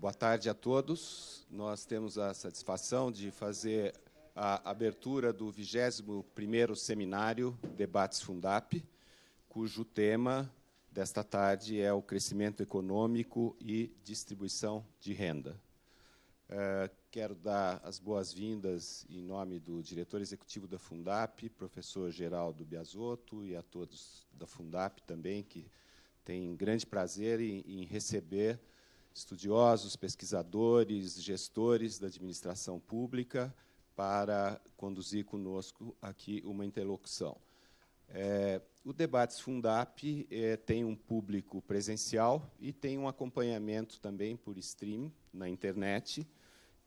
Boa tarde a todos. Nós temos a satisfação de fazer a abertura do 21º Seminário Debates Fundap, cujo tema desta tarde é o crescimento econômico e distribuição de renda. Eh, quero dar as boas-vindas em nome do diretor executivo da Fundap, professor Geraldo Biasotto, e a todos da Fundap também, que tem grande prazer em receber estudiosos, pesquisadores, gestores da administração pública para conduzir conosco aqui uma interlocução. É, o Debates Fundap é, tem um público presencial e tem um acompanhamento também por stream na internet.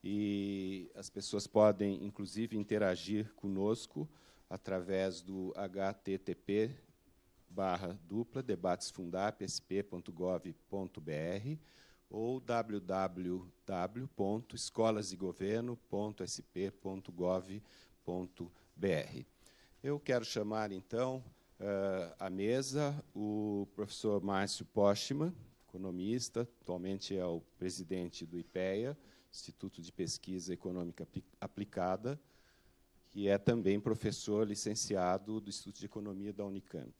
E as pessoas podem, inclusive, interagir conosco através do http barra dupla debatesfundapsp.gov.br ou www.escolasdegoverno.sp.gov.br. Eu quero chamar, então, eh, à mesa o professor Márcio Postman, economista, atualmente é o presidente do IPEA, Instituto de Pesquisa Econômica Aplicada, que é também professor licenciado do Instituto de Economia da Unicamp.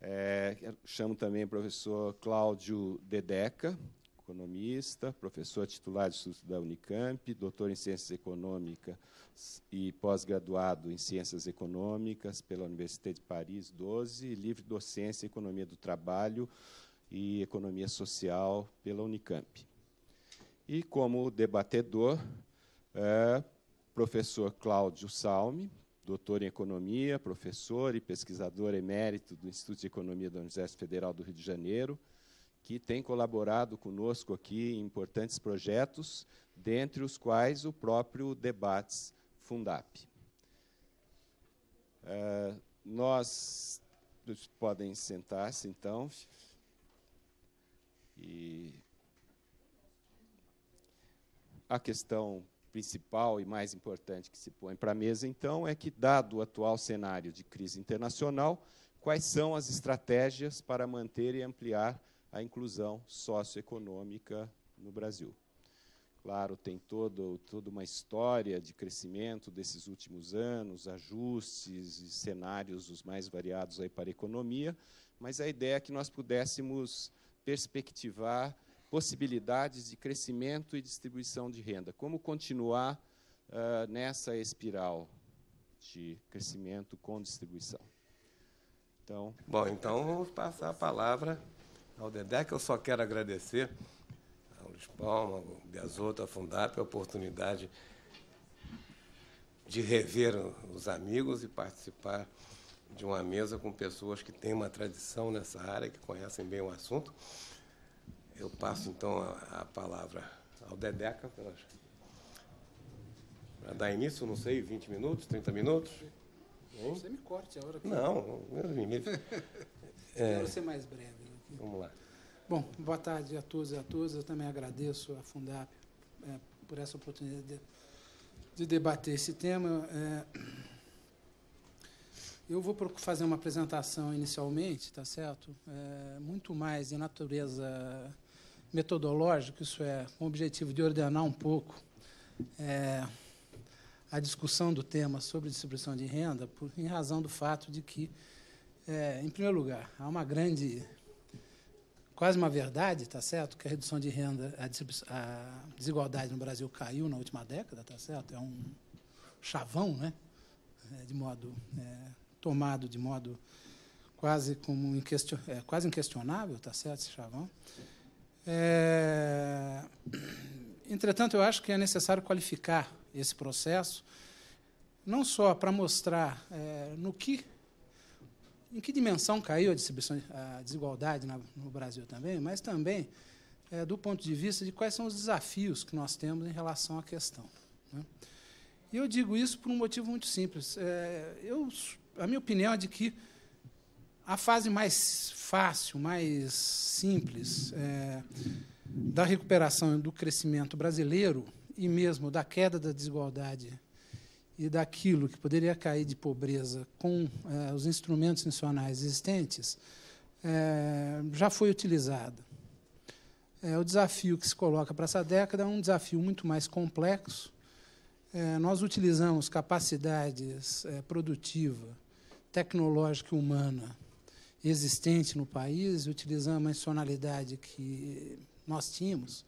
É, chamo também o professor Cláudio Dedeca, economista, professor titular de estudos da Unicamp, doutor em Ciências Econômicas e pós-graduado em Ciências Econômicas pela Universidade de Paris 12, livre docência em Economia do Trabalho e Economia Social pela Unicamp. E como debatedor, é, professor Cláudio Salme, doutor em economia, professor e pesquisador emérito do Instituto de Economia da Universidade Federal do Rio de Janeiro, que tem colaborado conosco aqui em importantes projetos, dentre os quais o próprio Debates Fundap. Uh, nós podem sentar-se então e a questão principal e mais importante que se põe para a mesa, então, é que, dado o atual cenário de crise internacional, quais são as estratégias para manter e ampliar a inclusão socioeconômica no Brasil? Claro, tem todo, toda uma história de crescimento desses últimos anos, ajustes e cenários os mais variados aí para a economia, mas a ideia é que nós pudéssemos perspectivar possibilidades de crescimento e distribuição de renda. Como continuar uh, nessa espiral de crescimento com distribuição? Então, Bom, então vamos passar a palavra ao Dedé, eu só quero agradecer ao Luiz Palma, ao Biasoto, à Fundap, a oportunidade de rever os amigos e participar de uma mesa com pessoas que têm uma tradição nessa área, que conhecem bem o assunto. Eu passo então a, a palavra ao Dedeca para dar início, não sei, 20 minutos, 30 minutos. Hein? Você me corte a hora que Não, meus minutos. é... Quero ser mais breve. Né? Vamos lá. Bom, boa tarde a todos e a todas. Eu também agradeço a Fundap é, por essa oportunidade de, de debater esse tema. É, eu vou fazer uma apresentação inicialmente, tá certo? É, muito mais de natureza metodológico, isso é, com o objetivo de ordenar um pouco é, a discussão do tema sobre distribuição de renda, por, em razão do fato de que, é, em primeiro lugar, há uma grande, quase uma verdade, está certo, que a redução de renda, a, a, desigualdade no Brasil caiu na última década, está certo, é um chavão, né? É, de modo é, tomado de modo quase como inquestion, é, quase inquestionável, está certo, esse chavão. É... Entretanto, eu acho que é necessário qualificar esse processo, não só para mostrar é, no que, em que dimensão caiu a, a desigualdade na, no Brasil também, mas também é, do ponto de vista de quais são os desafios que nós temos em relação à questão. Né? E eu digo isso por um motivo muito simples. É, eu, a minha opinião é de que a fase mais fácil, mais simples é, da recuperação do crescimento brasileiro e mesmo da queda da desigualdade e daquilo que poderia cair de pobreza com é, os instrumentos nacionais existentes é, já foi utilizada. É, o desafio que se coloca para essa década é um desafio muito mais complexo. É, nós utilizamos capacidades é, produtiva, tecnológica e humana existente no país, utilizando a nacionalidade que nós tínhamos,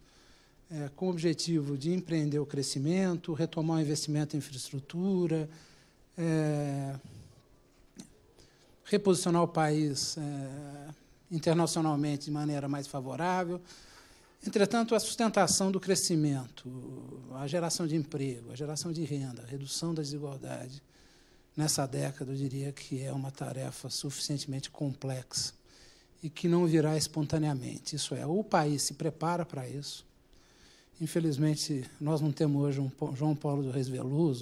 é, com o objetivo de empreender o crescimento, retomar o investimento em infraestrutura, é, reposicionar o país é, internacionalmente de maneira mais favorável. Entretanto, a sustentação do crescimento, a geração de emprego, a geração de renda, a redução da desigualdade, nessa década, eu diria que é uma tarefa suficientemente complexa e que não virá espontaneamente. Isso é, o país se prepara para isso. Infelizmente, nós não temos hoje um João Paulo do Reis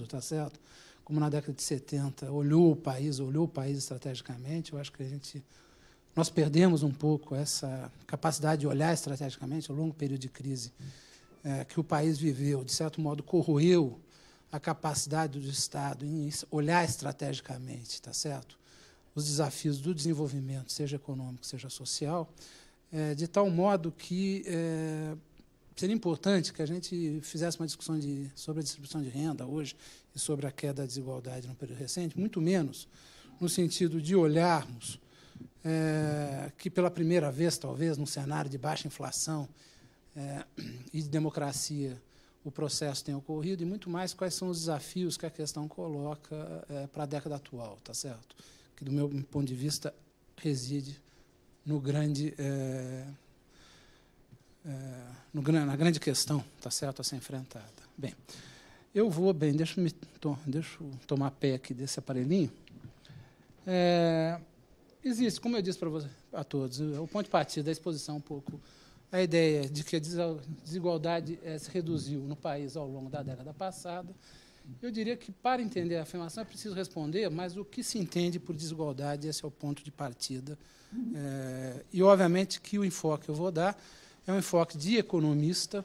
tá certo? Como na década de 70, olhou o país, olhou o país estrategicamente. Eu acho que a gente nós perdemos um pouco essa capacidade de olhar estrategicamente ao longo período de crise é, que o país viveu, de certo modo corroeu a capacidade do Estado em olhar estrategicamente, tá certo? Os desafios do desenvolvimento, seja econômico, seja social, é, de tal modo que é, seria importante que a gente fizesse uma discussão de, sobre a distribuição de renda hoje e sobre a queda da desigualdade no período recente, muito menos no sentido de olharmos é, que, pela primeira vez, talvez, num cenário de baixa inflação é, e de democracia o processo tem ocorrido e muito mais quais são os desafios que a questão coloca é, eh, para a década atual, tá certo? Que do meu ponto de vista reside no grande é, é, no, na grande questão, tá certo, a ser enfrentada. Bem, eu vou bem, deixa me to, deixa eu tomar pé aqui desse aparelhinho. existe, como eu disse para a todos, o ponto de partida da exposição um pouco a ideia de que a desigualdade eh, se reduziu no país ao longo da década passada. Eu diria que, para entender a afirmação, é preciso responder, mas o que se entende por desigualdade, esse é o ponto de partida. É, e, obviamente, que o enfoque que eu vou dar é um enfoque de economista,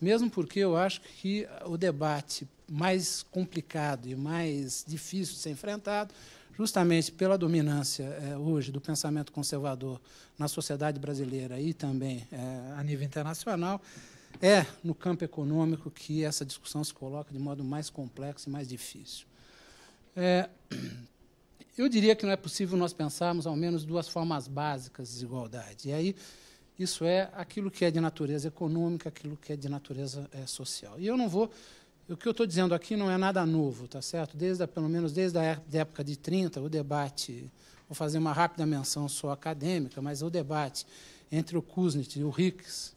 mesmo porque eu acho que o debate mais complicado e mais difícil de ser enfrentado justamente pela dominância é, hoje do pensamento conservador na sociedade brasileira e também é, a nível internacional, é no campo econômico que essa discussão se coloca de modo mais complexo e mais difícil. É, eu diria que não é possível nós pensarmos ao menos duas formas básicas de desigualdade. E aí, isso é aquilo que é de natureza econômica, aquilo que é de natureza é, social. E eu não vou o que eu estou dizendo aqui não é nada novo, tá certo? Desde, pelo menos desde a época de 30, o debate, vou fazer uma rápida menção só acadêmica, mas o debate entre o Kuznets e o Hicks,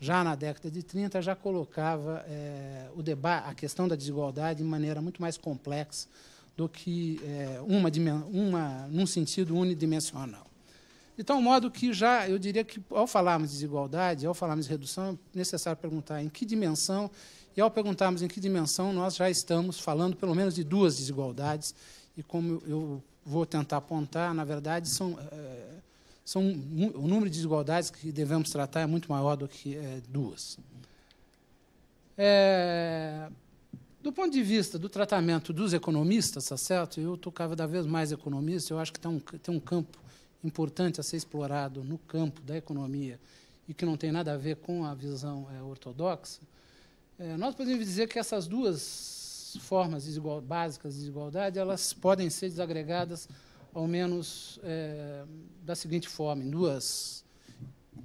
já na década de 30, já colocava é, o debate, a questão da desigualdade de maneira muito mais complexa do que é, uma, uma num sentido unidimensional. De tal modo que já, eu diria que, ao falarmos de desigualdade, ao falarmos de redução, é necessário perguntar em que dimensão e ao perguntarmos em que dimensão, nós já estamos falando pelo menos de duas desigualdades. E como eu vou tentar apontar, na verdade, são, é, são o número de desigualdades que devemos tratar é muito maior do que é, duas. É, do ponto de vista do tratamento dos economistas, tá certo? Eu estou cada vez mais economista, eu acho que tem tá um, tem um campo importante a ser explorado no campo da economia e que não tem nada a ver com a visão é, ortodoxa, é, nós podemos dizer que essas duas formas básicas de desigualdade elas podem ser desagregadas ao menos é, da seguinte forma, em, duas,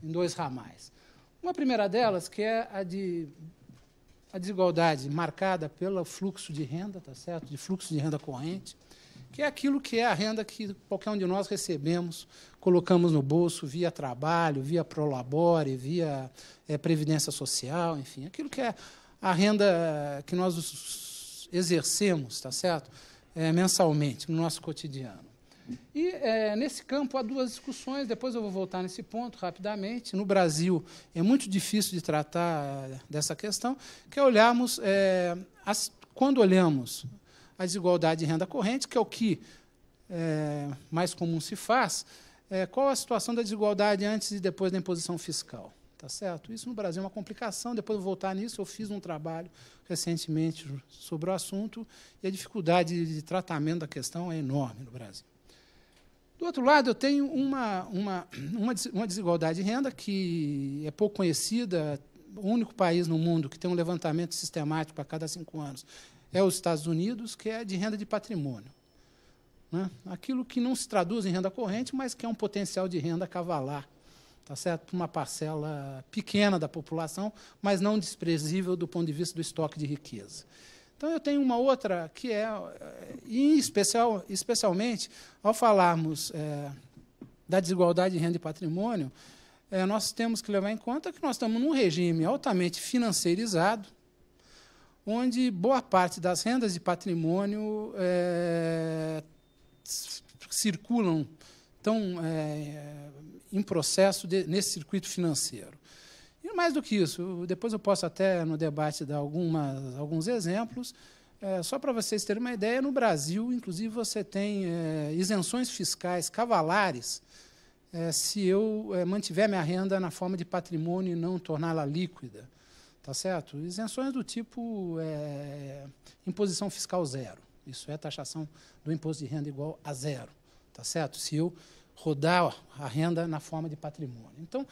em dois ramais. Uma primeira delas, que é a de a desigualdade marcada pelo fluxo de renda, tá certo? De fluxo de renda corrente, que é aquilo que é a renda que qualquer um de nós recebemos, colocamos no bolso via trabalho, via prolabore, via é, previdência social, enfim, aquilo que é a renda que nós exercemos, está certo? É, mensalmente, no nosso cotidiano. E é, nesse campo há duas discussões, depois eu vou voltar nesse ponto rapidamente. No Brasil é muito difícil de tratar dessa questão, que é olharmos, é, as, quando olhamos a desigualdade de renda corrente, que é o que é, mais comum se faz, é, qual a situação da desigualdade antes e depois da imposição fiscal. Tá certo? Isso no Brasil é uma complicação, depois eu vou voltar nisso. Eu fiz um trabalho recentemente sobre o assunto e a dificuldade de tratamento da questão é enorme no Brasil. Do outro lado, eu tenho uma, uma, uma desigualdade de renda que é pouco conhecida, o único país no mundo que tem um levantamento sistemático a cada cinco anos é os Estados Unidos, que é de renda de patrimônio. Né? Aquilo que não se traduz em renda corrente, mas que é um potencial de renda cavalar tá certo? Para uma parcela pequena da população, mas não desprezível do ponto de vista do estoque de riqueza. Então eu tenho uma outra que é, eh, em especial, especialmente ao falarmos é, da desigualdade de renda e patrimônio, é, nós temos que levar em conta que nós estamos num regime altamente financeirizado, onde boa parte das rendas de patrimônio é, circulam tão é, em processo de, nesse circuito financeiro. E mais do que isso, depois eu posso até no debate dar algumas, alguns exemplos. É, só para vocês terem uma ideia, no Brasil, inclusive, você tem é, isenções fiscais cavalares eh, se eu mantiver minha renda na forma de patrimônio e não torná-la líquida. Tá certo? Isenções do tipo imposição fiscal zero. Isso é taxação do imposto de renda igual a zero tá certo? Se eu rodar a renda na forma de patrimônio. Então,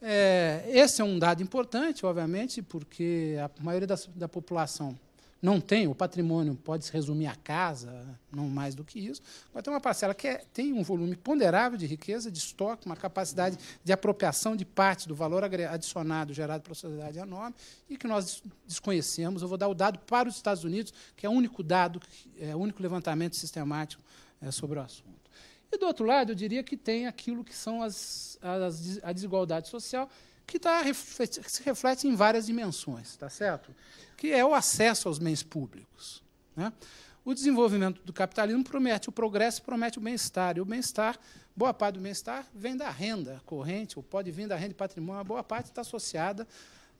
é, esse é um dado importante, obviamente, porque a maioria da, da população não tem, o patrimônio pode se resumir à casa, não mais do que isso, mas tem uma parcela que é, tem um volume ponderável de riqueza, de estoque, uma capacidade de apropriação de parte do valor adicionado gerado pela sociedade enorme e que nós desconhecemos. Eu vou dar o dado para os Estados Unidos, que é o único dado, é o único levantamento sistemático é, sobre o assunto. E do outro lado, eu diria que tem aquilo que são as, as a desigualdade social, que, tá, que se reflete em várias dimensões, tá certo? Que é o acesso aos bens públicos. Né? O desenvolvimento do capitalismo promete o progresso, promete o bem-estar. E o bem-estar, boa parte do bem-estar vem da renda corrente, ou pode vir da renda de patrimônio. A boa parte está associada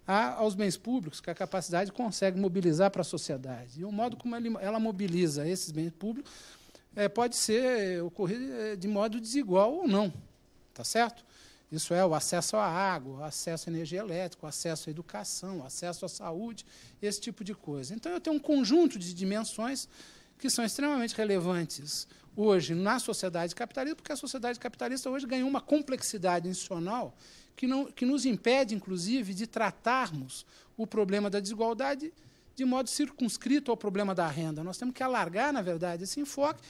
a, aos bens públicos, que a capacidade consegue mobilizar para a sociedade. E o modo como ela mobiliza esses bens públicos é, pode ser ocorrer é, de modo desigual ou não, tá certo? Isso é o acesso à água, acesso à energia elétrica, acesso à educação, acesso à saúde, esse tipo de coisa. Então, eu tenho um conjunto de dimensões que são extremamente relevantes hoje na sociedade capitalista, porque a sociedade capitalista hoje ganhou uma complexidade institucional que, não, que nos impede, inclusive, de tratarmos o problema da desigualdade de modo circunscrito ao problema da renda. Nós temos que alargar, na verdade, esse enfoque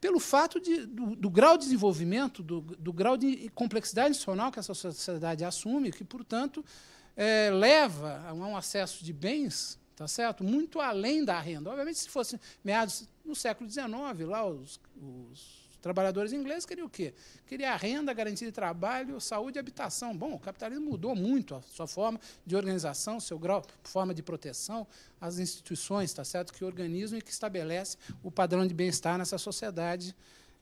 pelo fato de, do, do, grau de desenvolvimento, do, do, grau de complexidade institucional que essa sociedade assume, que, portanto, é, leva a um acesso de bens tá certo? muito além da renda. Obviamente, se fosse meados do século XIX, lá os, os trabalhadores ingleses queriam o quê? Queria renda, garantia de trabalho, saúde e habitação. Bom, o capitalismo mudou muito a sua forma de organização, seu grau, forma de proteção, as instituições, está certo, que organizam e que estabelecem o padrão de bem-estar nessa sociedade.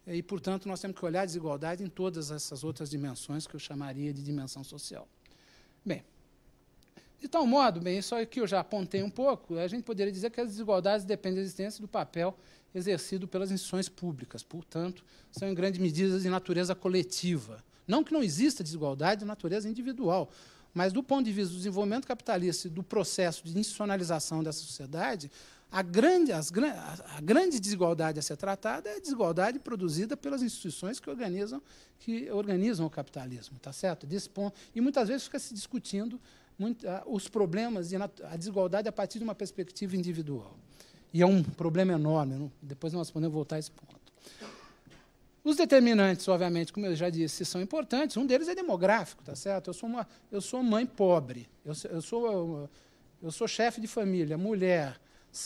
E, portanto, nós temos que olhar a desigualdade em todas essas outras dimensões que eu chamaria de dimensão social. Bem, de tal modo, bem, só que eu já apontei um pouco, a gente poderia dizer que as desigualdades dependem da existência do papel exercido pelas instituições públicas, portanto, são em grande medida de natureza coletiva. Não que não exista desigualdade de natureza individual, mas do ponto de vista do desenvolvimento capitalista e do processo de institucionalização dessa sociedade, a grande, as, a grande desigualdade a ser tratada é a desigualdade produzida pelas instituições que organizam, que organizam o capitalismo, tá certo? Desse ponto, e muitas vezes fica se discutindo muito, ah, os problemas e a desigualdade a partir de uma perspectiva individual. E é um problema enorme, não? depois nós podemos voltar a esse ponto. Os determinantes, obviamente, como eu já disse, são importantes. Um deles é demográfico, tá certo? Eu sou, uma, eu sou mãe pobre, eu, eu sou, eu sou chefe de família, mulher,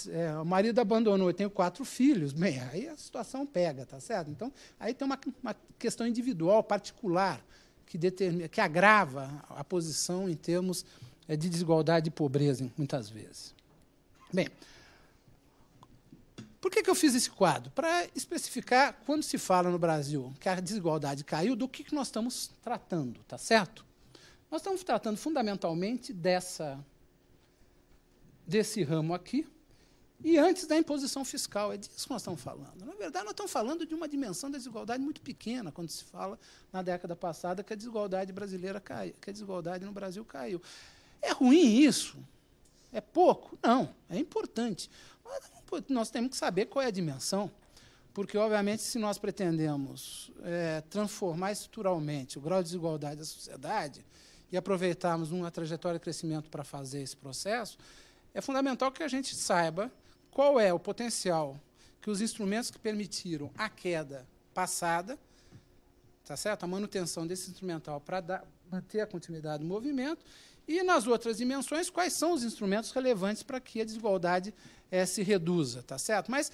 é, o marido abandonou, eu tenho quatro filhos. Bem, aí a situação pega, tá certo? Então, aí tem uma, uma questão individual, particular que, determina, que agrava a posição em termos eh, de desigualdade e pobreza, muitas vezes. Bem, por que, que eu fiz esse quadro? Para especificar, quando se fala no Brasil que a desigualdade caiu, do que, que nós estamos tratando, tá certo? Nós estamos tratando fundamentalmente dessa, desse ramo aqui, e antes da imposição fiscal, é disso que nós estamos falando. Na verdade, nós estamos falando de uma dimensão da desigualdade muito pequena, quando se fala na década passada que a desigualdade brasileira caiu, que a desigualdade no Brasil caiu. É ruim isso? É pouco? Não, é importante. Mas é nós temos que saber qual é a dimensão, porque, obviamente, se nós pretendemos é, transformar estruturalmente o grau de desigualdade da sociedade e aproveitarmos uma trajetória de crescimento para fazer esse processo, é fundamental que a gente saiba qual é o potencial que os instrumentos que permitiram a queda passada, tá certo? A manutenção desse instrumental para manter a continuidade do movimento e nas outras dimensões quais são os instrumentos relevantes para que a desigualdade é, se reduza, tá certo? Mas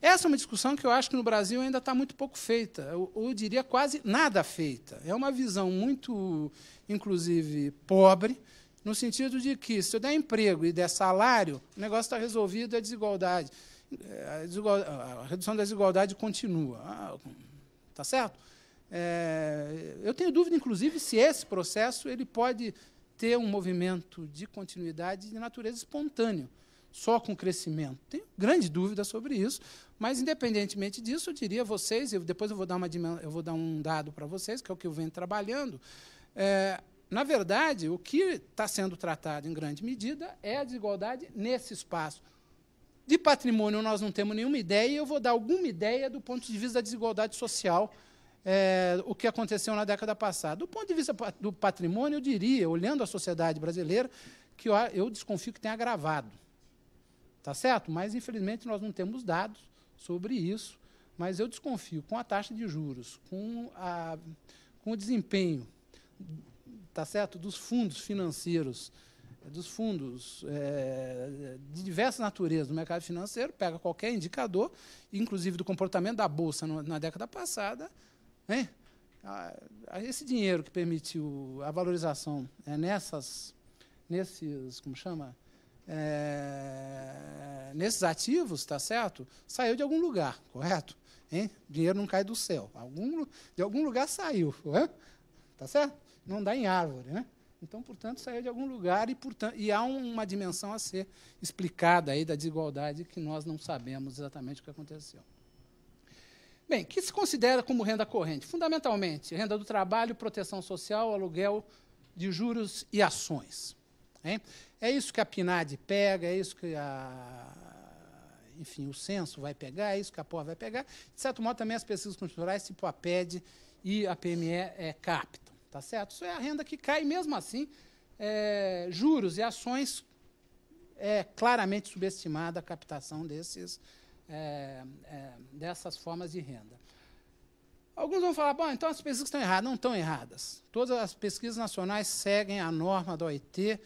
essa é uma discussão que eu acho que no Brasil ainda está muito pouco feita, eu, eu diria quase nada feita. É uma visão muito, inclusive, pobre no sentido de que, se eu der emprego e der salário, o negócio está resolvido, a desigualdade. Eh, a, desigualdade, a redução da desigualdade continua. Ah, tá certo? É, eu tenho dúvida, inclusive, se esse processo ele pode ter um movimento de continuidade de natureza espontânea, só com crescimento. Tenho grande dúvida sobre isso, mas independentemente disso, eu diria a vocês, eu, depois eu vou dar, uma, eu vou dar um dado para vocês, que é o que eu venho trabalhando, é, na verdade, o que está sendo tratado em grande medida é a desigualdade nesse espaço. De patrimônio, nós não temos nenhuma ideia, e eu vou dar alguma ideia do ponto de vista da desigualdade social, é, o que aconteceu na década passada. Do ponto de vista do patrimônio, eu diria, olhando a sociedade brasileira, que eu, eu desconfio que tenha agravado. Tá certo? Mas, infelizmente, nós não temos dados sobre isso, mas eu desconfio com a taxa de juros, com, a, com o desempenho tá certo? Dos fundos financeiros, é, dos fundos é, de diversa natureza do mercado financeiro, pega qualquer indicador, inclusive do comportamento da bolsa na década passada, hein? Né? esse dinheiro que permitiu a valorização é, nessas, nesses, como chama, é, nesses ativos, tá certo? Saiu de algum lugar, correto? Hein? Dinheiro não cai do céu, algum, de algum lugar saiu, Está né? tá certo? não dá em árvore. Né? Então, portanto, saiu de algum lugar e, portanto, e há uma dimensão a ser explicada aí da desigualdade que nós não sabemos exatamente o que aconteceu. Bem, o que se considera como renda corrente? Fundamentalmente, renda do trabalho, proteção social, aluguel de juros e ações. Hein? É isso que a PNAD pega, é isso que a, enfim, o censo vai pegar, é isso que a POA vai pegar. De certo modo, também as pesquisas constitucionais, tipo a PED e a PME é, captam. Tá certo? Isso é a renda que cai mesmo assim. É, juros e ações é claramente subestimada a captação desses, é, é, dessas formas de renda. Alguns vão falar, bom, então as pesquisas estão erradas. Não estão erradas. Todas as pesquisas nacionais seguem a norma da OIT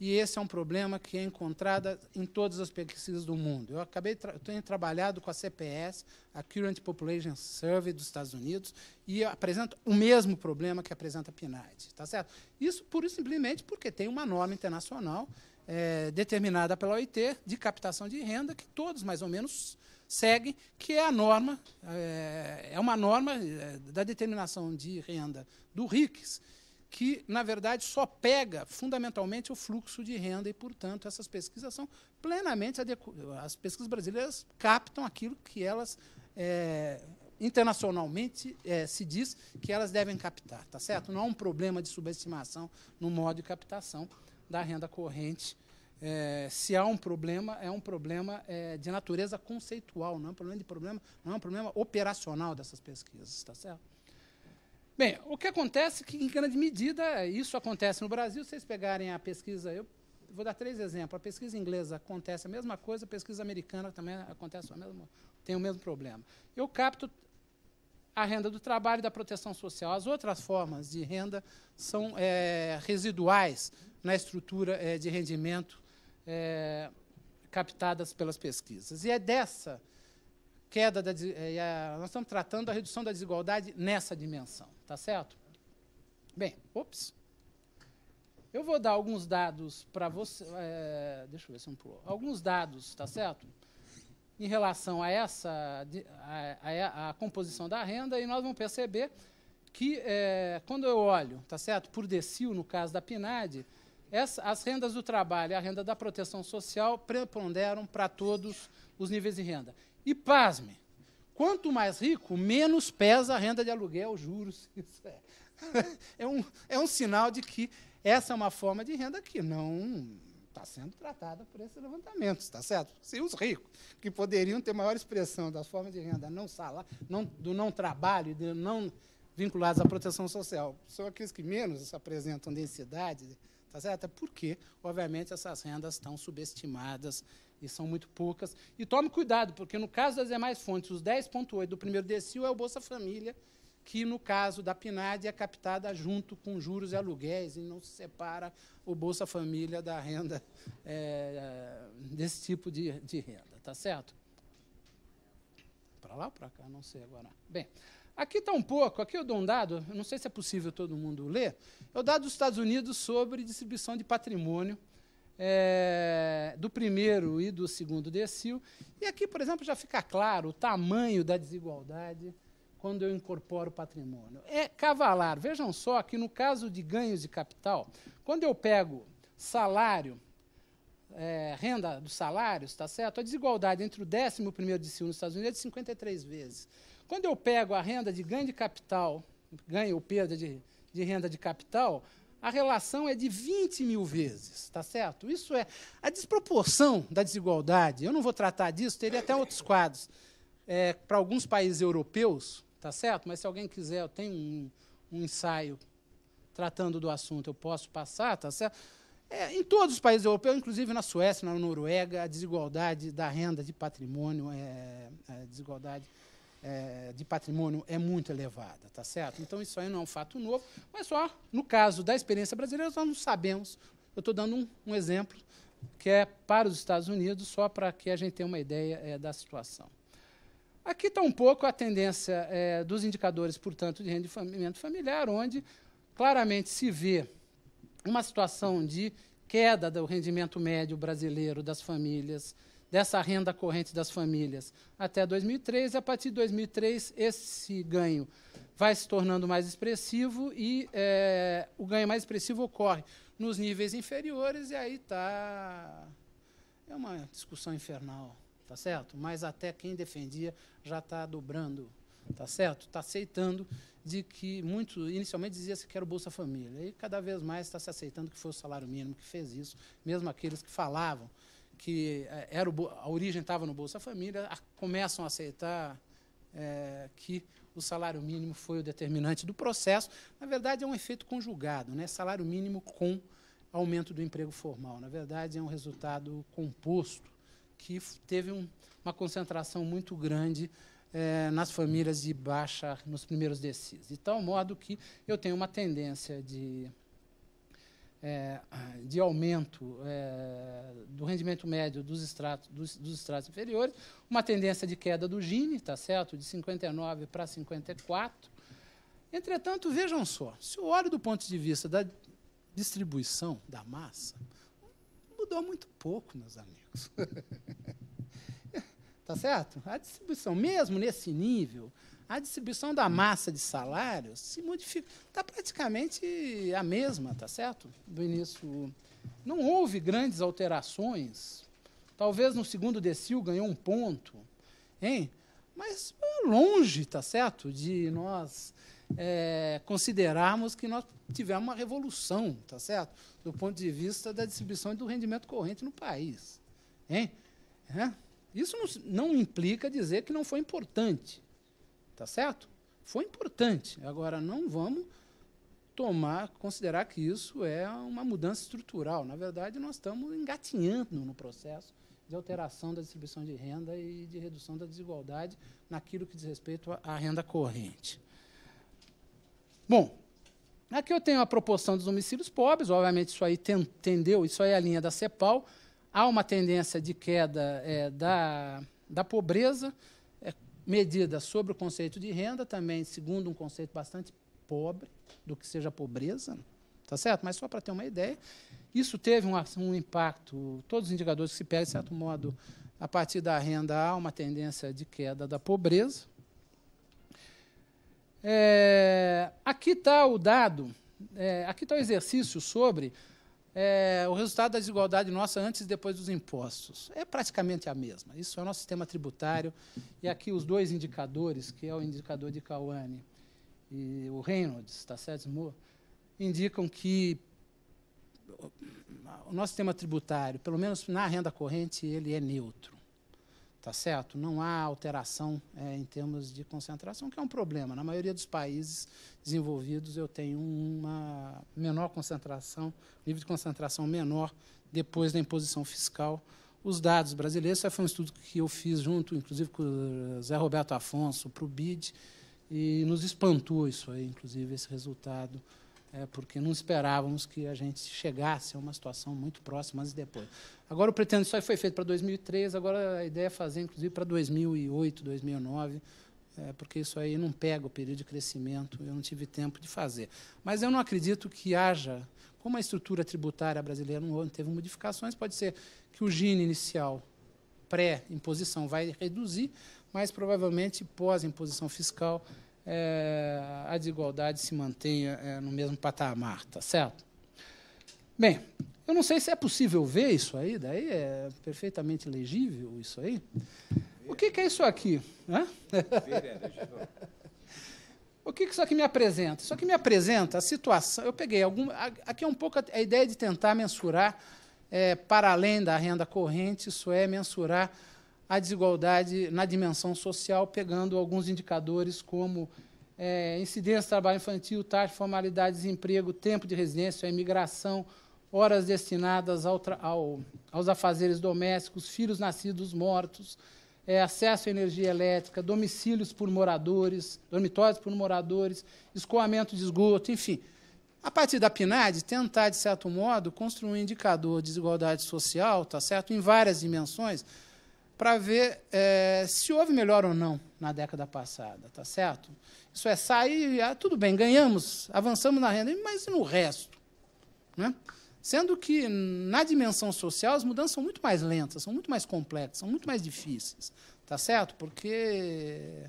e esse é um problema que é encontrado em todas as pesquisas do mundo. Eu acabei tra tenho trabalhado com a CPS, a Current Population Survey dos Estados Unidos, e apresenta o mesmo problema que apresenta a PNAD, tá certo? Isso pura simplesmente porque tem uma norma internacional é, determinada pela OIT de captação de renda que todos mais ou menos seguem, que é a norma é, é uma norma é, da determinação de renda do RICS que, na verdade, só pega fundamentalmente o fluxo de renda e, portanto, essas pesquisas são plenamente adequadas. As pesquisas brasileiras captam aquilo que elas é, internacionalmente é, se diz que elas devem captar, tá certo? Não há um problema de subestimação no modo de captação da renda corrente. É, se há um problema, é um problema é, de natureza conceitual, não é um problema de problema, não é um problema operacional dessas pesquisas, está certo? Bem, o que acontece é que, em grande medida, isso acontece no Brasil. Se vocês pegarem a pesquisa, eu vou dar três exemplos. A pesquisa inglesa acontece a mesma coisa, a pesquisa americana também acontece a mesma, tem o mesmo problema. Eu capto a renda do trabalho e da proteção social. As outras formas de renda são é, residuais na estrutura é, de rendimento é, captadas pelas pesquisas. E é dessa queda da. É, nós estamos tratando a redução da desigualdade nessa dimensão. Tá certo? Bem, ops. Eu vou dar alguns dados para você. É, deixa eu ver se eu não pulou. Alguns dados, tá certo? Em relação a essa, a, a, a composição da renda, e nós vamos perceber que é, quando eu olho, tá certo? Por decil, no caso da PNAD, essa, as rendas do trabalho e a renda da proteção social preponderam para todos os níveis de renda. E pasme, Quanto mais rico, menos pesa a renda de aluguel, juros. Isso é, é, um, é um sinal de que essa é uma forma de renda que não está sendo tratada por esses levantamentos, está certo? Se os ricos, que poderiam ter maior expressão das formas de renda não salário, não, do não trabalho, de não vinculados à proteção social, são aqueles que menos apresentam densidade tá certo? É porque, obviamente, essas rendas estão subestimadas e são muito poucas. E tome cuidado, porque no caso das demais fontes, os 10,8 do primeiro decil é o Bolsa Família, que no caso da PNAD é captada junto com juros e aluguéis, e não se separa o Bolsa Família da renda, é, desse tipo de, de renda, tá certo? Para lá ou para cá? Não sei agora. Bem, Aqui está um pouco, aqui eu dou um dado, não sei se é possível todo mundo ler, é o dado dos Estados Unidos sobre distribuição de patrimônio é, do primeiro e do segundo decil. E aqui, por exemplo, já fica claro o tamanho da desigualdade quando eu incorporo patrimônio. É cavalar. Vejam só que no caso de ganhos de capital, quando eu pego salário, é, renda dos salários, está certo? A desigualdade entre o décimo primeiro decil nos Estados Unidos é de 53 vezes. Quando eu pego a renda de ganho de capital, ganho ou perda de, de renda de capital, a relação é de 20 mil vezes, está certo? Isso é a desproporção da desigualdade. Eu não vou tratar disso, teria até outros quadros. É, Para alguns países europeus, está certo? Mas se alguém quiser, eu tenho um, um ensaio tratando do assunto, eu posso passar, está certo? É, em todos os países europeus, inclusive na Suécia, na Noruega, a desigualdade da renda de patrimônio, é, é a desigualdade é, de patrimônio é muito elevada, tá certo? Então isso aí não é um fato novo, mas só no caso da experiência brasileira nós não sabemos. Eu estou dando um, um, exemplo que é para os Estados Unidos, só para que a gente tenha uma ideia é, da situação. Aqui está um pouco a tendência é, dos indicadores, portanto, de rendimento familiar, onde claramente se vê uma situação de queda do rendimento médio brasileiro das famílias dessa renda corrente das famílias até 2003. e A partir de 2003, esse ganho vai se tornando mais expressivo e é, o ganho mais expressivo ocorre nos níveis inferiores e aí está é uma discussão infernal, tá certo? Mas até quem defendia já está dobrando, tá certo? Está aceitando de que muito inicialmente dizia-se que era o Bolsa Família e cada vez mais está se aceitando que foi o salário mínimo que fez isso, mesmo aqueles que falavam que é, era o, a origem estava no Bolsa Família, a, começam a aceitar é, que o salário mínimo foi o determinante do processo. Na verdade, é um efeito conjugado, né? salário mínimo com aumento do emprego formal. Na verdade, é um resultado composto que teve um, uma concentração muito grande é, nas famílias de baixa, nos primeiros decis. De tal modo que eu tenho uma tendência de é, de aumento é, do rendimento médio dos estratos, dos, dos, estratos inferiores, uma tendência de queda do Gini, tá certo? De 59 para 54. Entretanto, vejam só, se eu olho do ponto de vista da distribuição da massa, mudou muito pouco, meus amigos. tá certo? A distribuição, mesmo nesse nível, a distribuição da massa de salários se modifica. Está praticamente a mesma, tá certo? Do início. Não houve grandes alterações. Talvez no segundo decil ganhou um ponto, hein? Mas é longe, tá certo? De nós é, considerarmos que nós tivemos uma revolução, tá certo? Do ponto de vista da distribuição do rendimento corrente no país. Hein? É? Isso não, não implica dizer que não foi importante. Tá certo? Foi importante. Agora, não vamos tomar, considerar que isso é uma mudança estrutural. Na verdade, nós estamos engatinhando no processo de alteração da distribuição de renda e de redução da desigualdade naquilo que diz respeito à renda corrente. Bom, aqui eu tenho a proporção dos domicílios pobres, obviamente isso aí entendeu tendeu, isso aí é a linha da CEPAL, há uma tendência de queda é, da, da pobreza, medidas sobre o conceito de renda, também segundo um conceito bastante pobre do que seja pobreza, tá certo? Mas só para ter uma ideia, isso teve um, um, impacto, todos os indicadores que se pegam, de certo modo, a partir da renda há uma tendência de queda da pobreza. É, aqui está o dado, é, aqui está o exercício sobre é, o resultado da desigualdade nossa antes e depois dos impostos. É praticamente a mesma. Isso é o nosso sistema tributário. E aqui os dois indicadores, que é o indicador de Cauane e o Reynolds, está certo, indicam que o nosso sistema tributário, pelo menos na renda corrente, ele é neutro. Tá certo? Não há alteração é, em termos de concentração, que é um problema. Na maioria dos países desenvolvidos, eu tenho uma menor concentração, nível de concentração menor depois da imposição fiscal os dados brasileiros. esse foi um estudo que eu fiz junto, inclusive, com o Zé Roberto Afonso, para o BID, e nos espantou isso aí, inclusive, esse resultado é, porque não esperávamos que a gente chegasse a uma situação muito próxima mas depois. Agora o pretendo só foi feito para 2003, agora a ideia é fazer inclusive para 2008, 2009, é, porque isso aí não pega o período de crescimento, eu não tive tempo de fazer. Mas eu não acredito que haja, como a estrutura tributária brasileira não teve modificações, pode ser que o Gini inicial pré-imposição vai reduzir, mas provavelmente pós-imposição fiscal é, a desigualdade se mantenha é, no mesmo patamar, tá certo? Bem, eu não sei se é possível ver isso aí, daí é perfeitamente legível isso aí. O que, que é isso aqui? Hã? O que, que isso aqui me apresenta? Isso aqui me apresenta a situação. Eu peguei algum. Aqui é um pouco a ideia de tentar mensurar é, para além da renda corrente, isso é mensurar a desigualdade na dimensão social, pegando alguns indicadores como é, incidência de trabalho infantil, taxa de formalidade, desemprego, tempo de residência, imigração, horas destinadas ao ao, aos afazeres domésticos, filhos nascidos mortos, é, acesso à energia elétrica, domicílios por moradores, dormitórios por moradores, escoamento de esgoto, enfim. A partir da PNAD, tentar, de certo modo, construir um indicador de desigualdade social, tá certo? Em várias dimensões, para ver é, se houve melhor ou não na década passada, tá certo? Isso é sair, ah, tudo bem, ganhamos, avançamos na renda, mas e no resto? Né? Sendo que na dimensão social as mudanças são muito mais lentas, são muito mais complexas, são muito mais difíceis, tá certo? Porque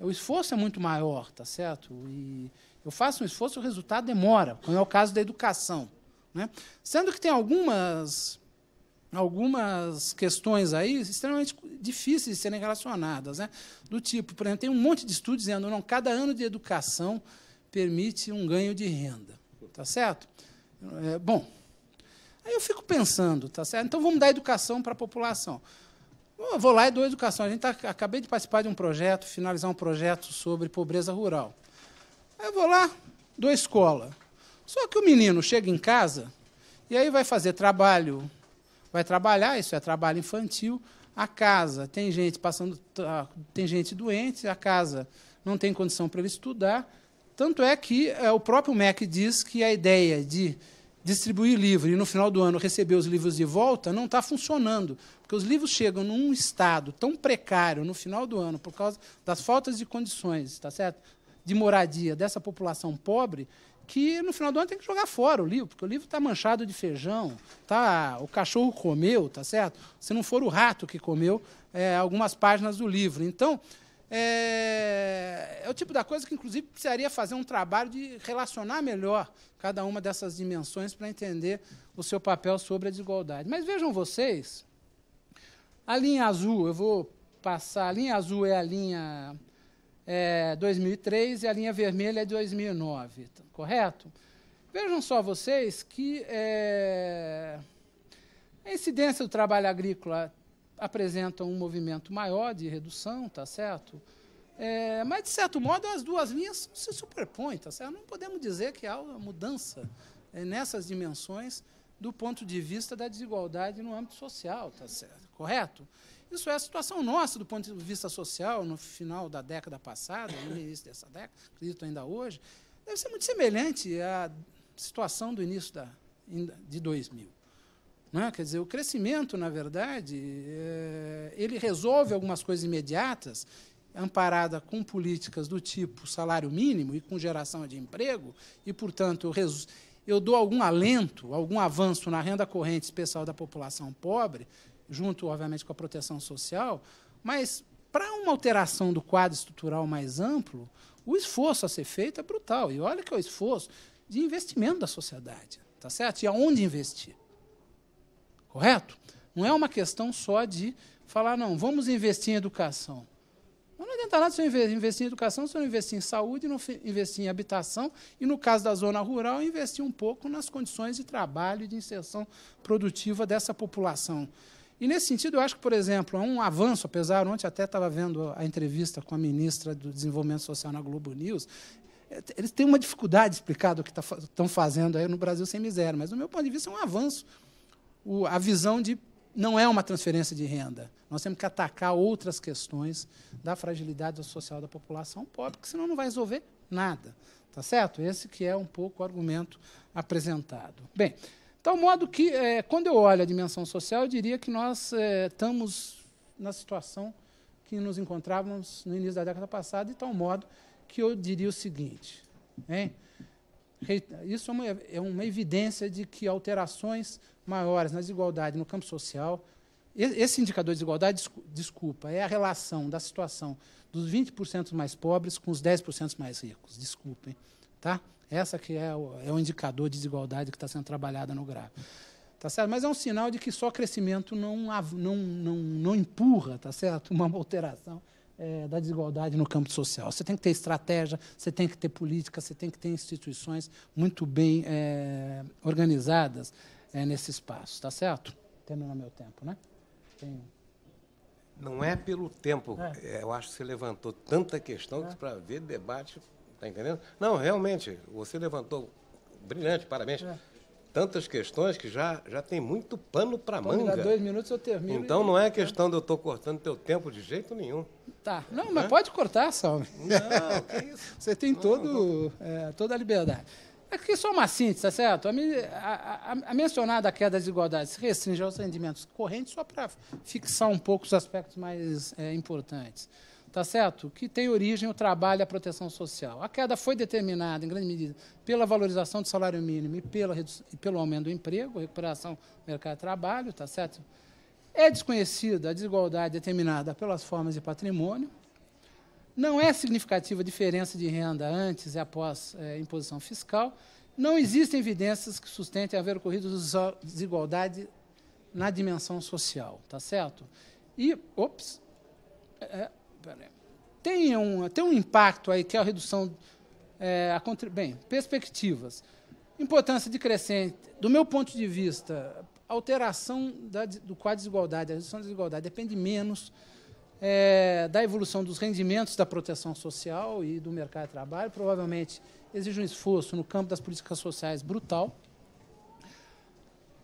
o esforço é muito maior, tá certo? E eu faço um esforço, o resultado demora, como é o caso da educação, né? Sendo que tem algumas algumas questões aí extremamente difíceis de serem relacionadas, né? Do tipo, por exemplo, tem um monte de estudos dizendo não, cada ano de educação permite um ganho de renda, tá certo? É, bom, aí eu fico pensando, tá certo? Então vamos dar educação para a população. Eu vou lá e dou educação. A gente tá, acabei de participar de um projeto, finalizar um projeto sobre pobreza rural. Aí eu vou lá, dou escola. Só que o menino chega em casa e aí vai fazer trabalho vai trabalhar, isso é trabalho infantil, a casa tem gente passando, tá, tem gente doente, a casa não tem condição para ele estudar. Tanto é que é, o próprio MEC diz que a ideia de distribuir livro e no final do ano receber os livros de volta não está funcionando, porque os livros chegam num estado tão precário no final do ano por causa das faltas de condições, está certo? De moradia dessa população pobre que no final do ano tem que jogar fora o livro, porque o livro está manchado de feijão, tá? O cachorro comeu, tá certo? Se não for o rato que comeu é, algumas páginas do livro, então é, é, o tipo da coisa que inclusive precisaria fazer um trabalho de relacionar melhor cada uma dessas dimensões para entender o seu papel sobre a desigualdade. Mas vejam vocês, a linha azul, eu vou passar. A linha azul é a linha é 2003 e a linha vermelha é 2009, correto? Vejam só vocês que é, a incidência do trabalho agrícola apresenta um movimento maior de redução, tá certo? É, mas, de certo modo, as duas linhas se superpõem, tá certo? Não podemos dizer que há uma mudança é, nessas dimensões do ponto de vista da desigualdade no âmbito social, tá certo? Correto? Isso é a situação nossa do ponto de vista social no final da década passada, no início dessa década, acredito ainda hoje, deve ser muito semelhante à situação do início da, de 2000. É? Né? Quer dizer, o crescimento, na verdade, é, ele resolve algumas coisas imediatas, amparada com políticas do tipo salário mínimo e com geração de emprego, e, portanto, eu dou algum alento, algum avanço na renda corrente especial da população pobre, junto, obviamente, com a proteção social, mas para uma alteração do quadro estrutural mais amplo, o esforço a ser feito é brutal. E olha que é o esforço de investimento da sociedade, tá certo? E aonde investir? Correto? Não é uma questão só de falar, não, vamos investir em educação. Mas não adianta nada se eu investir em educação, se eu não investir em saúde, não investir em habitação e, no caso da zona rural, investir um pouco nas condições de trabalho e de inserção produtiva dessa população e nesse sentido, eu acho que, por exemplo, há é um avanço, apesar, ontem até estava vendo a entrevista com a ministra do Desenvolvimento Social na Globo News, é, eles têm uma dificuldade de explicar o que estão tá fazendo aí no Brasil sem miséria, mas, do meu ponto de vista, é um avanço. O, a visão de não é uma transferência de renda. Nós temos que atacar outras questões da fragilidade social da população pobre, porque senão não vai resolver nada. Tá certo? Esse que é um pouco o argumento apresentado. Bem, Tal modo que, é, quando eu olho a dimensão social, eu diria que nós é, estamos na situação que nos encontrávamos no início da década passada, de tal modo que eu diria o seguinte: hein? isso é uma, é uma evidência de que alterações maiores na desigualdade no campo social esse indicador de desigualdade, desculpa, é a relação da situação dos 20% mais pobres com os 10% mais ricos. Desculpem, tá? Essa que é o, é o indicador de desigualdade que está sendo trabalhada no gráfico. Tá certo? Mas é um sinal de que só crescimento não, não, não, não empurra tá certo? uma alteração é, da desigualdade no campo social. Você tem que ter estratégia, você tem que ter política, você tem que ter instituições muito bem é, organizadas é, nesse espaço. Tá certo? Termina meu tempo, né? Não é pelo tempo. É. é. Eu acho que você levantou tanta questão é. que para ver debate Está entendendo? Não, realmente, você levantou brilhante, parabéns. É. Tantas questões que já, já tem muito pano para manga. Dá dois minutos eu termino. Então não é questão de eu estou cortando teu tempo de jeito nenhum. Tá. Não, mas é? pode cortar, Salme. Não, que isso. Você tem não, todo, não... É, toda a liberdade. Aqui é só uma síntese, tá certo? A, a, a, mencionada queda das desigualdades se restringe aos rendimentos correntes só para fixar um pouco os aspectos mais é, importantes tá certo? Que tem origem é o trabalho e a proteção social. A queda foi determinada, em grande medida, pela valorização do salário mínimo e, pela, e pelo aumento do emprego, recuperação do mercado de trabalho, tá certo? É desconhecida a desigualdade determinada pelas formas de patrimônio. Não é significativa a diferença de renda antes e após é, imposição fiscal. Não existem evidências que sustentem haver ocorrido desigualdade na dimensão social, tá certo? E, ops, é, né? tem um, tem um impacto aí que é a redução. É, a, bem, perspectivas. Importância decrescente. Do meu ponto de vista, alteração da, do quadro de desigualdade, a redução da desigualdade, depende menos é, da evolução dos rendimentos da proteção social e do mercado de trabalho. Provavelmente exige um esforço no campo das políticas sociais brutal.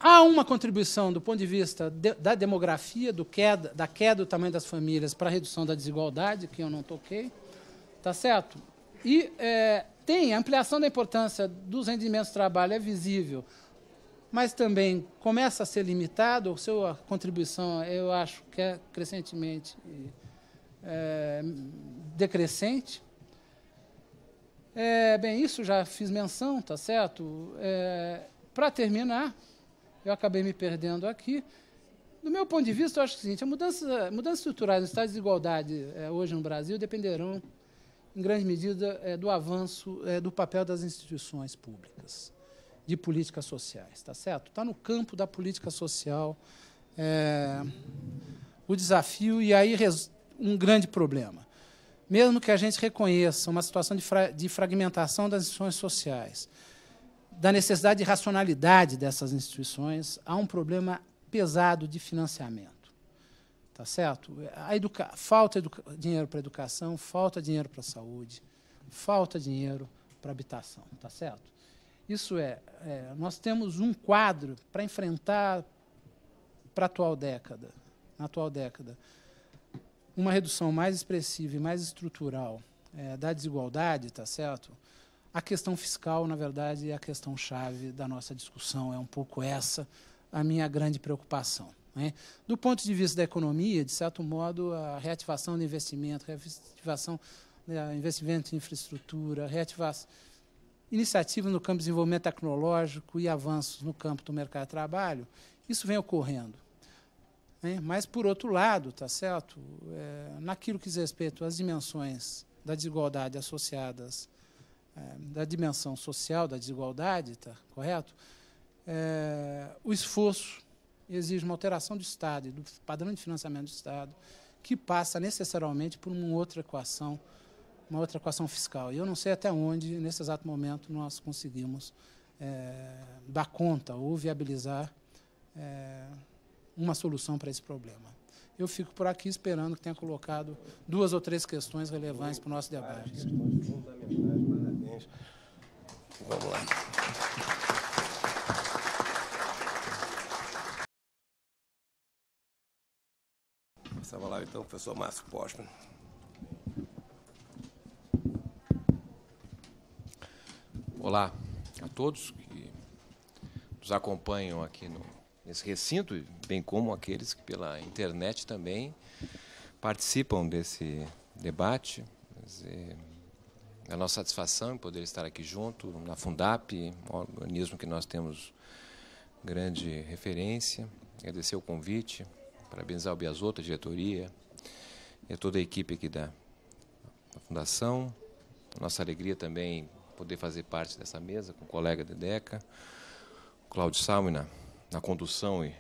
Há uma contribuição do ponto de vista de, da demografia, do queda, da queda do tamanho das famílias para a redução da desigualdade, que eu não toquei, tá certo? E é, tem a ampliação da importância dos rendimentos do trabalho, é visível, mas também começa a ser limitado, a sua contribuição, eu acho que é crescentemente é, decrescente. É, bem, isso já fiz menção, tá certo? É, para terminar, eu acabei me perdendo aqui. Do meu ponto de vista, eu acho o seguinte: mudanças, mudanças estruturais no estado de desigualdade é, hoje no Brasil dependerão, em grande medida, é, do avanço é, do papel das instituições públicas, de políticas sociais, está certo? Está no campo da política social o desafio, e aí um grande problema. Mesmo que a gente reconheça uma situação de, fra de fragmentação das instituições sociais, da necessidade de racionalidade dessas instituições, há um problema pesado de financiamento. Tá certo? A educa falta educa dinheiro para educação, falta dinheiro para saúde, falta dinheiro para habitação, tá certo? Isso é, é nós temos um quadro para enfrentar para a atual década, na atual década, uma redução mais expressiva e mais estrutural é, da desigualdade, tá certo? A questão fiscal, na verdade, é a questão chave da nossa discussão, é um pouco essa a minha grande preocupação. Né? Do ponto de vista da economia, de certo modo, a reativação do investimento, reativação né, investimento em infraestrutura, reativação iniciativas no campo de desenvolvimento tecnológico e avanços no campo do mercado de trabalho, isso vem ocorrendo. Né? Mas, por outro lado, tá certo? É, naquilo que diz respeito às dimensões da desigualdade associadas é, da dimensão social da desigualdade, tá correto? É, o esforço exige uma alteração do Estado e do padrão de financiamento do Estado, que passa necessariamente por uma outra equação, uma outra equação fiscal. E eu não sei até onde, nesse exato momento, nós conseguimos é, dar conta ou viabilizar é, uma solução para esse problema. Eu fico por aqui esperando que tenha colocado duas ou três questões relevantes para o nosso debate. Vamos lá. Passava palavra, então, professor Márcio Postman. Olá a todos que nos acompanham aqui no, nesse recinto, bem como aqueles que pela internet também participam desse debate. É a nossa satisfação poder estar aqui junto na Fundap, um organismo que nós temos grande referência. Agradecer o convite, parabenizar o Biasoto, a diretoria e a toda a equipe aqui da, da Fundação. Nossa alegria também poder fazer parte dessa mesa com o colega Dedeca, o Cláudio Salmi na, na condução e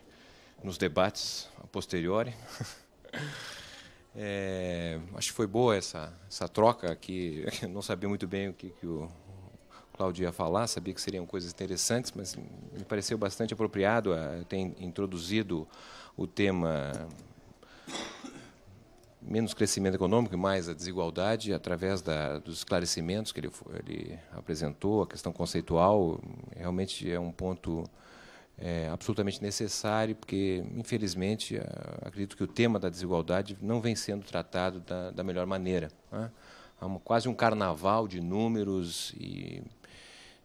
nos debates a posteriori. É, acho que foi boa essa, essa troca, que não sabia muito bem o que, que o Cláudio ia falar, sabia que seriam coisas interessantes, mas me pareceu bastante apropriado a ter introduzido o tema menos crescimento econômico e mais a desigualdade através da, dos esclarecimentos que ele, ele apresentou, a questão conceitual, realmente é um ponto é, absolutamente necessário, porque, infelizmente, acredito que o tema da desigualdade não vem sendo tratado da, da melhor maneira. Né? Há uma, quase um carnaval de números e,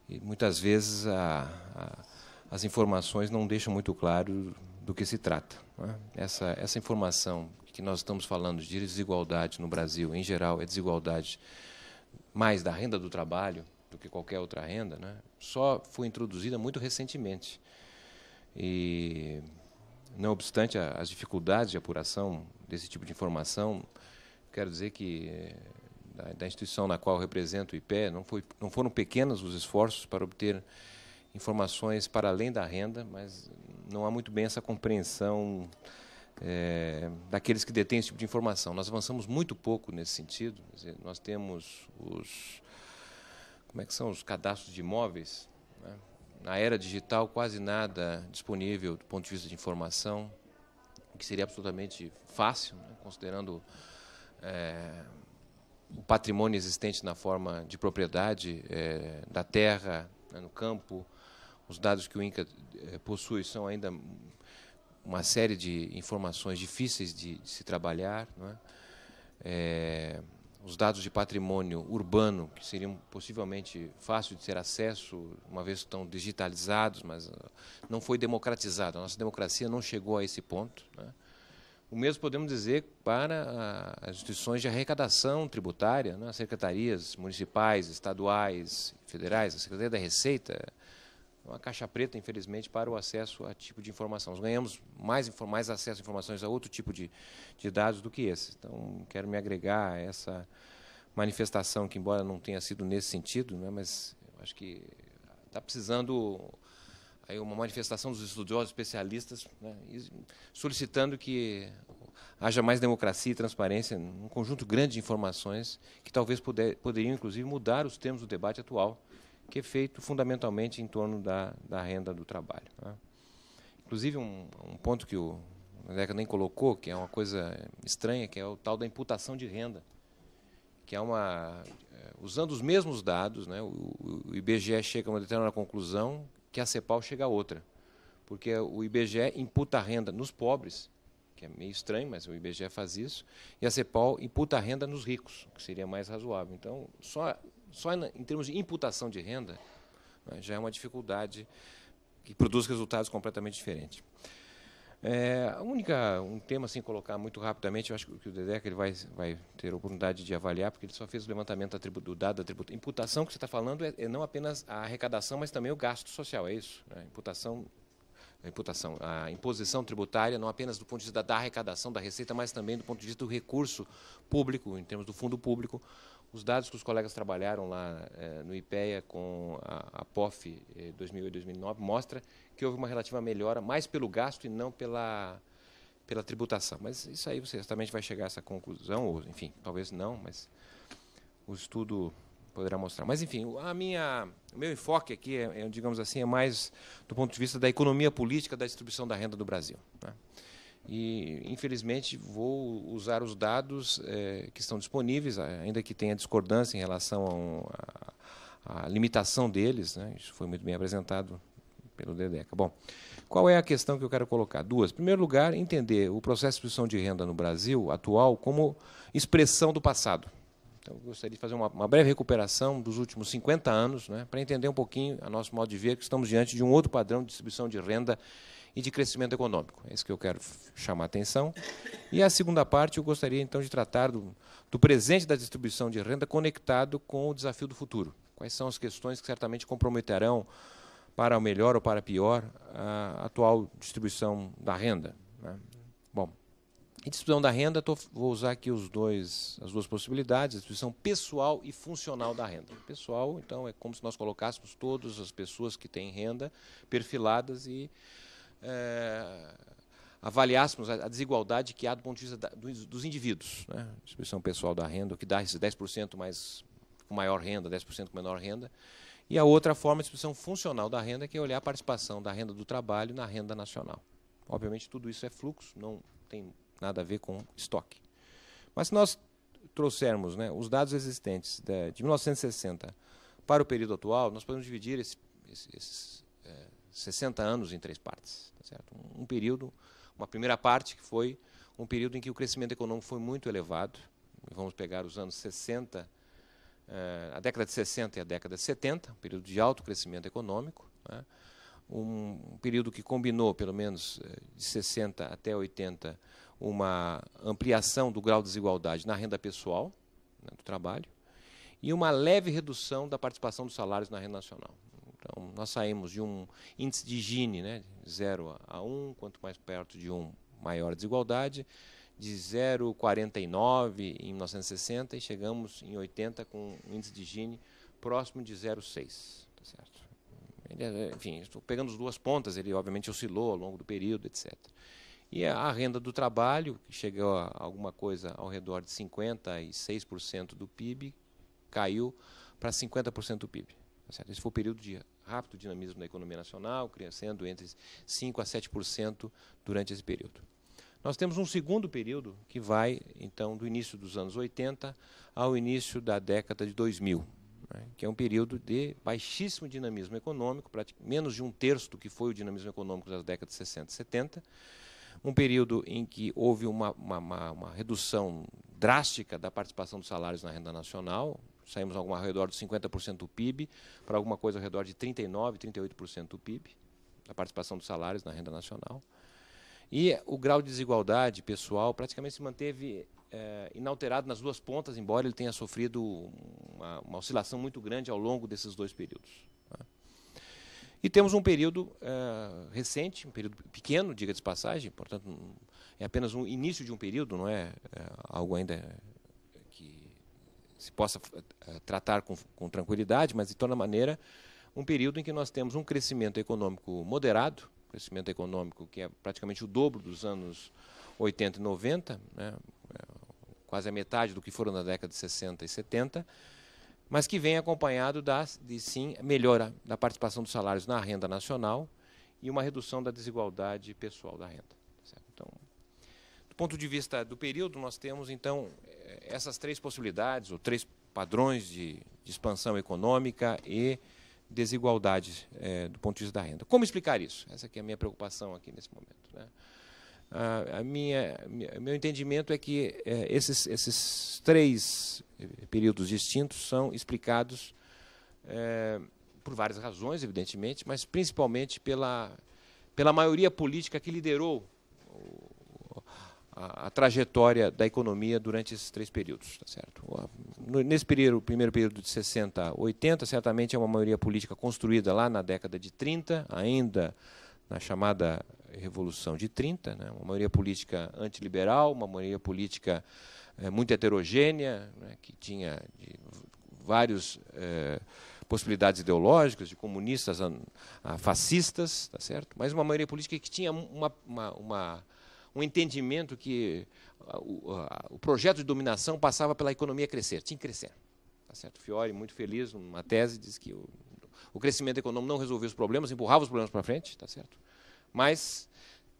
e muitas vezes, a, a, as informações não deixam muito claro do que se trata. Né? Essa, essa informação que nós estamos falando de desigualdade no Brasil, em geral, é desigualdade mais da renda do trabalho do que qualquer outra renda, né? só foi introduzida muito recentemente. E, não obstante as dificuldades de apuração desse tipo de informação, quero dizer que eh, da, instituição na qual represento o IPE, não, foi, não foram pequenos os esforços para obter informações para além da renda, mas não há muito bem essa compreensão é, daqueles que detêm esse tipo de informação. Nós avançamos muito pouco nesse sentido. Dizer, nós temos os. Como é que são os cadastros de imóveis? na era digital, quase nada disponível do ponto de vista de informação, o que seria absolutamente fácil, né, considerando é, o patrimônio existente na forma de propriedade é, da terra, né, no campo. Os dados que o INCA eh, possui são ainda uma série de informações difíceis de, de se trabalhar. Não é? É, os dados de patrimônio urbano, que seriam possivelmente fácil de ter acesso, uma vez que estão digitalizados, mas ah, não foi democratizado. A nossa democracia não chegou a esse ponto. Né? O mesmo podemos dizer para ah, as instituições de arrecadação tributária, né? as secretarias municipais, estaduais, federais, a Secretaria da Receita, uma caixa preta, infelizmente, para o acesso a tipo de informação. Nós ganhamos mais, mais acesso a informações a outro tipo de, de dados do que esse. Então, quero me agregar a essa manifestação, que embora não tenha sido nesse sentido, né, mas acho que está precisando aí uma manifestação dos estudiosos, especialistas, né, solicitando que haja mais democracia e transparência, num conjunto grande de informações que talvez puder, poderiam, inclusive, mudar os termos do debate atual, que é feito fundamentalmente em torno da, da renda do trabalho. Né? Inclusive, um, um, ponto que o Zeca nem colocou, que é uma coisa estranha, que é o tal da imputação de renda, que é uma... É, usando os mesmos dados, né, o, o IBGE chega a uma determinada conclusão que a CEPAL chega a outra. Porque o IBGE imputa a renda nos pobres, que é meio estranho, mas o IBGE faz isso, e a CEPAL imputa a renda nos ricos, que seria mais razoável. Então, só só em termos de imputação de renda, né, já é uma dificuldade que produz resultados completamente diferentes. É, a única, um tema assim colocar muito rapidamente, eu acho que o Dedeca ele vai, vai ter oportunidade de avaliar, porque ele só fez o levantamento da do dado da tributação, Imputação que você está falando é, é, não apenas a arrecadação, mas também o gasto social, é isso? Né? Imputação, a imputação, a imposição tributária, não apenas do ponto de vista da arrecadação da receita, mas também do ponto de vista do recurso público, em termos do fundo público, os dados que os colegas trabalharam lá eh, no IPEA com a, a POF 2008 eh, e 2009 mostra que houve uma relativa melhora, mais pelo gasto e não pela, pela tributação. Mas isso aí você certamente vai chegar a essa conclusão, ou enfim, talvez não, mas o estudo poderá mostrar. Mas enfim, a minha, o meu enfoque aqui, é, é digamos assim, é mais do ponto de vista da economia política da distribuição da renda do Brasil. Né? E, infelizmente, vou usar os dados é, que estão disponíveis, eh, ainda que tenha discordância em relação à limitação deles. Né? Isso foi muito bem apresentado pelo DEDECA. Bom, qual é a questão que eu quero colocar? Duas. Em primeiro lugar, entender o processo de distribuição de renda no Brasil atual como expressão do passado. Então, eu gostaria de fazer uma, uma breve recuperação dos últimos 50 anos, né, para entender um pouquinho a nosso modo de ver que estamos diante de um outro padrão de distribuição de renda e de crescimento econômico. É isso que eu quero chamar a atenção. E a segunda parte, eu gostaria então de tratar do, do presente da distribuição de renda conectado com o desafio do futuro. Quais são as questões que certamente comprometerão para o melhor ou para pior a atual distribuição da renda. Né? Bom, em distribuição da renda, tô, vou usar aqui os dois, as duas possibilidades, a distribuição pessoal e funcional da renda. Pessoal, então, é como se nós colocássemos todas as pessoas que têm renda perfiladas e é, avaliássemos a, desigualdade que há do ponto de vista da, dos, dos, indivíduos. Né? Distribuição pessoal da renda, o que dá esses 10% mais, com maior renda, 10% com menor renda. E a outra forma de distribuição funcional da renda, que é olhar a participação da renda do trabalho na renda nacional. Obviamente, tudo isso é fluxo, não tem nada a ver com estoque. Mas se nós trouxermos né, os dados existentes né, de, de 1960 para o período atual, nós podemos dividir esse, esse, esses 60 anos em três partes. Tá certo? Um, período, uma primeira parte que foi um período em que o crescimento econômico foi muito elevado. Vamos pegar os anos 60, eh, a década de 60 e a década de 70, um período de alto crescimento econômico. Né? Um, um período que combinou, pelo menos eh, de 60 até 80, uma ampliação do grau de desigualdade na renda pessoal, né, do trabalho, e uma leve redução da participação dos salários na renda nacional. Então, nós saímos de um índice de Gini, né, 0 a 1, quanto mais perto de 1, maior a desigualdade, de 0,49 em 1960 e chegamos em 80 com um índice de Gini próximo de 0,6. Tá certo? É, enfim, estou pegando as duas pontas, ele obviamente oscilou ao longo do período, etc. E a renda do trabalho, que chegou a alguma coisa ao redor de 56% do PIB, caiu para 50% do PIB. Tá certo? Esse foi o período de rápido dinamismo da economia nacional, crescendo entre 5% a 7% durante esse período. Nós temos um segundo período que vai, então, do início dos anos 80 ao início da década de 2000, né, que é um período de baixíssimo dinamismo econômico, menos de um terço do que foi o dinamismo econômico das décadas de 60 e 70, um período em que houve uma, uma, uma redução drástica da participação dos salários na renda nacional, saímos alguma ao redor de 50% do PIB para alguma coisa ao redor de 39%, 38% do PIB, da participação dos salários na renda nacional. E o grau de desigualdade pessoal praticamente se manteve é, inalterado nas duas pontas, embora ele tenha sofrido uma, uma oscilação muito grande ao longo desses dois períodos. Né. E temos um período é, recente, um período pequeno, diga-se passagem, portanto, é apenas um início de um período, não é, é algo ainda se possa eh, eh, tratar com, com tranquilidade, mas de toda maneira, um período em que nós temos um crescimento econômico moderado, crescimento econômico que é praticamente o dobro dos anos 80 e 90, né, eh, quase a metade do que foram na década de 60 e 70, mas que vem acompanhado da, de sim melhora da participação dos salários na renda nacional e uma redução da desigualdade pessoal da renda. Tá certo? Então, do ponto de vista do período, nós temos então eh, essas três possibilidades, ou três padrões de, de expansão econômica e desigualdade é, eh, do ponto de vista da renda. Como explicar isso? Essa é a minha preocupação aqui nesse momento. Né? A, a minha, minha, meu entendimento é que é, esses, esses três períodos distintos são explicados é, por várias razões, evidentemente, mas principalmente pela, pela maioria política que liderou o, a, trajetória da economia durante esses três períodos, tá certo? Nesse período, primeiro período de 60 a 80, certamente é uma maioria política construída lá na década de 30, ainda na chamada Revolução de 30, né? uma maioria política antiliberal, uma maioria política é, muito heterogênea, né? que tinha várias vários é, possibilidades ideológicas, de comunistas a, a, fascistas, tá certo? mas uma maioria política que tinha uma, uma, uma um entendimento que ah, o, ah, o projeto de dominação passava pela economia crescer, tinha que crescer. Tá certo? Fiore, muito feliz, numa tese, diz que o, o crescimento econômico não resolvia os problemas, empurrava os problemas para frente, tá certo? mas,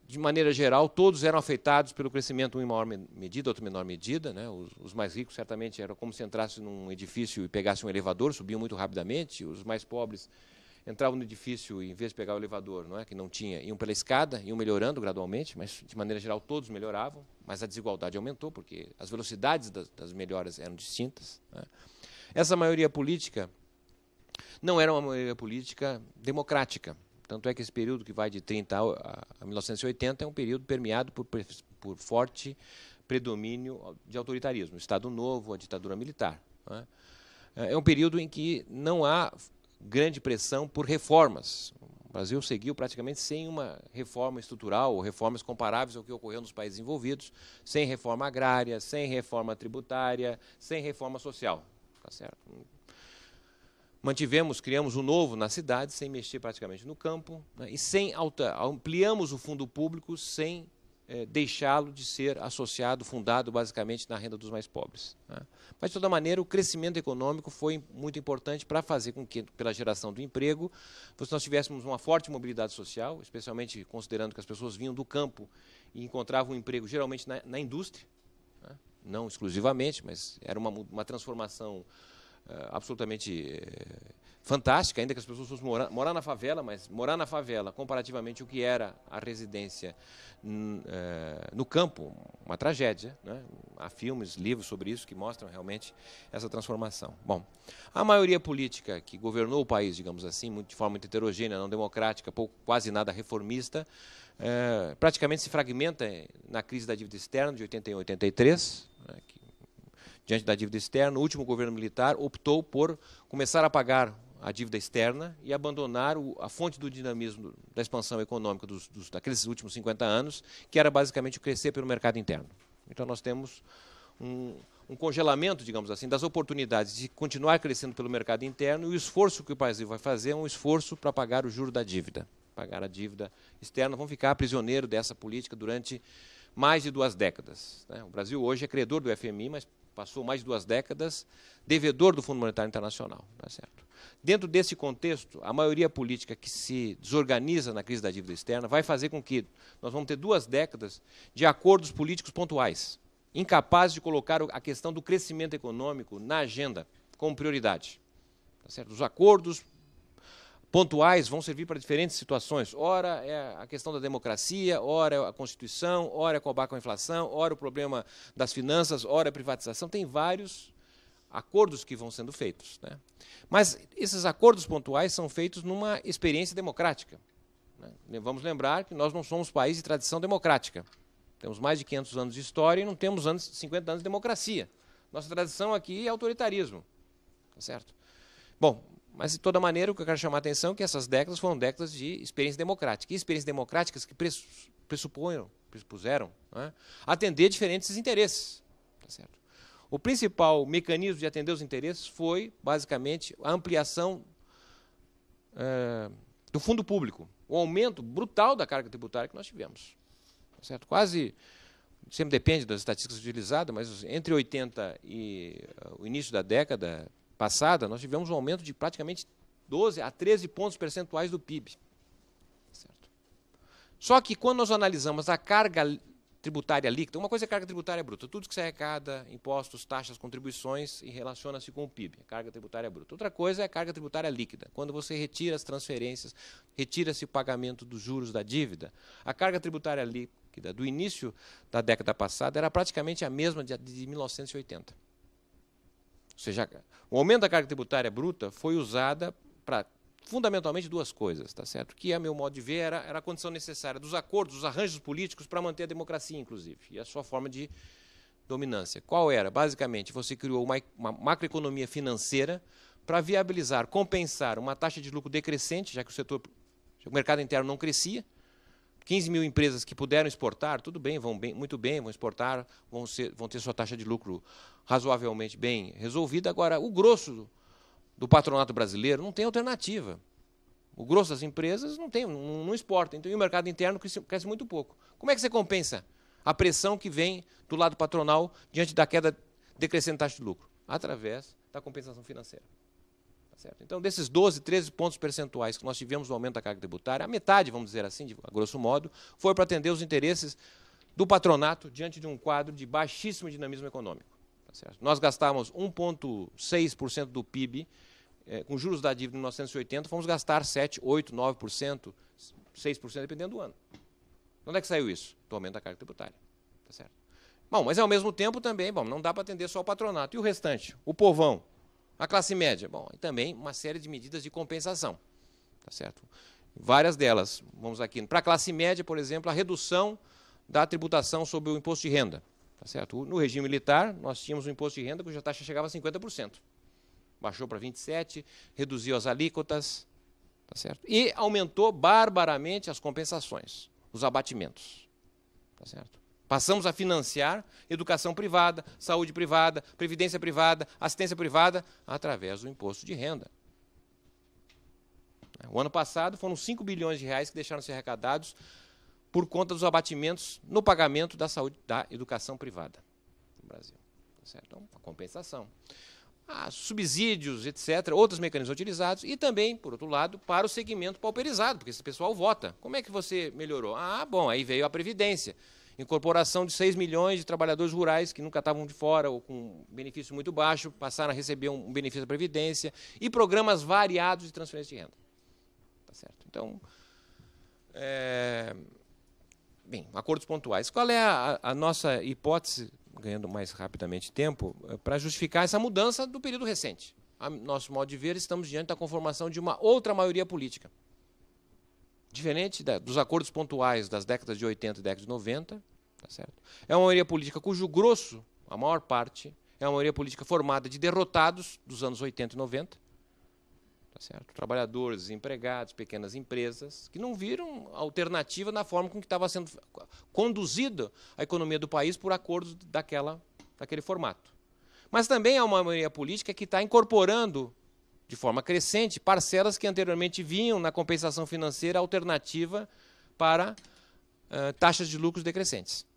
de maneira geral, todos eram afetados pelo crescimento, um em maior medida, outro em menor medida. Né? Os, os, mais ricos, certamente, era como se entrasse num edifício e pegasse um elevador, subiam muito rapidamente, os mais pobres entravam no edifício e, em vez de pegar o elevador, não é que não tinha, iam pela escada, iam melhorando gradualmente, mas de maneira geral todos melhoravam, mas a desigualdade aumentou porque as velocidades das, das melhoras eram distintas. É? Essa maioria política não era uma maioria política democrática. Tanto é que esse período que vai de 30 a 1980 é um período permeado por, por forte predomínio de autoritarismo, Estado Novo, a ditadura militar. Né. É, é um período em que não há grande pressão por reformas. O Brasil seguiu praticamente sem uma reforma estrutural ou reformas comparáveis ao que ocorreu nos países envolvidos, sem reforma agrária, sem reforma tributária, sem reforma social. Tá certo? Mantivemos, criamos o um novo na cidade, sem mexer praticamente no campo, né? e sem alta, ampliamos o fundo público sem é, deixá-lo de ser associado, fundado basicamente na renda dos mais pobres. Né? Mas, de toda maneira, o crescimento econômico foi muito importante para fazer com que, pela geração do emprego, se nós tivéssemos uma forte mobilidade social, especialmente considerando que as pessoas vinham do campo e encontravam um emprego geralmente na, na indústria, né? não exclusivamente, mas era uma, uma transformação uh, absolutamente. Uh, fantástica, ainda que as pessoas fossem morar, morar na favela, mas morar na favela, comparativamente o que era a residência é, no campo, uma tragédia. Né? Há filmes, livros sobre isso que mostram realmente essa transformação. Bom, a maioria política que governou o país, digamos assim, de forma muito heterogênea, não democrática, pouco, quase nada reformista, é, praticamente se fragmenta na crise da dívida externa de 81 e 83, né, que, diante da dívida externa, o último governo militar optou por começar a pagar a dívida externa e abandonar o, a fonte do dinamismo da expansão econômica dos, dos, daqueles últimos 50 anos, que era basicamente o crescer pelo mercado interno. Então nós temos um, um congelamento, digamos assim, das oportunidades de continuar crescendo pelo mercado interno e o esforço que o Brasil vai fazer é um esforço para pagar o juro da dívida, pagar a dívida externa, vão ficar prisioneiros dessa política durante mais de duas décadas. Né? O Brasil hoje é credor do FMI, mas passou mais de duas décadas devedor do Fundo Monetário Internacional, tá certo? Dentro desse contexto, a maioria política que se desorganiza na crise da dívida externa vai fazer com que nós vamos ter duas décadas de acordos políticos pontuais, incapazes de colocar a questão do crescimento econômico na agenda como prioridade. Tá certo? Os acordos pontuais vão servir para diferentes situações. Ora é a questão da democracia, ora é a Constituição, ora é combater com a inflação, ora é o problema das finanças, ora é a privatização. Tem vários acordos que vão sendo feitos. Né? Mas esses acordos pontuais são feitos numa experiência democrática. Né? Vamos lembrar que nós não somos país de tradição democrática. Temos mais de 500 anos de história e não temos anos, 50 anos de democracia. Nossa tradição aqui é autoritarismo. Tá certo? Bom, mas de toda maneira, o que eu quero chamar a atenção é que essas décadas foram décadas de experiência democrática. E experiências democráticas que pressupunham, pressupuseram, né? atender diferentes interesses. Tá certo? O principal mecanismo de atender os interesses foi, basicamente, a ampliação é, do fundo público, o aumento brutal da carga tributária que nós tivemos. Certo? Quase, sempre depende das estatísticas utilizadas, mas entre 80 e eh, o início da década passada, nós tivemos um aumento de praticamente 12 a 13 pontos percentuais do PIB. Certo? Só que quando nós analisamos a carga tributária líquida. Uma coisa é carga tributária bruta, tudo que você arrecada, impostos, taxas, contribuições e relaciona-se com o PIB, é carga tributária bruta. Outra coisa é a carga tributária líquida, quando você retira as transferências, retira-se o pagamento dos juros da dívida. A carga tributária líquida do início da década passada era praticamente a mesma de, de 1980. Ou seja, o aumento da carga tributária bruta foi usada para fundamentalmente duas coisas, tá certo? Que, a meu modo de ver, era, era a condição necessária dos acordos, dos arranjos políticos para manter a democracia, inclusive, e a sua forma de dominância. Qual era? Basicamente, você criou uma, uma macroeconomia financeira para viabilizar, compensar uma taxa de lucro decrescente, já que o setor, o mercado interno não crescia. 15 mil empresas que puderam exportar, tudo bem, vão bem, muito bem, vão exportar, vão, ser, vão ter sua taxa de lucro razoavelmente bem resolvida. Agora, o grosso do patronato brasileiro não tem alternativa. O grosso das empresas não tem, não, não exporta. Então, e o mercado interno cresce, cresce muito pouco. Como é que você compensa a pressão que vem do lado patronal diante da queda decrescente da taxa de lucro? Através da compensação financeira. Tá certo. Então, desses 12, 13 pontos percentuais que nós tivemos no aumento da carga tributária, a metade, vamos dizer assim, de, a grosso modo, foi para atender os interesses do patronato diante de um quadro de baixíssimo dinamismo econômico. Tá Nós gastávamos 1,6% do PIB é, com juros da dívida em 1980, fomos gastar 7, 8, 9%, 6%, dependendo do ano. De onde é que saiu isso? Do aumento da carga tributária. Tá certo. Bom, mas ao mesmo tempo também, bom, não dá para atender só o patronato. E o restante? O povão, a classe média. Bom, e também uma série de medidas de compensação. Tá certo? Várias delas. Vamos aqui. Para a classe média, por exemplo, a redução da tributação sobre o imposto de renda. Tá certo? No regime militar, nós tínhamos um imposto de renda cuja taxa chegava a 50% baixou para 27, reduziu as alíquotas, tá certo? E aumentou barbaramente as compensações, os abatimentos, tá certo? Passamos a financiar educação privada, saúde privada, previdência privada, assistência privada através do imposto de renda. O ano passado foram 5 bilhões de reais que deixaram ser arrecadados por conta dos abatimentos no pagamento da saúde da educação privada no Brasil. Tá certo? Então, a compensação a subsídios, etc., outros mecanismos utilizados, e também, por outro lado, para o segmento pauperizado, porque esse pessoal vota. Como é que você melhorou? Ah, bom, aí veio a Previdência. Incorporação de 6 milhões de trabalhadores rurais que nunca estavam de fora ou com benefício muito baixo, passaram a receber um benefício da Previdência, e programas variados de transferência de renda. Tá certo? Então, é... bem, acordos pontuais. Qual é a, a nossa hipótese ganhando mais rapidamente tempo, eh, para justificar essa mudança do período recente. A nosso modo de ver, estamos diante da conformação de uma outra maioria política. Diferente da, dos acordos pontuais das décadas de 80 e décadas de 90, tá certo? é uma maioria política cujo grosso, a maior parte, é uma maioria política formada de derrotados dos anos 80 e 90, Tá certo? Trabalhadores, desempregados, pequenas empresas, que não viram alternativa na forma com que estava sendo conduzida a economia do país por acordos daquela, daquele formato. Mas também há uma maioria política que está incorporando de forma crescente parcelas que anteriormente vinham na compensação financeira alternativa para uh, taxas de lucros decrescentes.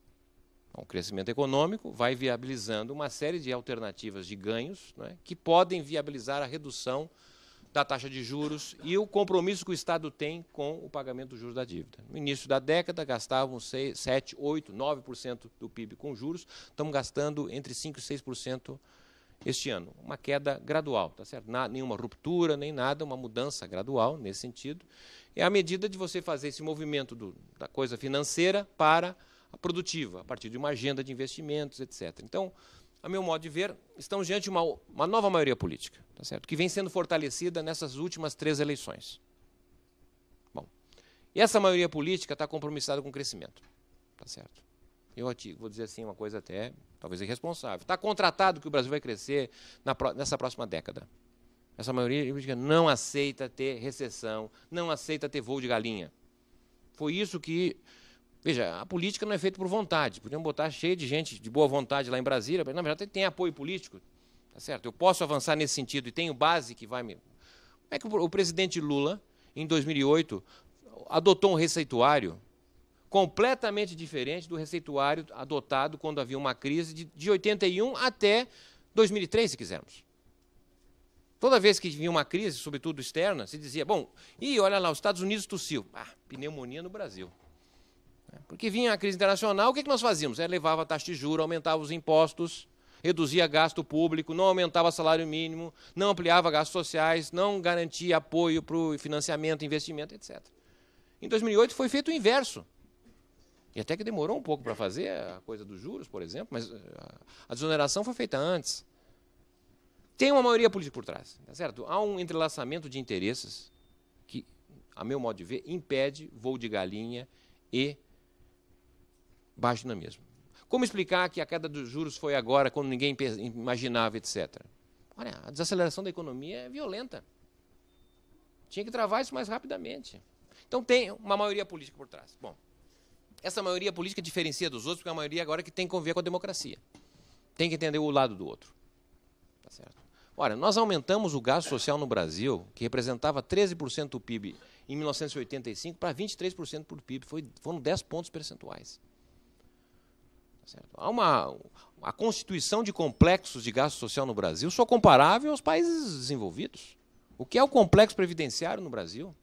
Então, o crescimento econômico vai viabilizando uma série de alternativas de ganhos né, que podem viabilizar a redução da taxa de juros e o compromisso que o Estado tem com o pagamento dos juros da dívida. No início da década, gastavam 6, 7, 8, 9% do PIB com juros, estamos gastando entre 5% e 6% este ano. Uma queda gradual, tá certo? Na, nenhuma ruptura, nem nada, uma mudança gradual nesse sentido. É a medida de você fazer esse movimento do, da coisa financeira para a produtiva, a partir de uma agenda de investimentos, etc. Então, a meu modo de ver, estamos diante de uma, uma nova maioria política, tá certo? que vem sendo fortalecida nessas últimas três eleições. Bom, e essa maioria política está compromissada com o crescimento, tá certo? Eu vou dizer assim uma coisa até talvez irresponsável. Está contratado que o Brasil vai crescer na, nessa próxima década. Essa maioria política não aceita ter recessão, não aceita ter voo de galinha. Foi isso que Veja, a política não é feita por vontade. Podiam botar cheio de gente de boa vontade lá em Brasília. Não, mas já tem, tem apoio político. Tá certo? Eu posso avançar nesse sentido e tenho base que vai me. Como é que o, o presidente Lula, em 2008, adotou um receituário completamente diferente do receituário adotado quando havia uma crise de, de 81 até 2003, se quisermos. Toda vez que vinha uma crise, sobretudo externa, se dizia: bom, e olha lá, os Estados Unidos tossiu. Ah, pneumonia no Brasil. É, porque vinha a crise internacional, o é que, nós fazíamos? É, levava a taxa de juros, aumentava os impostos, reduzia gasto público, não aumentava salário mínimo, não ampliava gastos sociais, não garantia apoio para o financiamento, investimento, etc. Em 2008 foi feito o inverso. E até que demorou um pouco para fazer a coisa dos juros, por exemplo, mas eh, a desoneração foi feita antes. Tem uma maioria política por trás, tá certo? Há um entrelaçamento de interesses que, a meu modo de ver, impede voo de galinha e baixo na mesma. Como explicar que a queda dos juros foi agora, quando ninguém imaginava, etc. Olha, a desaceleração da economia é violenta. Tinha que travar isso mais rapidamente. Então tem uma maioria política por trás. Bom, essa maioria política diferencia dos outros, porque é a maioria agora que tem que conviver com a democracia. Tem que entender o lado do outro. Tá certo? Olha, nós aumentamos o gasto social no Brasil, que representava 13% do PIB em 1985, para 23% do PIB. Foi, foram 10 pontos percentuais. Certo? Há uma, a constituição de complexos de gasto social no Brasil só comparável aos países desenvolvidos. O que é o complexo previdenciário no Brasil?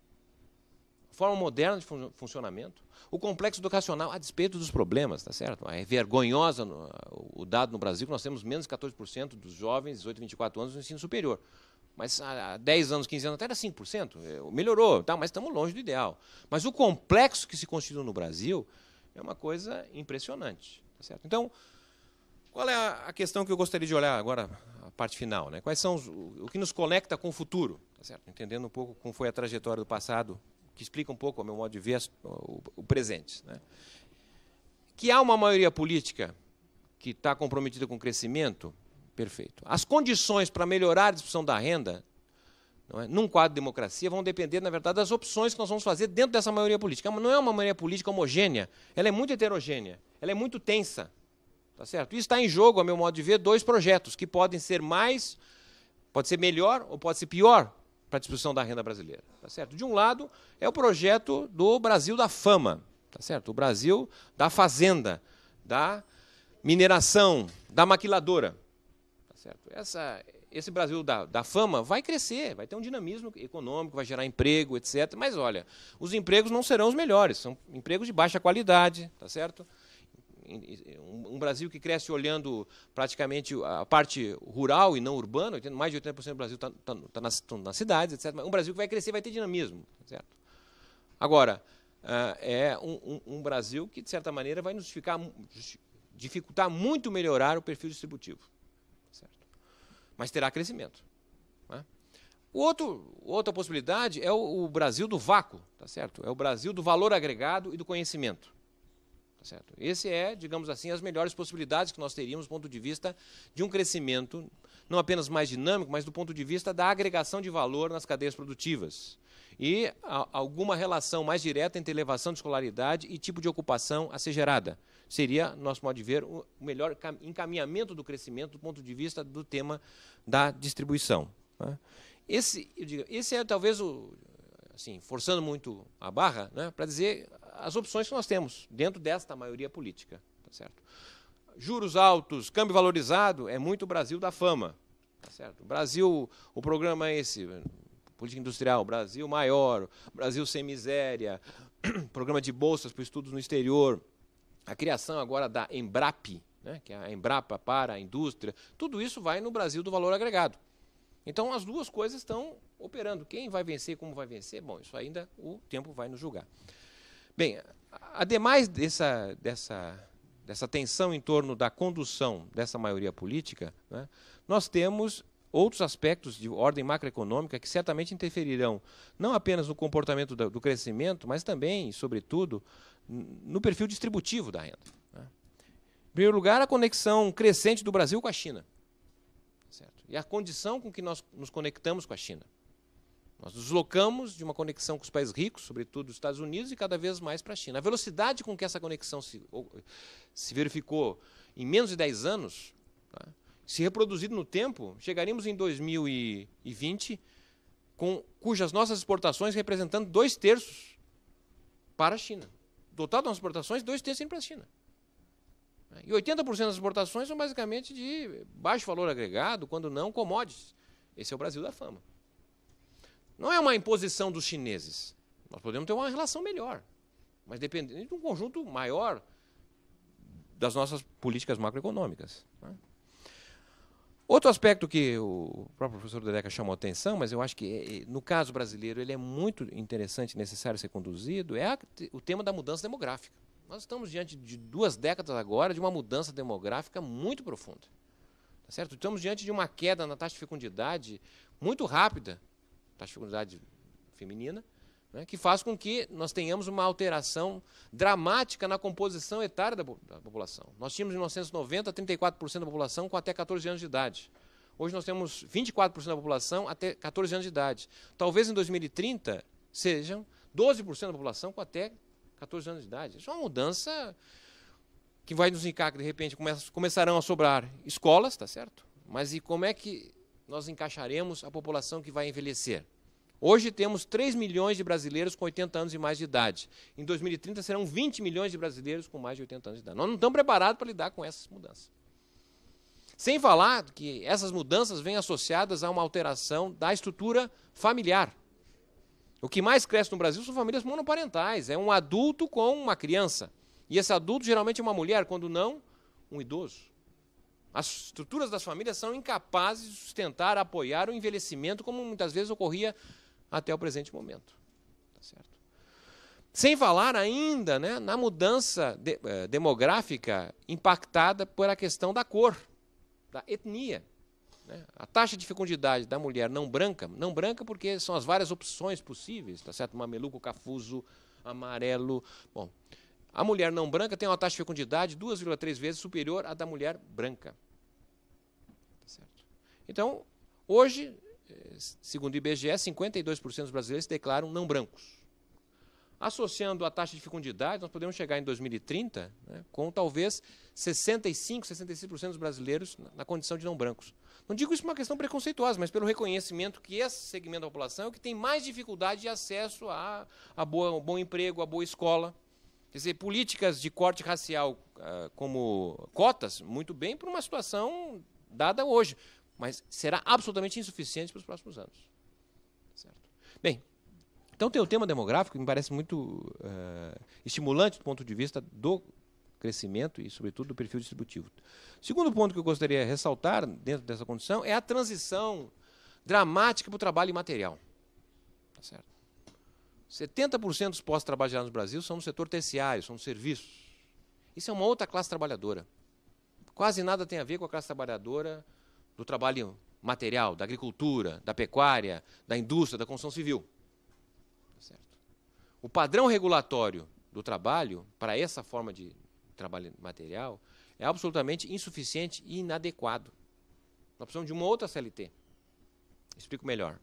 Forma moderna de fun funcionamento. O complexo educacional, a despeito dos problemas, tá certo? É vergonhosa no, o dado no Brasil que nós temos menos de 14% dos jovens 18 a 24 anos no ensino superior. Mas há 10 anos, 15 anos até era 5%. É, melhorou, tá? mas estamos longe do ideal. Mas o complexo que se constituiu no Brasil é uma coisa impressionante. Tá certo? Então, qual é a questão que eu gostaria de olhar agora, a parte final? Né? Quais são os, o que nos conecta com o futuro? Tá certo? Entendendo um pouco como foi a trajetória do passado, que explica um pouco, ao meu modo de ver, o, o presente. Né? Que há uma maioria política que está comprometida com o crescimento, perfeito. As condições para melhorar a discussão da renda, não é? num quadro de democracia, vão depender, na verdade, das opções que nós vamos fazer dentro dessa maioria política. É não é uma maioria política homogênea, ela é muito heterogênea ela é muito tensa. Tá certo? E está em jogo, a meu modo de ver, dois projetos que podem ser mais, pode ser melhor ou pode ser pior para a distribuição da renda brasileira. Tá certo? De um lado, é o projeto do Brasil da fama, tá certo? O Brasil da fazenda, da mineração, da maquiladora. Tá certo? Essa, esse Brasil da, da fama vai crescer, vai ter um dinamismo econômico, vai gerar emprego, etc. Mas olha, os empregos não serão os melhores, são empregos de baixa qualidade, tá certo? um Brasil que cresce olhando praticamente a parte rural e não urbana, mais de 80% do Brasil está tá, tá nas, nas, cidades, etc. Um Brasil que vai crescer vai ter dinamismo. Tá certo? Agora, ah, é um, um, um Brasil que, de certa maneira, vai nos ficar, dificultar muito melhorar o perfil distributivo. Tá certo? Mas terá crescimento. Né? Outro, outra possibilidade é o, o Brasil do vácuo, tá certo? É o Brasil do valor agregado e do conhecimento. Certo? Esse é, digamos assim, as melhores possibilidades que nós teríamos do ponto de vista de um crescimento não apenas mais dinâmico, mas do ponto de vista da agregação de valor nas cadeias produtivas. E a, alguma relação mais direta entre elevação de escolaridade e tipo de ocupação a ser gerada. Seria, nosso modo de ver, o melhor encaminhamento do crescimento do ponto de vista do tema da distribuição. Né? Esse, digo, esse é talvez o, assim, forçando muito a barra, né, para dizer as opções que nós temos dentro desta maioria política. Tá certo? Juros altos, câmbio valorizado, é muito o Brasil da fama. Tá certo? O Brasil, o programa é esse, política industrial, Brasil maior, Brasil sem miséria, programa de bolsas para estudos no exterior, a criação agora da Embrap, né, que é a Embrapa para a indústria, tudo isso vai no Brasil do valor agregado. Então as duas coisas estão operando. Quem vai vencer, como vai vencer, bom, isso ainda o tempo vai nos julgar. Bem, ademais dessa, dessa, dessa tensão em torno da condução dessa maioria política, né, nós temos outros aspectos de ordem macroeconômica que certamente interferirão não apenas no comportamento do, crescimento, mas também, sobretudo, no perfil distributivo da renda. Né. Em primeiro lugar, a conexão crescente do Brasil com a China. Certo? E a condição com que nós nos conectamos com a China. Nós nos deslocamos de uma conexão com os países ricos, sobretudo os Estados Unidos, e cada vez mais para a China. A velocidade com que essa conexão se, se verificou em menos de 10 anos, tá? se reproduzido no tempo, chegaríamos em 2020 com cujas nossas exportações representando dois terços para a China. dotado das exportações, dois terços indo para a China. E 80% das exportações são basicamente de baixo valor agregado, quando não commodities. Esse é o Brasil da fama. Não é uma imposição dos chineses. Nós podemos ter uma relação melhor, mas dependendo de um conjunto maior das nossas políticas macroeconômicas. Né? Outro aspecto que o próprio professor Dedeca chamou atenção, mas eu acho que eh, eh, no caso brasileiro ele é muito interessante e necessário ser conduzido, é a, o tema da mudança demográfica. Nós estamos diante de duas décadas agora de uma mudança demográfica muito profunda. Tá certo? Estamos diante de uma queda na taxa de fecundidade muito rápida taxa de feminina, né, que faz com que nós tenhamos uma alteração dramática na composição etária da, da população. Nós tínhamos em 1990 34% da população com até 14 anos de idade. Hoje nós temos 24% da população até 14 anos de idade. Talvez em 2030 sejam 12% da população com até 14 anos de idade. Isso é uma mudança que vai nos indicar que, de repente, começarão a sobrar escolas, está certo? Mas e como é que nós encaixaremos a população que vai envelhecer. Hoje temos 3 milhões de brasileiros com 80 anos e mais de idade. Em 2030 serão 20 milhões de brasileiros com mais de 80 anos de idade. Nós não estamos preparados para lidar com essas mudanças. Sem falar que essas mudanças vêm associadas a uma alteração da estrutura familiar. O que mais cresce no Brasil são famílias monoparentais. É um adulto com uma criança. E esse adulto geralmente é uma mulher, quando não, um idoso. As estruturas das famílias são incapazes de sustentar, apoiar o envelhecimento, como muitas vezes ocorria até o presente momento. Tá certo? Sem falar ainda né, na mudança de, eh, demográfica impactada por a questão da cor, da etnia. Né? A taxa de fecundidade da mulher não branca, não branca porque são as várias opções possíveis, tá certo? Mameluco, cafuso, amarelo. Bom, a mulher não branca tem uma taxa de fecundidade 2,3 vezes superior à da mulher branca. Tá então, hoje, eh, segundo o IBGE, 52% dos brasileiros se declaram não brancos. Associando a taxa de fecundidade, nós podemos chegar em 2030 né, com talvez 65%, 66% dos brasileiros na, condição de não brancos. Não digo isso por uma questão preconceituosa, mas pelo reconhecimento que esse segmento da população é o que tem mais dificuldade de acesso a, a boa, bom emprego, a boa escola. Quer dizer, políticas de corte racial ah, como cotas, muito bem, para uma situação dada hoje, mas será absolutamente insuficiente para os próximos anos. Certo? Bem, então tem o tema demográfico, que me parece muito uh, estimulante do ponto de vista do crescimento e, sobretudo, do perfil distributivo. Segundo ponto que eu gostaria de ressaltar dentro dessa condição é a transição dramática para o trabalho imaterial. Tá certo? 70% dos postos trabalhados no Brasil são no setor terciário, são serviços. Isso é uma outra classe trabalhadora. Quase nada tem a ver com a classe trabalhadora do trabalho material, da agricultura, da pecuária, da indústria, da construção civil. Tá certo? O padrão regulatório do trabalho para essa forma de trabalho material é absolutamente insuficiente e inadequado. Nós precisamos de uma outra CLT. Explico melhor.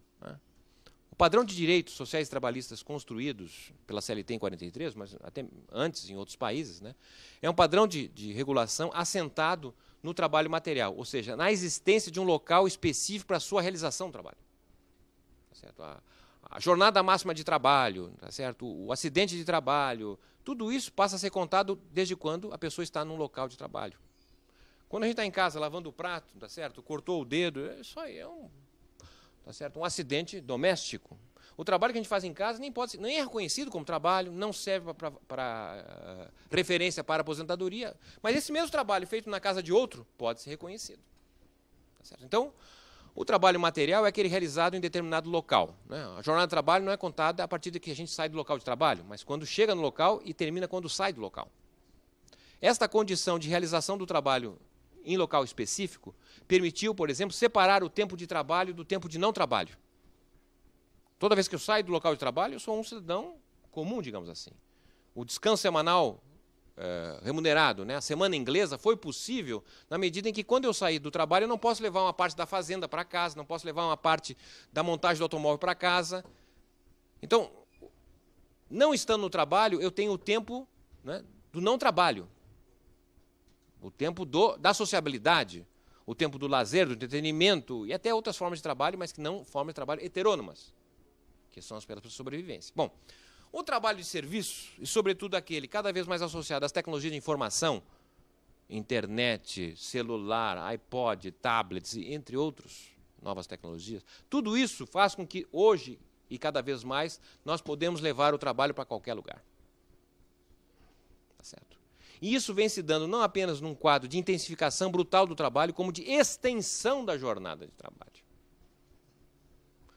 O padrão de direitos sociais e trabalhistas construídos pela CLT em 43, mas até antes em outros países, né, é um padrão de, de regulação assentado no trabalho material, ou seja, na existência de um local específico para a sua realização do trabalho. Tá certo? A, a jornada máxima de trabalho, tá certo? o acidente de trabalho, tudo isso passa a ser contado desde quando a pessoa está num local de trabalho. Quando a gente está em casa lavando o prato, tá certo? cortou o dedo, isso aí é um tá certo? Um acidente doméstico. O trabalho que a gente faz em casa nem, pode, nem é reconhecido como trabalho, não serve para uh, eh, referência para aposentadoria, mas esse mesmo trabalho feito na casa de outro pode ser reconhecido. Tá certo? Então, o trabalho material é aquele realizado em determinado local. Né? A jornada de trabalho não é contada a partir de que a gente sai do local de trabalho, mas quando chega no local e termina quando sai do local. Esta condição de realização do trabalho em local específico, permitiu, por exemplo, separar o tempo de trabalho do tempo de não trabalho. Toda vez que eu saio do local de trabalho, eu sou um cidadão comum, digamos assim. O descanso semanal é, remunerado, né? a semana inglesa, foi possível na medida em que, quando eu saí do trabalho, eu não posso levar uma parte da fazenda para casa, não posso levar uma parte da montagem do automóvel para casa. Então, não estando no trabalho, eu tenho o tempo né, do não trabalho, o tempo do, da sociabilidade, o tempo do lazer, do entretenimento e até outras formas de trabalho, mas que não formas de trabalho heterônomas, que são as para sobrevivência. Bom, o trabalho de serviço, e sobretudo aquele cada vez mais associado às tecnologias de informação, internet, celular, iPod, tablets, entre outros, novas tecnologias, tudo isso faz com que hoje e cada vez mais nós podemos levar o trabalho para qualquer lugar. Tá certo? E isso vem se dando não apenas num quadro de intensificação brutal do trabalho, como de extensão da jornada de trabalho.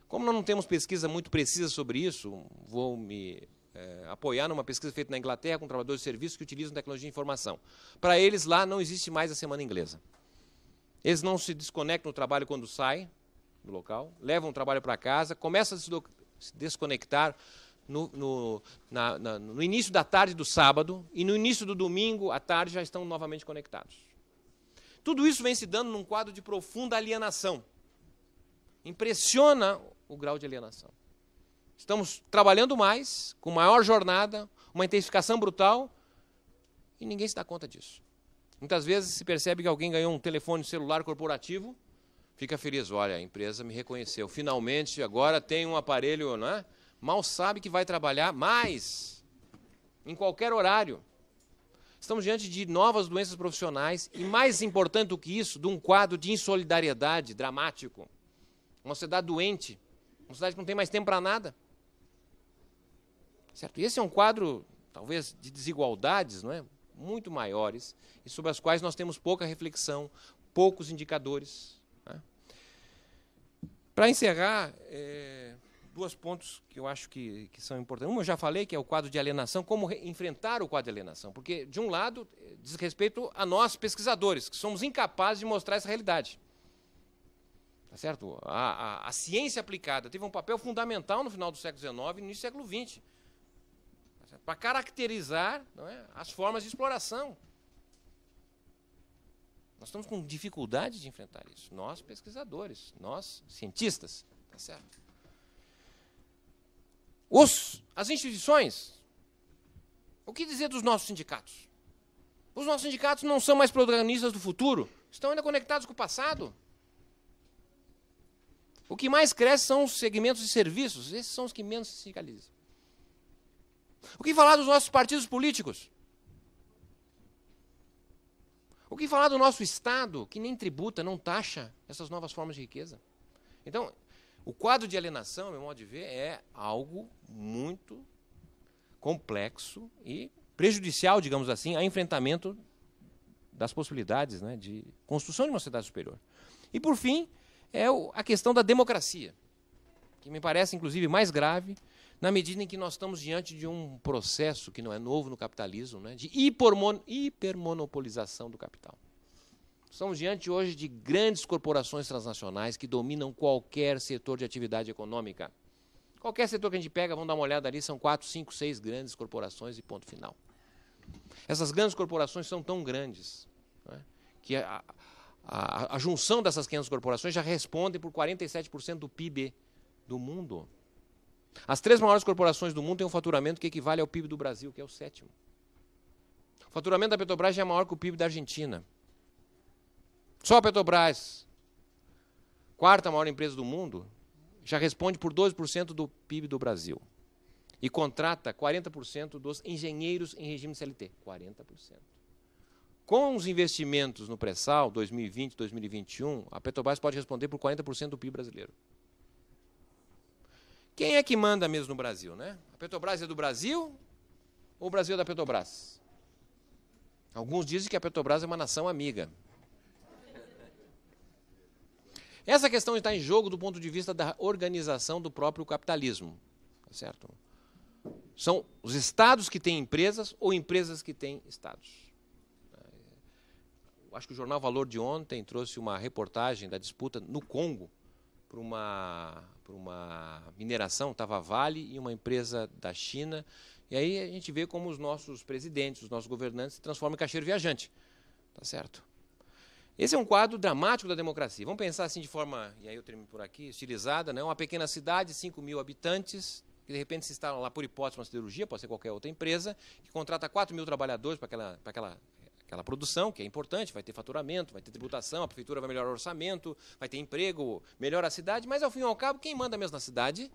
Como nós não temos pesquisa muito precisa sobre isso, vou me é, apoiar numa pesquisa feita na Inglaterra com trabalhadores de serviço que utilizam tecnologia de informação. Para eles, lá não existe mais a semana inglesa. Eles não se desconectam do trabalho quando saem do local, levam o trabalho para casa, começam a se desconectar no, no, na, na, no início da tarde do sábado e no início do domingo à tarde já estão novamente conectados. Tudo isso vem se dando num quadro de profunda alienação. Impressiona o grau de alienação. Estamos trabalhando mais, com maior jornada, uma intensificação brutal, e ninguém se dá conta disso. Muitas vezes se percebe que alguém ganhou um telefone celular corporativo, fica feliz, olha, a empresa me reconheceu, finalmente agora tem um aparelho, não é? mal sabe que vai trabalhar mais em qualquer horário. Estamos diante de novas doenças profissionais e, mais importante do que isso, de um quadro de insolidariedade dramático. Uma sociedade doente, uma sociedade que não tem mais tempo para nada. Certo? E esse é um quadro, talvez, de desigualdades não é? muito maiores e sobre as quais nós temos pouca reflexão, poucos indicadores. Né? Para encerrar. É duas pontos que eu acho que, que são importantes. Um, eu já falei, que é o quadro de alienação, como enfrentar o quadro de alienação. Porque, de um lado, eh, diz respeito a nós, pesquisadores, que somos incapazes de mostrar essa realidade. Tá certo? A, a, a ciência aplicada teve um papel fundamental no final do século XIX e no início do século XX. Tá Para caracterizar é, as formas de exploração. Nós estamos com dificuldade de enfrentar isso. Nós, pesquisadores, nós, cientistas. Tá certo? Os, as instituições, o que dizer dos nossos sindicatos? Os nossos sindicatos não são mais protagonistas do futuro, estão ainda conectados com o passado. O que mais cresce são os segmentos de serviços, esses são os que menos se sindicalizam. O que falar dos nossos partidos políticos? O que falar do nosso Estado, que nem tributa, não taxa essas novas formas de riqueza? Então, o quadro de alienação, meu modo de ver, é algo muito complexo e prejudicial, digamos assim, a enfrentamento das possibilidades né, de construção de uma sociedade superior. E, por fim, é a questão da democracia, que me parece, inclusive, mais grave, na medida em que nós estamos diante de um processo que não é novo no capitalismo, né, de hipermonopolização do capital. Estamos diante hoje de grandes corporações transnacionais que dominam qualquer setor de atividade econômica. Qualquer setor que a gente pega, vamos dar uma olhada ali, são quatro, cinco, seis grandes corporações e ponto final. Essas grandes corporações são tão grandes né, que a, a, a, junção dessas 500 corporações já responde por 47% do PIB do mundo. As três maiores corporações do mundo têm um faturamento que equivale ao PIB do Brasil, que é o sétimo. O faturamento da Petrobras já é maior que o PIB da Argentina. Só a Petrobras, quarta maior empresa do mundo, já responde por 12% do PIB do Brasil e contrata 40% dos engenheiros em regime CLT. 40%. Com os investimentos no pré-sal, 2020, 2021, a Petrobras pode responder por 40% do PIB brasileiro. Quem é que manda mesmo no Brasil, né? A Petrobras é do Brasil ou o Brasil é da Petrobras? Alguns dizem que a Petrobras é uma nação amiga. Essa questão está em jogo do ponto de vista da organização do próprio capitalismo, tá certo? São os estados que têm empresas ou empresas que têm estados. Acho que o jornal Valor de ontem trouxe uma reportagem da disputa no Congo para uma, para uma mineração, estava Vale e uma empresa da China. E aí a gente vê como os nossos presidentes, os nossos governantes se transformam em caixeiro viajante. Tá certo? Esse é um quadro dramático da democracia. Vamos pensar assim de forma, e aí eu termino por aqui, estilizada, né? uma pequena cidade, 5 mil habitantes, que de repente se instala lá por hipótese uma siderurgia, pode ser qualquer outra empresa, que contrata 4 mil trabalhadores para aquela, para aquela, aquela produção, que é importante, vai ter faturamento, vai ter tributação, a prefeitura vai melhorar o orçamento, vai ter emprego, melhora a cidade, mas ao fim e ao cabo, quem manda mesmo na cidade?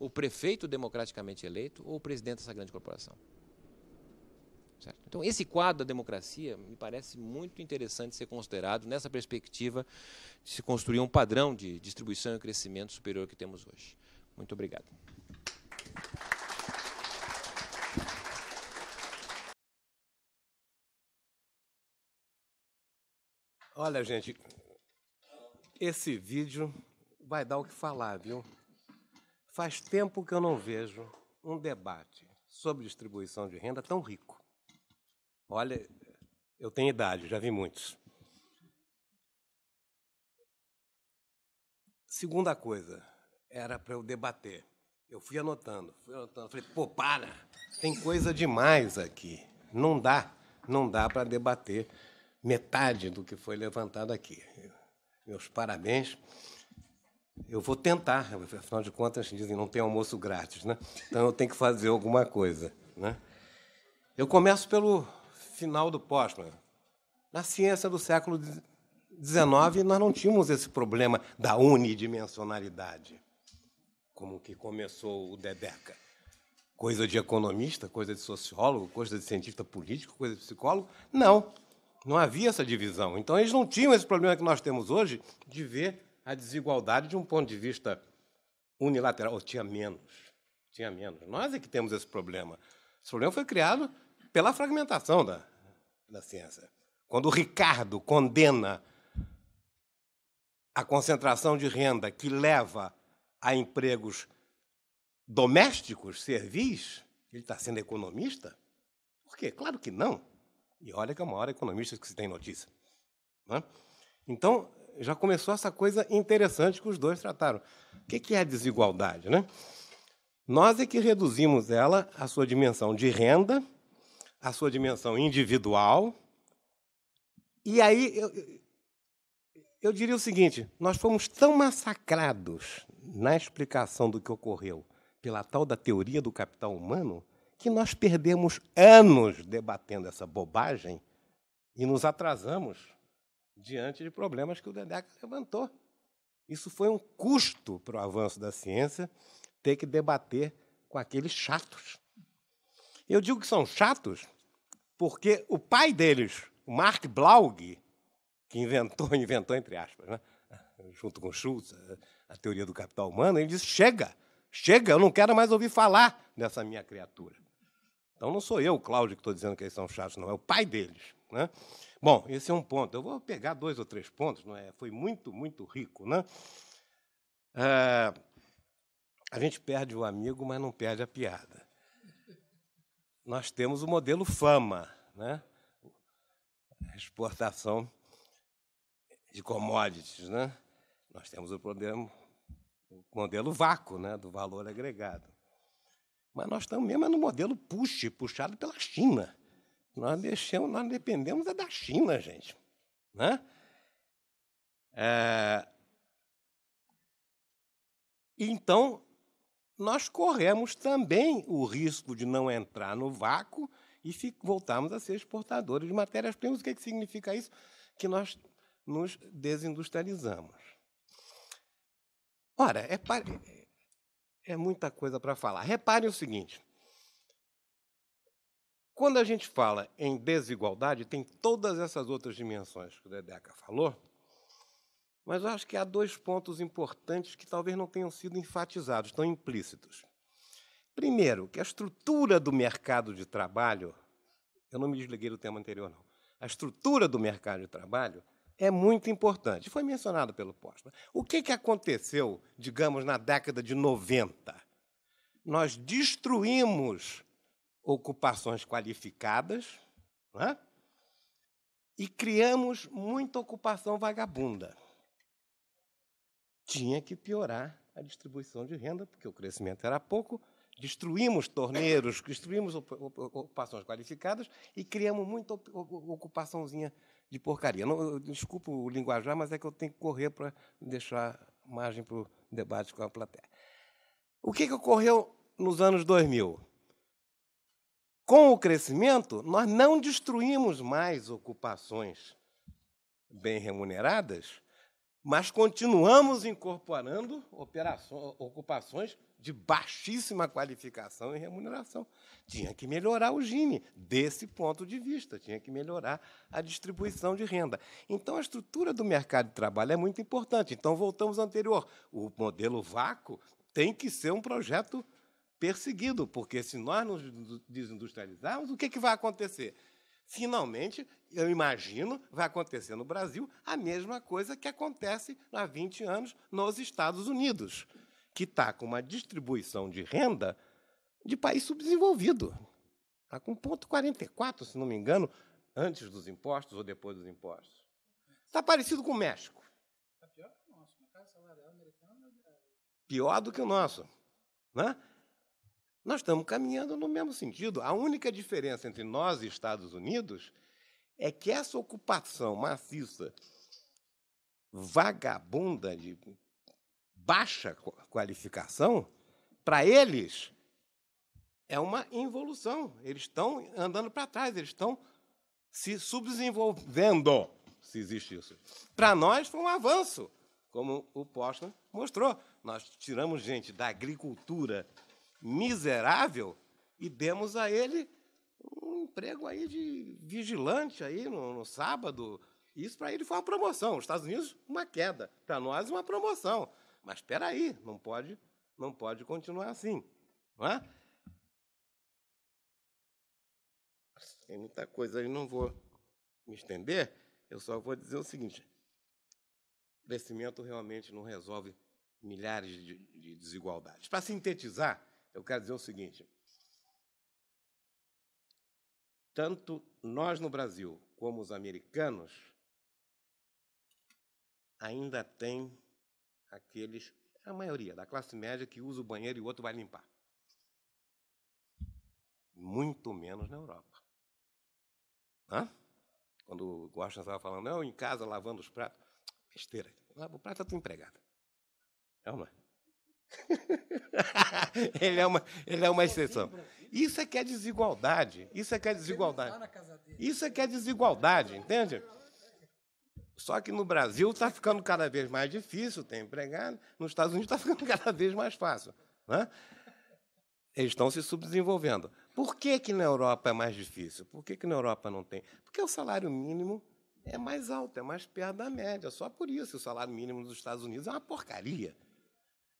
O prefeito democraticamente eleito ou o presidente dessa grande corporação? Certo? Então, esse quadro da democracia me parece muito interessante ser considerado nessa perspectiva de se construir um padrão de distribuição e crescimento superior que temos hoje. Muito obrigado. Olha, gente, esse vídeo vai dar o que falar, viu? Faz tempo que eu não vejo um debate sobre distribuição de renda tão rico. Olha, eu tenho idade, já vi muitos. Segunda coisa, era para eu debater. Eu fui anotando, fui anotando. Falei, pô, para, tem coisa demais aqui. Não dá, não dá para debater metade do que foi levantado aqui. Meus parabéns. Eu vou tentar, afinal de contas, dizem não tem almoço grátis, né? Então eu tenho que fazer alguma coisa, né? Eu começo pelo final do Postman. Na ciência do século XIX, nós não tínhamos esse problema da unidimensionalidade, como que começou o Dedeca. Coisa de economista, coisa de sociólogo, coisa de cientista político, coisa de psicólogo. Não, não havia essa divisão. Então, eles não tinham esse problema que nós temos hoje de ver a desigualdade de um ponto de vista unilateral. Ou tinha menos, tinha menos. Nós é que temos esse problema. Esse problema foi criado pela fragmentação da, na ciência. Quando o Ricardo condena a concentração de renda que leva a empregos domésticos, servis, ele está sendo economista? Por quê? Claro que não. E olha que é uma hora economista que se tem notícia. Né? Então, já começou essa coisa interessante que os dois trataram. O que é a desigualdade? Né? Nós é que reduzimos ela à sua dimensão de renda a sua dimensão individual. E aí eu, eu diria o seguinte: nós fomos tão massacrados na explicação do que ocorreu pela tal da teoria do capital humano que nós perdemos anos debatendo essa bobagem e nos atrasamos diante de problemas que o Dedeca levantou. Isso foi um custo para o avanço da ciência ter que debater com aqueles chatos eu digo que são chatos porque o pai deles, o Mark Blaug, que inventou, inventou entre aspas, né? junto com Schultz, a teoria do capital humano, ele disse: chega, chega, eu não quero mais ouvir falar dessa minha criatura. Então não sou eu, Cláudio, que estou dizendo que eles são chatos, não, é o pai deles. Né? Bom, esse é um ponto. Eu vou pegar dois ou três pontos, não é? Foi muito, muito rico, né? É... A gente perde o amigo, mas não perde a piada nós temos o modelo fama, né? exportação de commodities. Né? Nós temos o, modelo, o modelo vácuo, né? do valor agregado. Mas nós estamos mesmo no modelo push, puxado pela China. Nós, deixamos, nós dependemos é da China, gente. Né? É... Então, nós corremos também o risco de não entrar no vácuo e voltarmos a ser exportadores de matérias-primas. O que, é que significa isso? Que nós nos desindustrializamos. Ora, é, é muita coisa para falar. Reparem o seguinte: quando a gente fala em desigualdade, tem todas essas outras dimensões que o Dedeca falou, mas eu acho que há dois pontos importantes que talvez não tenham sido enfatizados, tão implícitos. Primeiro, que a estrutura do mercado de trabalho, eu não me desliguei do tema anterior, não. A estrutura do mercado de trabalho é muito importante. Foi mencionado pelo Póstumo. O que, que aconteceu, digamos, na década de 90? Nós destruímos ocupações qualificadas é? e criamos muita ocupação vagabunda tinha que piorar a distribuição de renda, porque o crescimento era pouco, destruímos torneiros, destruímos ocupações qualificadas e criamos muita ocupaçãozinha de porcaria. Não, desculpa o linguajar, mas é que eu tenho que correr para deixar margem para o debate com a plateia. O que, que ocorreu nos anos 2000? Com o crescimento, nós não destruímos mais ocupações bem remuneradas, mas continuamos incorporando ocupações de baixíssima qualificação e remuneração. Tinha que melhorar o Gini, desse ponto de vista, tinha que melhorar a distribuição de renda. Então, a estrutura do mercado de trabalho é muito importante. Então, voltamos ao anterior. O modelo vácuo tem que ser um projeto perseguido, porque se nós nos desindustrializarmos, o que, é que vai acontecer? Finalmente, eu imagino, vai acontecer no Brasil a mesma coisa que acontece há 20 anos nos Estados Unidos, que está com uma distribuição de renda de país subdesenvolvido. Está com 1,44, se não me engano, antes dos impostos ou depois dos impostos. Está parecido com o México. Está pior que o nosso. Mercado é salarial americano. É pior do que o nosso. Né? Nós estamos caminhando no mesmo sentido. A única diferença entre nós e Estados Unidos é que essa ocupação maciça, vagabunda, de baixa qualificação, para eles é uma involução. Eles estão andando para trás, eles estão se subdesenvolvendo, se existe isso. Para nós foi um avanço, como o Postman mostrou. Nós tiramos gente da agricultura miserável e demos a ele um emprego aí de vigilante aí no, no sábado. Isso para ele foi uma promoção. Os Estados Unidos, uma queda. Para nós, uma promoção. Mas espera aí, não pode, não pode continuar assim. Não é? Tem muita coisa aí, não vou me estender. Eu só vou dizer o seguinte: crescimento realmente não resolve milhares de, de desigualdades. Para sintetizar, eu quero dizer o seguinte: tanto nós no Brasil como os americanos ainda tem aqueles, a maioria da classe média que usa o banheiro e o outro vai limpar. Muito menos na Europa. Hã? Quando o Washington estava falando, não, em casa lavando os pratos. Besteira, lava o prato é tua empregada. É uma. ele, é uma, ele é uma é exceção. Assim. Isso é que é desigualdade. Isso é que é desigualdade. Tá isso é que é desigualdade, entende? Só que no Brasil está ficando cada vez mais difícil ter empregado, nos Estados Unidos está ficando cada vez mais fácil. Né? Eles estão se subdesenvolvendo. Por que, que na Europa é mais difícil? Por que, que na Europa não tem? Porque o salário mínimo é mais alto, é mais perto da média. Só por isso o salário mínimo dos Estados Unidos é uma porcaria.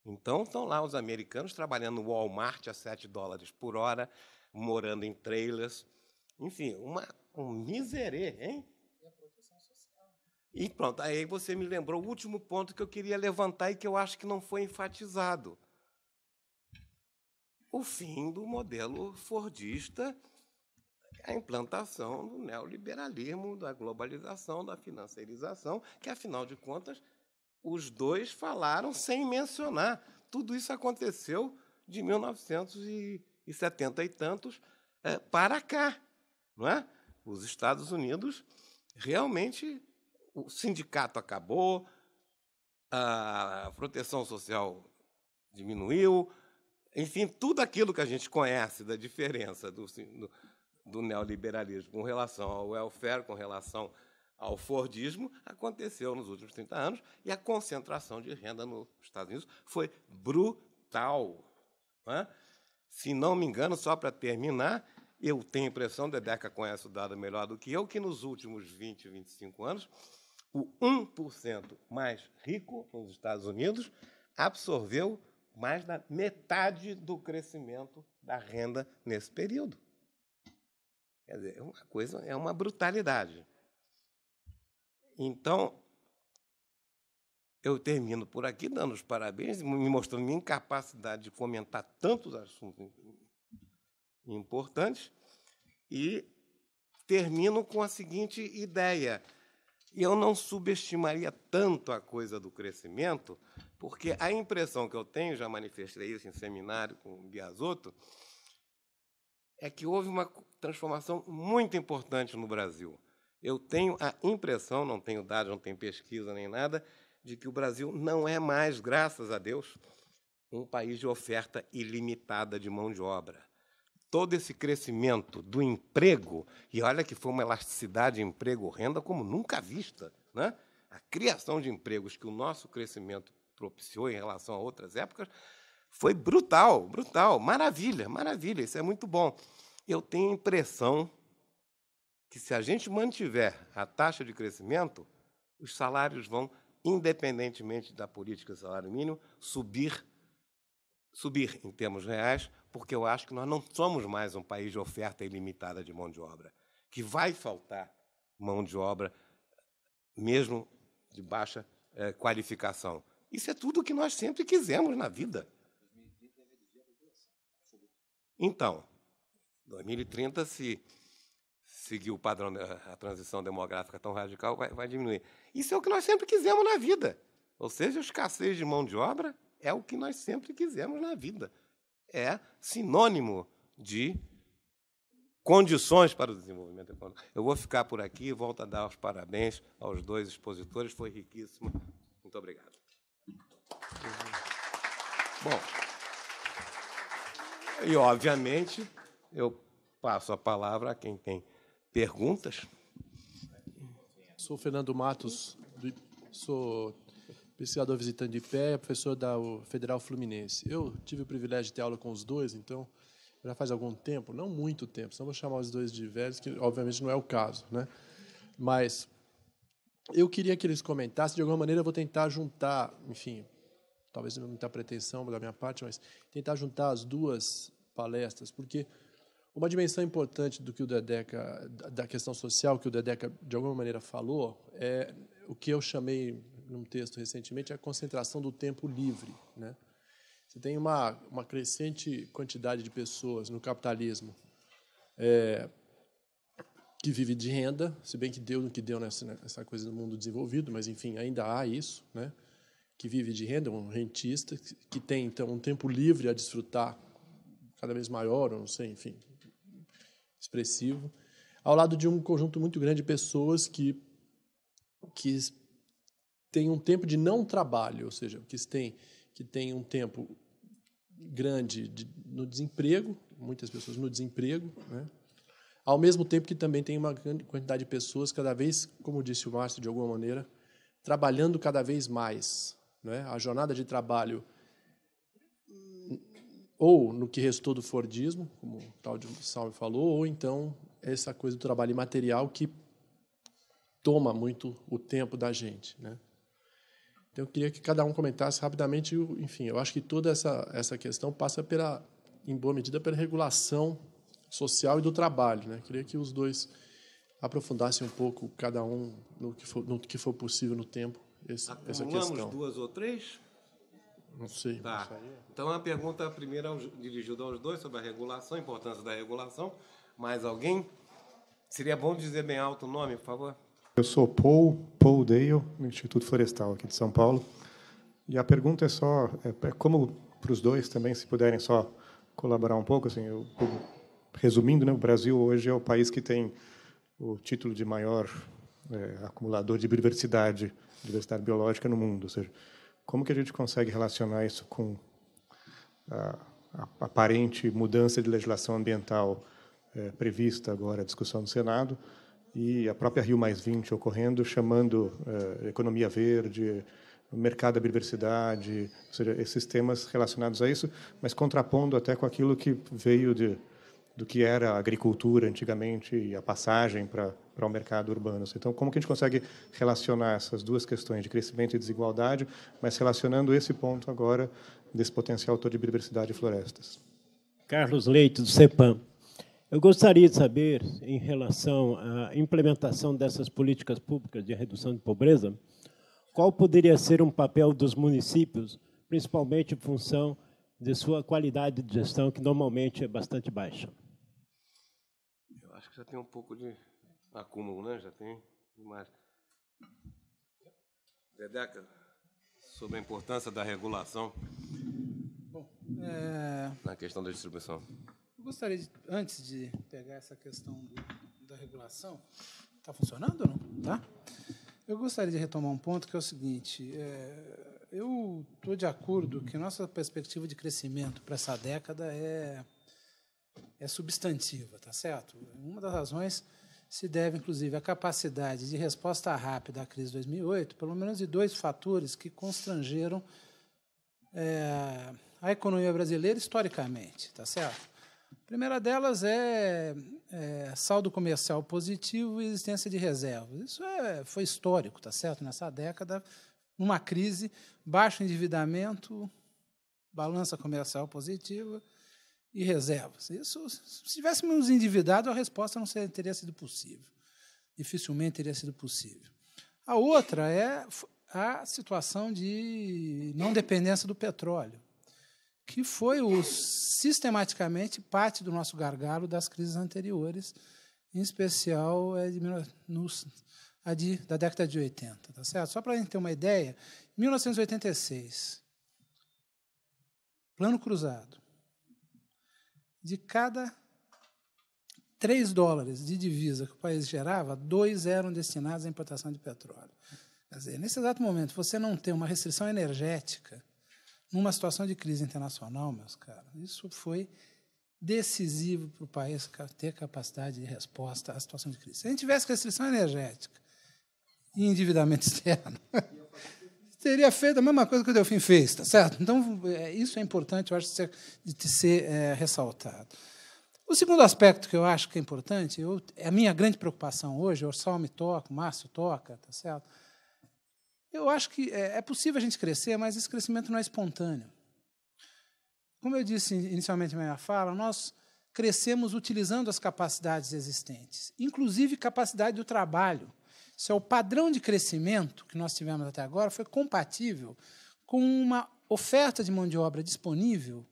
Então estão lá os americanos trabalhando no Walmart a 7 dólares por hora, morando em trailers. Enfim, uma, um miserê, hein? E a proteção social. Né? E pronto, aí você me lembrou o último ponto que eu queria levantar e que eu acho que não foi enfatizado. O fim do modelo fordista, a implantação do neoliberalismo, da globalização, da financiarização, que afinal de contas os dois falaram sem mencionar. Tudo isso aconteceu de 1970 e tantos é, para cá. Não é? Os Estados Unidos realmente o sindicato acabou, a proteção social diminuiu, enfim, tudo aquilo que a gente conhece da diferença do, do, do neoliberalismo com relação ao welfare, com relação ao Fordismo aconteceu nos últimos 30 anos e a concentração de renda nos Estados Unidos foi brutal. Né? Se não me engano, só para terminar, eu tenho a impressão, Dedeca conhece o dado melhor do que eu, que nos últimos 20, 25 anos, o 1% mais rico nos Estados Unidos absorveu mais da metade do crescimento da renda nesse período. Quer dizer, é uma coisa, é uma brutalidade. Então, eu termino por aqui dando os parabéns, me mostrando minha incapacidade de comentar tantos assuntos importantes, e termino com a seguinte ideia. Eu não subestimaria tanto a coisa do crescimento, porque a impressão que eu tenho, já manifestei isso em seminário com o Biasotto, é que houve uma transformação muito importante no Brasil. Eu tenho a impressão, não tenho dados, não tenho pesquisa nem nada, de que o Brasil não é mais, graças a Deus, um país de oferta ilimitada de mão de obra. Todo esse crescimento do emprego, e olha que foi uma elasticidade emprego-renda como nunca vista, né? a criação de empregos que o nosso crescimento propiciou em relação a outras épocas foi brutal, brutal, maravilha, maravilha, isso é muito bom. Eu tenho a impressão que se a gente mantiver a taxa de crescimento, os salários vão, independentemente da política de salário mínimo, subir, subir em termos reais, porque eu acho que nós não somos mais um país de oferta ilimitada de mão de obra, que vai faltar mão de obra, mesmo de baixa eh, qualificação. Isso é tudo o que nós sempre quisemos na vida. Então, 2030, se seguir o padrão, a transição demográfica tão radical, vai, vai diminuir. Isso é o que nós sempre quisemos na vida. Ou seja, a escassez de mão de obra é o que nós sempre quisemos na vida. É sinônimo de condições para o desenvolvimento econômico. Eu vou ficar por aqui e volto a dar os parabéns aos dois expositores, foi riquíssimo. Muito obrigado. Bom, e obviamente eu passo a palavra a quem tem Perguntas? Sou Fernando Matos, sou pesquisador visitante de pé, professor da Federal Fluminense. Eu tive o privilégio de ter aula com os dois, então já faz algum tempo, não muito tempo, senão vou chamar os dois de velhos, que obviamente não é o caso, né? Mas eu queria que eles comentassem, de alguma maneira eu vou tentar juntar, enfim, talvez não muita pretensão da minha parte, mas tentar juntar as duas palestras, porque uma dimensão importante do que o Dedeca, da questão social que o Dedeca de alguma maneira falou, é o que eu chamei num texto recentemente a concentração do tempo livre, né? Você tem uma, uma crescente quantidade de pessoas no capitalismo é, que vive de renda, se bem que deu no que deu nessa, nessa coisa do mundo desenvolvido, mas enfim, ainda há isso, né? que vive de renda, um rentista, que tem então um tempo livre a desfrutar cada vez maior, eu não sei, enfim, expressivo, ao lado de um conjunto muito grande de pessoas que, que têm um tempo de não trabalho, ou seja, que têm, que têm um tempo grande de, no desemprego, muitas pessoas no desemprego, né? ao mesmo tempo que também tem uma grande quantidade de pessoas, cada vez, como disse o Márcio, de alguma maneira, trabalhando cada vez mais. Né? A jornada de trabalho ou no que restou do Fordismo, como o Claudio Salve falou, ou então essa coisa do trabalho imaterial que toma muito o tempo da gente, né? Então eu queria que cada um comentasse rapidamente, enfim, eu acho que toda essa essa questão passa pela em boa medida pela regulação social e do trabalho, né? Eu queria que os dois aprofundassem um pouco cada um no que for, no que for possível no tempo essa essa questão. Acumulamos duas ou três? Não sei. Tá. É. Então a pergunta primeira é dirigida aos dois sobre a regulação, a importância da regulação. Mais alguém? Seria bom dizer bem alto o nome, por favor. Eu sou Paul, Paul Dale, do Instituto Florestal aqui de São Paulo. E a pergunta é só, é, é como para os dois também, se puderem só colaborar um pouco, assim, eu, eu, resumindo, né, o Brasil hoje é o país que tem o título de maior é, acumulador de biodiversidade, diversidade biológica no mundo, ou seja, como que a gente consegue relacionar isso com a, aparente mudança de legislação ambiental é, prevista agora, a discussão no Senado, e a própria Rio ocorrendo, chamando é, economia verde, mercado da biodiversidade, ou seja, esses temas relacionados a isso, mas contrapondo até com aquilo que veio de do que era a agricultura antigamente e a passagem para para o mercado urbano. Então, como que a gente consegue relacionar essas duas questões de crescimento e desigualdade, mas relacionando esse ponto agora desse potencial todo de biodiversidade e florestas? Carlos Leite, do CEPAM. Eu gostaria de saber, em relação à implementação dessas políticas públicas de redução de pobreza, qual poderia ser um papel dos municípios, principalmente em função de sua qualidade de gestão, que normalmente é bastante baixa já tem um pouco de acúmulo, né? Já tem demais. Dedeca, sobre a importância da regulação Bom, é... na questão da distribuição. Eu gostaria, de, antes de pegar essa questão do, da regulação, está funcionando ou não? Tá? Eu gostaria de retomar um ponto que é o seguinte: é, eu estou de acordo que nossa perspectiva de crescimento para essa década é é substantiva, tá certo? Uma das razões se deve, inclusive, à capacidade de resposta rápida à crise de 2008, pelo menos de dois fatores que constrangeram é, a economia brasileira historicamente, tá certo? A primeira delas é, é, saldo comercial positivo e existência de reservas. Isso é, foi histórico, tá certo? Nessa década, numa crise, baixo endividamento, balança comercial positiva, e reservas. Isso, se tivéssemos endividado, a resposta não seria, teria sido possível. Dificilmente teria sido possível. A outra é a situação de não dependência do petróleo, que foi o, sistematicamente parte do nosso gargalo das crises anteriores, em especial é de, nos, a de, da década de 80, tá certo? Só para a gente ter uma ideia, 1986, Plano Cruzado, de cada 3 dólares de divisa que o país gerava, dois eram destinados à importação de petróleo. Quer dizer, nesse exato momento, você não tem uma restrição energética numa situação de crise internacional, meus caros, isso foi decisivo para o país ter capacidade de resposta à situação de crise. Se a gente tivesse restrição energética e endividamento externo, teria feito a mesma coisa que o Delfim fez, tá certo? Então, é, isso é importante, eu acho, de ser é, ressaltado. O segundo aspecto que eu acho que é importante, eu, é a minha grande preocupação hoje, o Salme toca, o Márcio toca, tá certo? Eu acho que é, é possível a gente crescer, mas esse crescimento não é espontâneo. Como eu disse inicialmente na minha fala, nós crescemos utilizando as capacidades existentes, inclusive capacidade do trabalho se é o padrão de crescimento que nós tivemos até agora foi compatível com uma oferta de mão de obra disponível,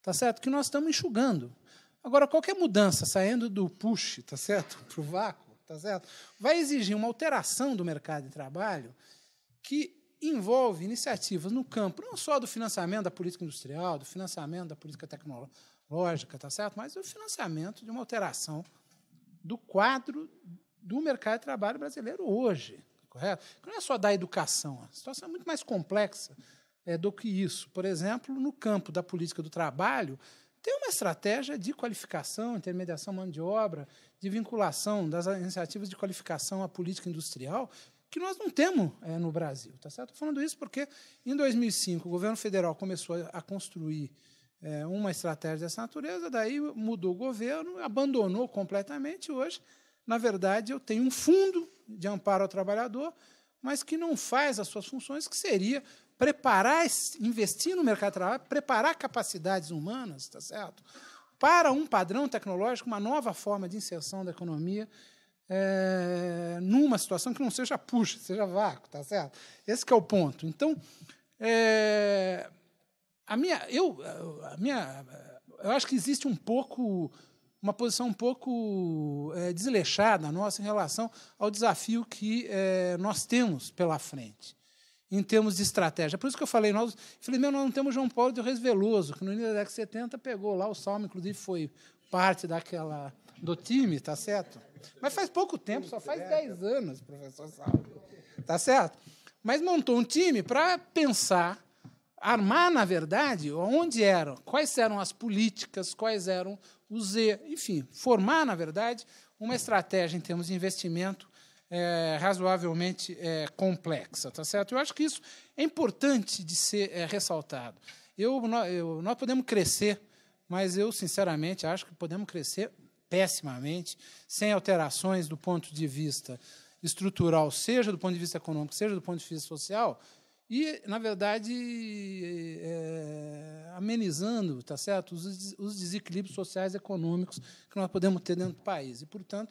tá certo? Que nós estamos enxugando. Agora, qualquer mudança saindo do push, tá certo? Para o vácuo, tá certo? Vai exigir uma alteração do mercado de trabalho que envolve iniciativas no campo, não só do financiamento da política industrial, do financiamento da política tecnológica, tá certo? Mas do financiamento de uma alteração do quadro do mercado de trabalho brasileiro hoje. Correto? Não é só da educação, a situação é muito mais complexa é, do que isso. Por exemplo, no campo da política do trabalho, tem uma estratégia de qualificação, intermediação mão de obra, de vinculação das iniciativas de qualificação à política industrial que nós não temos é, no Brasil, tá certo? Estou falando isso porque em 2005 o governo federal começou a, construir é, uma estratégia dessa natureza, daí mudou o governo, abandonou completamente hoje na verdade, eu tenho um fundo de amparo ao trabalhador, mas que não faz as suas funções, que seria preparar, investir no mercado de trabalho, preparar capacidades humanas, está certo? Para um padrão tecnológico, uma nova forma de inserção da economia é, numa situação que não seja puxa, seja vácuo, está certo? Esse é o ponto. Então, é, a minha, eu, a minha, eu acho que existe um pouco uma posição um pouco é, desleixada nossa em relação ao desafio que é, nós temos pela frente, em termos de estratégia. Por isso que eu falei, nós, falei, meu, nós não temos João Paulo de Reis Veloso, que no início da década de 70 pegou lá o Salmo, inclusive foi parte daquela do time, tá certo? Mas faz pouco tempo, só faz 10 anos, professor Salmo. Tá certo? Mas montou um time para pensar armar, na verdade, onde eram, quais eram as políticas, quais eram os enfim, formar, na verdade, uma estratégia em termos de investimento é, razoavelmente é, complexa, tá certo? Eu acho que isso é importante de ser é, ressaltado. Eu, eu, nós podemos crescer, mas eu, sinceramente, acho que podemos crescer pessimamente, sem alterações do ponto de vista estrutural, seja do ponto de vista econômico, seja do ponto de vista social, e, na verdade, é, amenizando tá certo? Os, os desequilíbrios sociais e econômicos que nós podemos ter dentro do país. E, portanto,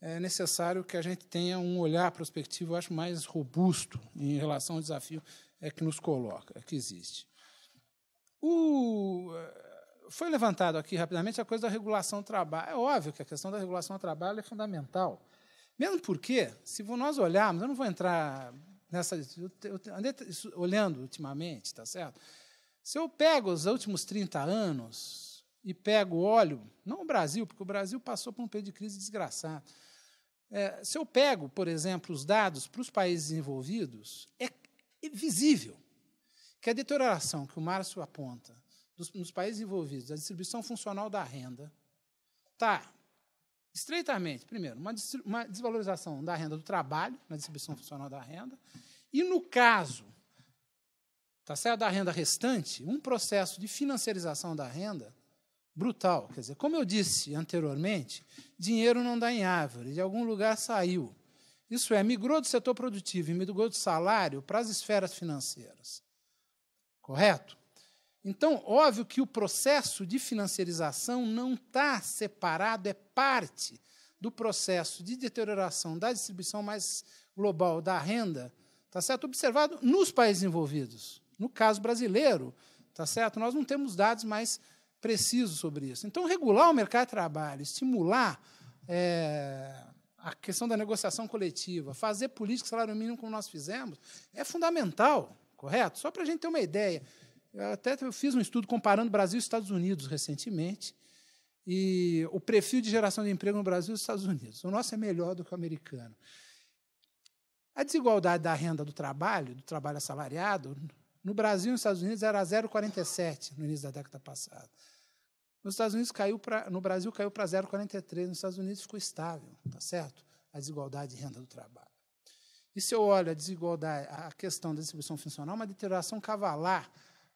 é necessário que a gente tenha um olhar prospectivo, acho, mais robusto em relação ao desafio é que nos coloca, que existe. O, foi levantado aqui rapidamente a coisa da regulação do trabalho. É óbvio que a questão da regulação do trabalho é fundamental. Mesmo porque, se nós olharmos, eu não vou entrar nessa. Eu andei olhando ultimamente, está certo? Se eu pego os últimos 30 anos e pego óleo, não o Brasil, porque o Brasil passou por um período de crise desgraçado. É, se eu pego, por exemplo, os dados para os países envolvidos, é visível que a deterioração que o Márcio aponta dos, nos países envolvidos, a distribuição funcional da renda, está estreitamente, primeiro, uma, uma desvalorização da renda do trabalho, na distribuição funcional da renda, e no caso tá certo? da renda restante, um processo de financiarização da renda brutal. Quer dizer, como eu disse anteriormente, dinheiro não dá em árvore, de algum lugar saiu. Isso é, migrou do setor produtivo e migrou do salário para as esferas financeiras. Correto? Então, óbvio que o processo de financiarização não está separado, é parte do processo de deterioração da distribuição mais global da renda, está certo? Observado nos países envolvidos. No caso brasileiro, está certo? Nós não temos dados mais precisos sobre isso. Então, regular o mercado de trabalho, estimular é, a questão da negociação coletiva, fazer política salário mínimo como nós fizemos, é fundamental, correto? Só para a gente ter uma ideia. Até eu fiz um estudo comparando Brasil e Estados Unidos recentemente, e o perfil de geração de emprego no Brasil e nos Estados Unidos. O nosso é melhor do que o americano. A desigualdade da renda do trabalho, do trabalho assalariado, no Brasil e nos Estados Unidos era 0,47 no início da década passada. Nos Estados Unidos caiu pra, no Brasil caiu para 0,43, nos Estados Unidos ficou estável, tá certo? A desigualdade de renda do trabalho. E se eu olho a desigualdade, a questão da distribuição funcional, é uma deterioração cavalar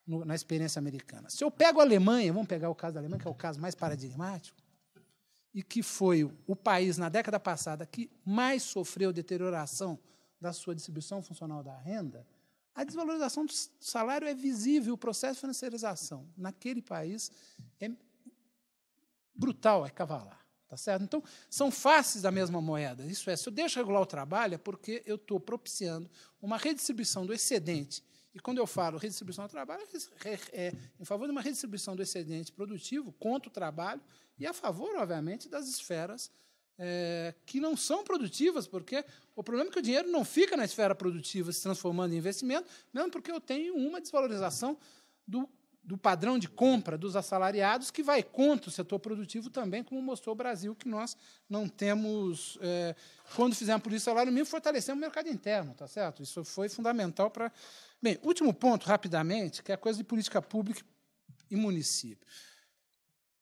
no, na experiência americana. Se eu pego a Alemanha, vamos pegar o caso da Alemanha, que é o caso mais paradigmático, e que foi o país, na década passada, que mais sofreu deterioração da sua distribuição funcional da renda, a desvalorização do salário é visível, o processo de financiarização naquele país é brutal, é cavalar. Tá certo? Então, são faces da mesma moeda. Isso é, se eu deixo regular o trabalho, é porque eu estou propiciando uma redistribuição do excedente e quando eu falo redistribuição do trabalho, é, é em favor de uma redistribuição do excedente produtivo contra o trabalho e a favor, obviamente, das esferas é, que não são produtivas, porque o problema é que o dinheiro não fica na esfera produtiva se transformando em investimento, mesmo porque eu tenho uma desvalorização do do padrão de compra dos assalariados, que vai contra o setor produtivo também, como mostrou o Brasil, que nós não temos. É, quando fizemos por isso salário mínimo, fortalecemos o mercado interno, tá certo? Isso foi fundamental para. Bem, último ponto, rapidamente, que é a coisa de política pública e município.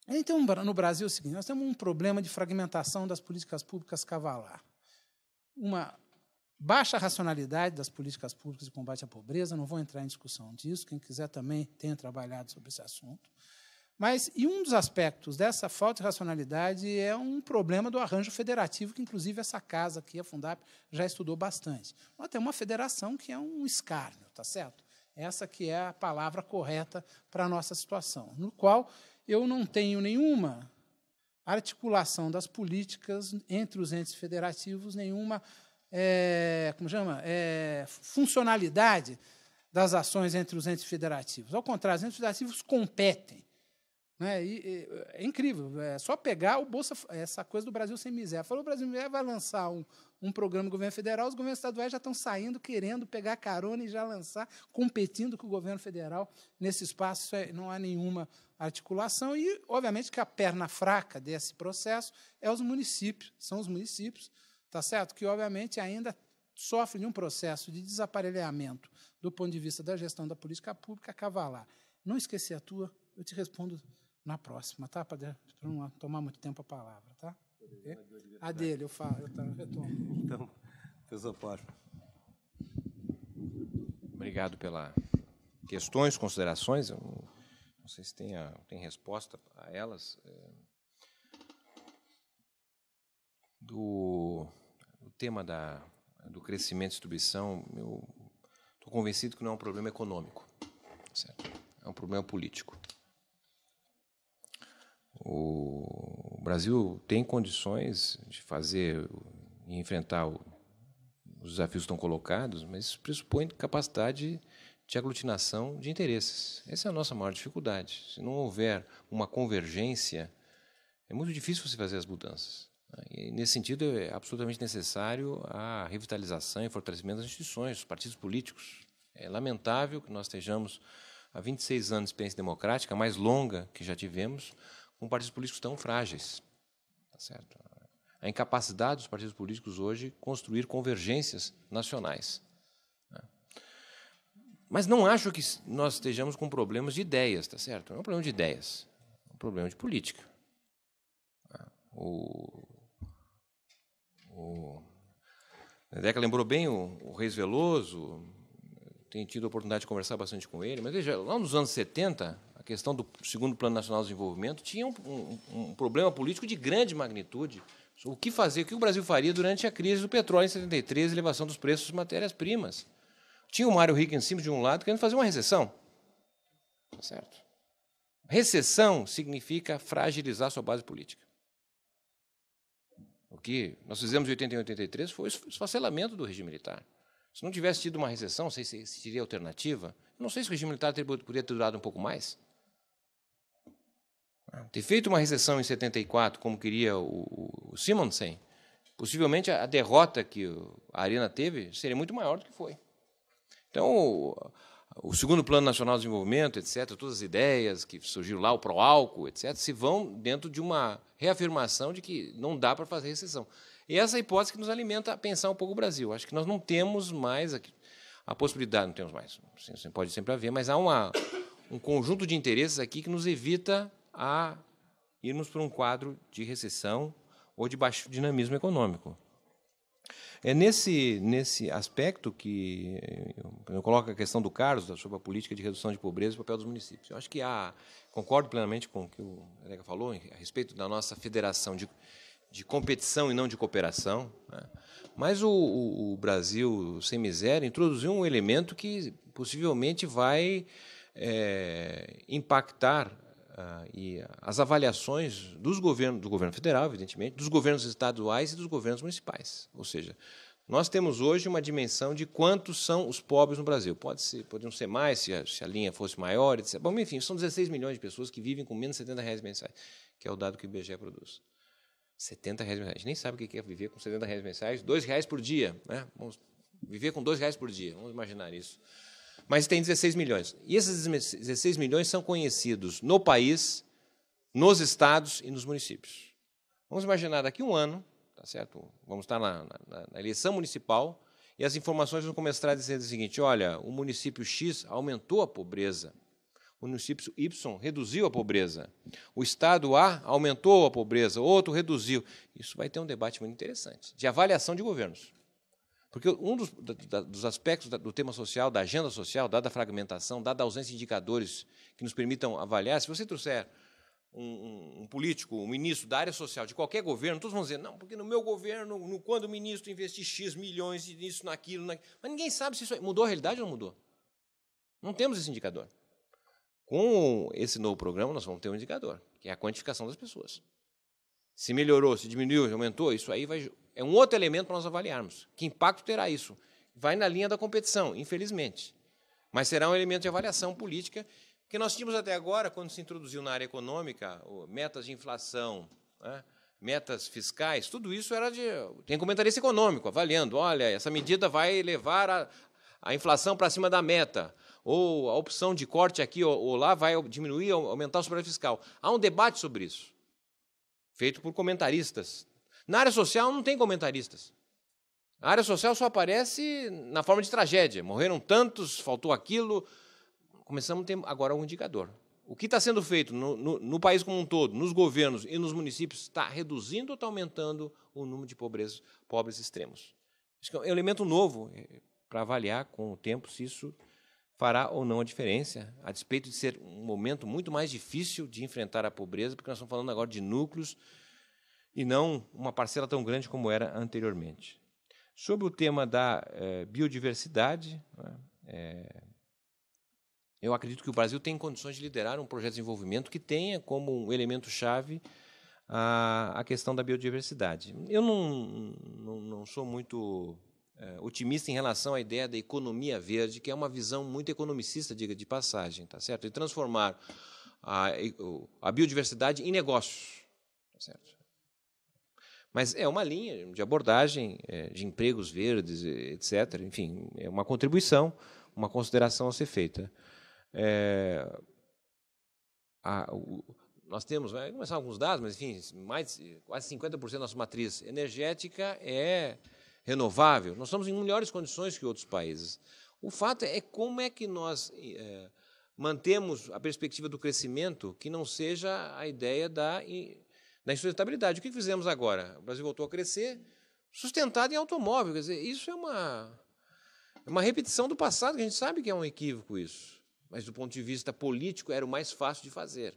Então, no Brasil é o seguinte: nós temos um problema de fragmentação das políticas públicas cavalar. Uma Baixa racionalidade das políticas públicas de combate à pobreza, não vou entrar em discussão disso, quem quiser também tenha trabalhado sobre esse assunto. Mas, e um dos aspectos dessa falta de racionalidade é um problema do arranjo federativo, que, inclusive, essa casa aqui, a Fundap, já estudou bastante. Nós temos uma federação que é um escárnio, tá certo? Essa que é a palavra correta para a nossa situação, no qual eu não tenho nenhuma articulação das políticas entre os entes federativos, nenhuma é, como chama? É, funcionalidade das ações entre os entes federativos. Ao contrário, os entes federativos competem. Né? E, e, é incrível, é só pegar o Bolsa, essa coisa do Brasil sem miséria. Falou, o Brasil miséria vai lançar um, um programa do governo federal, os governos estaduais já estão saindo, querendo pegar carona e já lançar, competindo com o governo federal nesse espaço, é, não há nenhuma articulação. E, obviamente, que a perna fraca desse processo é os municípios, são os municípios, tá certo? Que obviamente ainda sofre de um processo de desaparelhamento do ponto de vista da gestão da política pública cavalar. Não esquecer a tua, eu te respondo na próxima, tá? Para não tomar muito tempo a palavra, tá? É? A dele, eu falo, eu retomo. Então, professor Pódio. Obrigado pela questões, considerações. Eu não, sei se tem, a, tem resposta a elas. É, do tema da, do crescimento e distribuição, eu estou convencido que não é um problema econômico, certo? é um problema político. O Brasil tem condições de fazer e enfrentar os desafios que estão colocados, mas isso pressupõe capacidade de aglutinação de interesses. Essa é a nossa maior dificuldade. Se não houver uma convergência, é muito difícil você fazer as mudanças. E, nesse sentido, é absolutamente necessário a revitalização e fortalecimento das instituições, dos partidos políticos. É lamentável que nós estejamos há 26 anos de experiência democrática, a mais longa que já tivemos, com partidos políticos tão frágeis. Tá certo? A incapacidade dos partidos políticos hoje construir convergências nacionais. Né? Mas não acho que nós estejamos com problemas de ideias, tá certo? Não é um problema de ideias, é um problema de política. Né? O o lembrou bem o, o Reis Veloso, tenho tido a oportunidade de conversar bastante com ele, mas veja, lá nos anos 70, a questão do segundo Plano Nacional de Desenvolvimento tinha um, um, um problema político de grande magnitude. O que fazer, o que o Brasil faria durante a crise do petróleo em 73, elevação dos preços das matérias-primas. Tinha o Mário Rico em cima de um lado querendo fazer uma recessão. Certo? Recessão significa fragilizar sua base política que nós fizemos em 81 e 83 foi o esfacelamento do regime militar. Se não tivesse tido uma recessão, não sei se existiria alternativa, não sei se o regime militar poderia ter durado um pouco mais. Ter feito uma recessão em 74, como queria o, o Simonsen, possivelmente a derrota que a Arena teve seria muito maior do que foi. Então, o segundo plano nacional de desenvolvimento, etc., todas as ideias que surgiram lá, o pro álcool etc., se vão dentro de uma reafirmação de que não dá para fazer recessão. E essa é a hipótese que nos alimenta a pensar um pouco o Brasil. Acho que nós não temos mais a, a possibilidade, não temos mais, Sim, pode sempre haver, mas há uma, um conjunto de interesses aqui que nos evita a irmos para um quadro de recessão ou de baixo dinamismo econômico. É nesse, nesse aspecto que eh, eu coloco a questão do Carlos, sobre a política de redução de pobreza e o papel dos municípios. Eu acho que há, concordo plenamente com o que o Erega falou a respeito da nossa federação de, de competição e não de cooperação. Né? Mas o, o, o, Brasil Sem Miséria introduziu um elemento que possivelmente vai é, impactar ah, e as avaliações dos governos, do governo federal, evidentemente, dos governos estaduais e dos governos municipais. Ou seja, nós temos hoje uma dimensão de quantos são os pobres no Brasil. Pode ser, poderiam ser mais se a, se a linha fosse maior, etc. Bom, enfim, são 16 milhões de pessoas que vivem com menos de 70 reais mensais, que é o dado que o IBGE produz. 70 reais mensais. A gente nem sabe o que é viver com 70 reais mensais, 2 reais por dia. Né? Vamos viver com 2 reais por dia, vamos imaginar isso mas tem 16 milhões. E esses 16 milhões são conhecidos no país, nos estados e nos municípios. Vamos imaginar daqui a um ano, tá certo? Vamos estar na, na, na eleição municipal e as informações vão começar a dizer o seguinte: olha, o município X aumentou a pobreza, o município Y reduziu a pobreza, o estado A aumentou a pobreza, outro reduziu. Isso vai ter um debate muito interessante de avaliação de governos. Porque um dos, da, dos aspectos do tema social, da agenda social, dada a fragmentação, dada a ausência de indicadores que nos permitam avaliar, se você trouxer um, um, político, um ministro da área social de qualquer governo, todos vão dizer, não, porque no meu governo, no, quando o ministro investir X milhões nisso, naquilo, naquilo. Mas ninguém sabe se isso é, mudou a realidade ou não mudou. Não temos esse indicador. Com esse novo programa, nós vamos ter um indicador, que é a quantificação das pessoas. Se melhorou, se diminuiu, aumentou, isso aí vai é um outro elemento para nós avaliarmos. Que impacto terá isso? Vai na linha da competição, infelizmente. Mas será um elemento de avaliação política que nós tínhamos até agora, quando se introduziu na área econômica, metas de inflação, né, metas fiscais, tudo isso era de. Tem comentarista econômico avaliando: olha, essa medida vai levar a, a inflação para cima da meta, ou a opção de corte aqui ou, ou lá vai diminuir, aumentar o superávit fiscal. Há um debate sobre isso, feito por comentaristas na área social não tem comentaristas. A área social só aparece na forma de tragédia. Morreram tantos, faltou aquilo. Começamos a ter agora um indicador. O que está sendo feito no, no, no, país como um todo, nos governos e nos municípios, está reduzindo ou está aumentando o número de pobreza, pobres extremos? Acho que é um elemento novo é, para avaliar com o tempo se isso fará ou não a diferença, a despeito de ser um momento muito mais difícil de enfrentar a pobreza, porque nós estamos falando agora de núcleos e não uma parcela tão grande como era anteriormente. Sobre o tema da eh, biodiversidade, né, é, eu acredito que o Brasil tem condições de liderar um projeto de desenvolvimento que tenha como um elemento-chave a, a, questão da biodiversidade. Eu não, não, não sou muito é, otimista em relação à ideia da economia verde, que é uma visão muito economicista, diga de passagem, tá certo? De transformar a, a biodiversidade em negócios, tá certo? Mas é uma linha de abordagem é, de empregos verdes, etc. Enfim, é uma contribuição, uma consideração a ser feita. É, a, o, nós temos, vai começar alguns dados, mas enfim, mais, quase 50% da nossa matriz energética é renovável. Nós estamos em melhores condições que outros países. O fato é, é como é que nós é, mantemos a perspectiva do crescimento que não seja a ideia da na sustentabilidade. O que fizemos agora? O Brasil voltou a crescer sustentado em automóvel. Quer dizer, isso é uma, é uma repetição do passado, que a gente sabe que é um equívoco isso. Mas do ponto de vista político, era o mais fácil de fazer.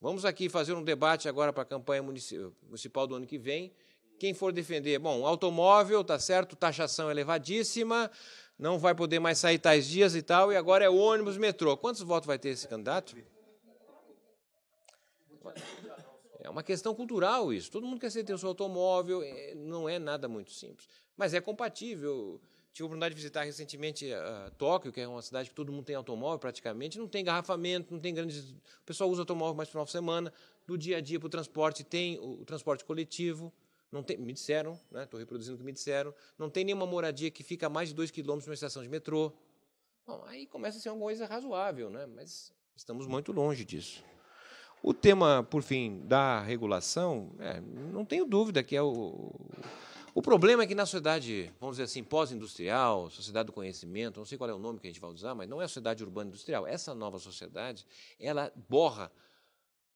Vamos aqui fazer um debate agora para a campanha municipal do ano que vem. Quem for defender, bom, automóvel, tá certo, taxação elevadíssima, não vai poder mais sair tais dias e tal, e agora é ônibus, metrô. Quantos votos vai ter esse candidato? É uma questão cultural isso. Todo mundo quer ter o seu automóvel, é, não é nada muito simples. Mas é compatível. Tive a oportunidade de visitar recentemente uh, Tóquio, que é uma cidade que todo mundo tem automóvel praticamente, não tem garrafamento, não tem grandes. O pessoal usa automóvel mais para final de semana, do dia a dia para o transporte, tem o, transporte coletivo. Não tem, me disseram, estou né? reproduzindo o que me disseram, não tem nenhuma moradia que fica a mais de 2 quilômetros de uma estação de metrô. Bom, aí começa a ser uma coisa razoável, né? mas estamos muito longe disso. O tema, por fim, da regulação, é, não tenho dúvida que é o. O problema é que na sociedade, vamos dizer assim, pós-industrial, sociedade do conhecimento, não sei qual é o nome que a gente vai usar, mas não é a sociedade urbana industrial. Essa nova sociedade, ela borra,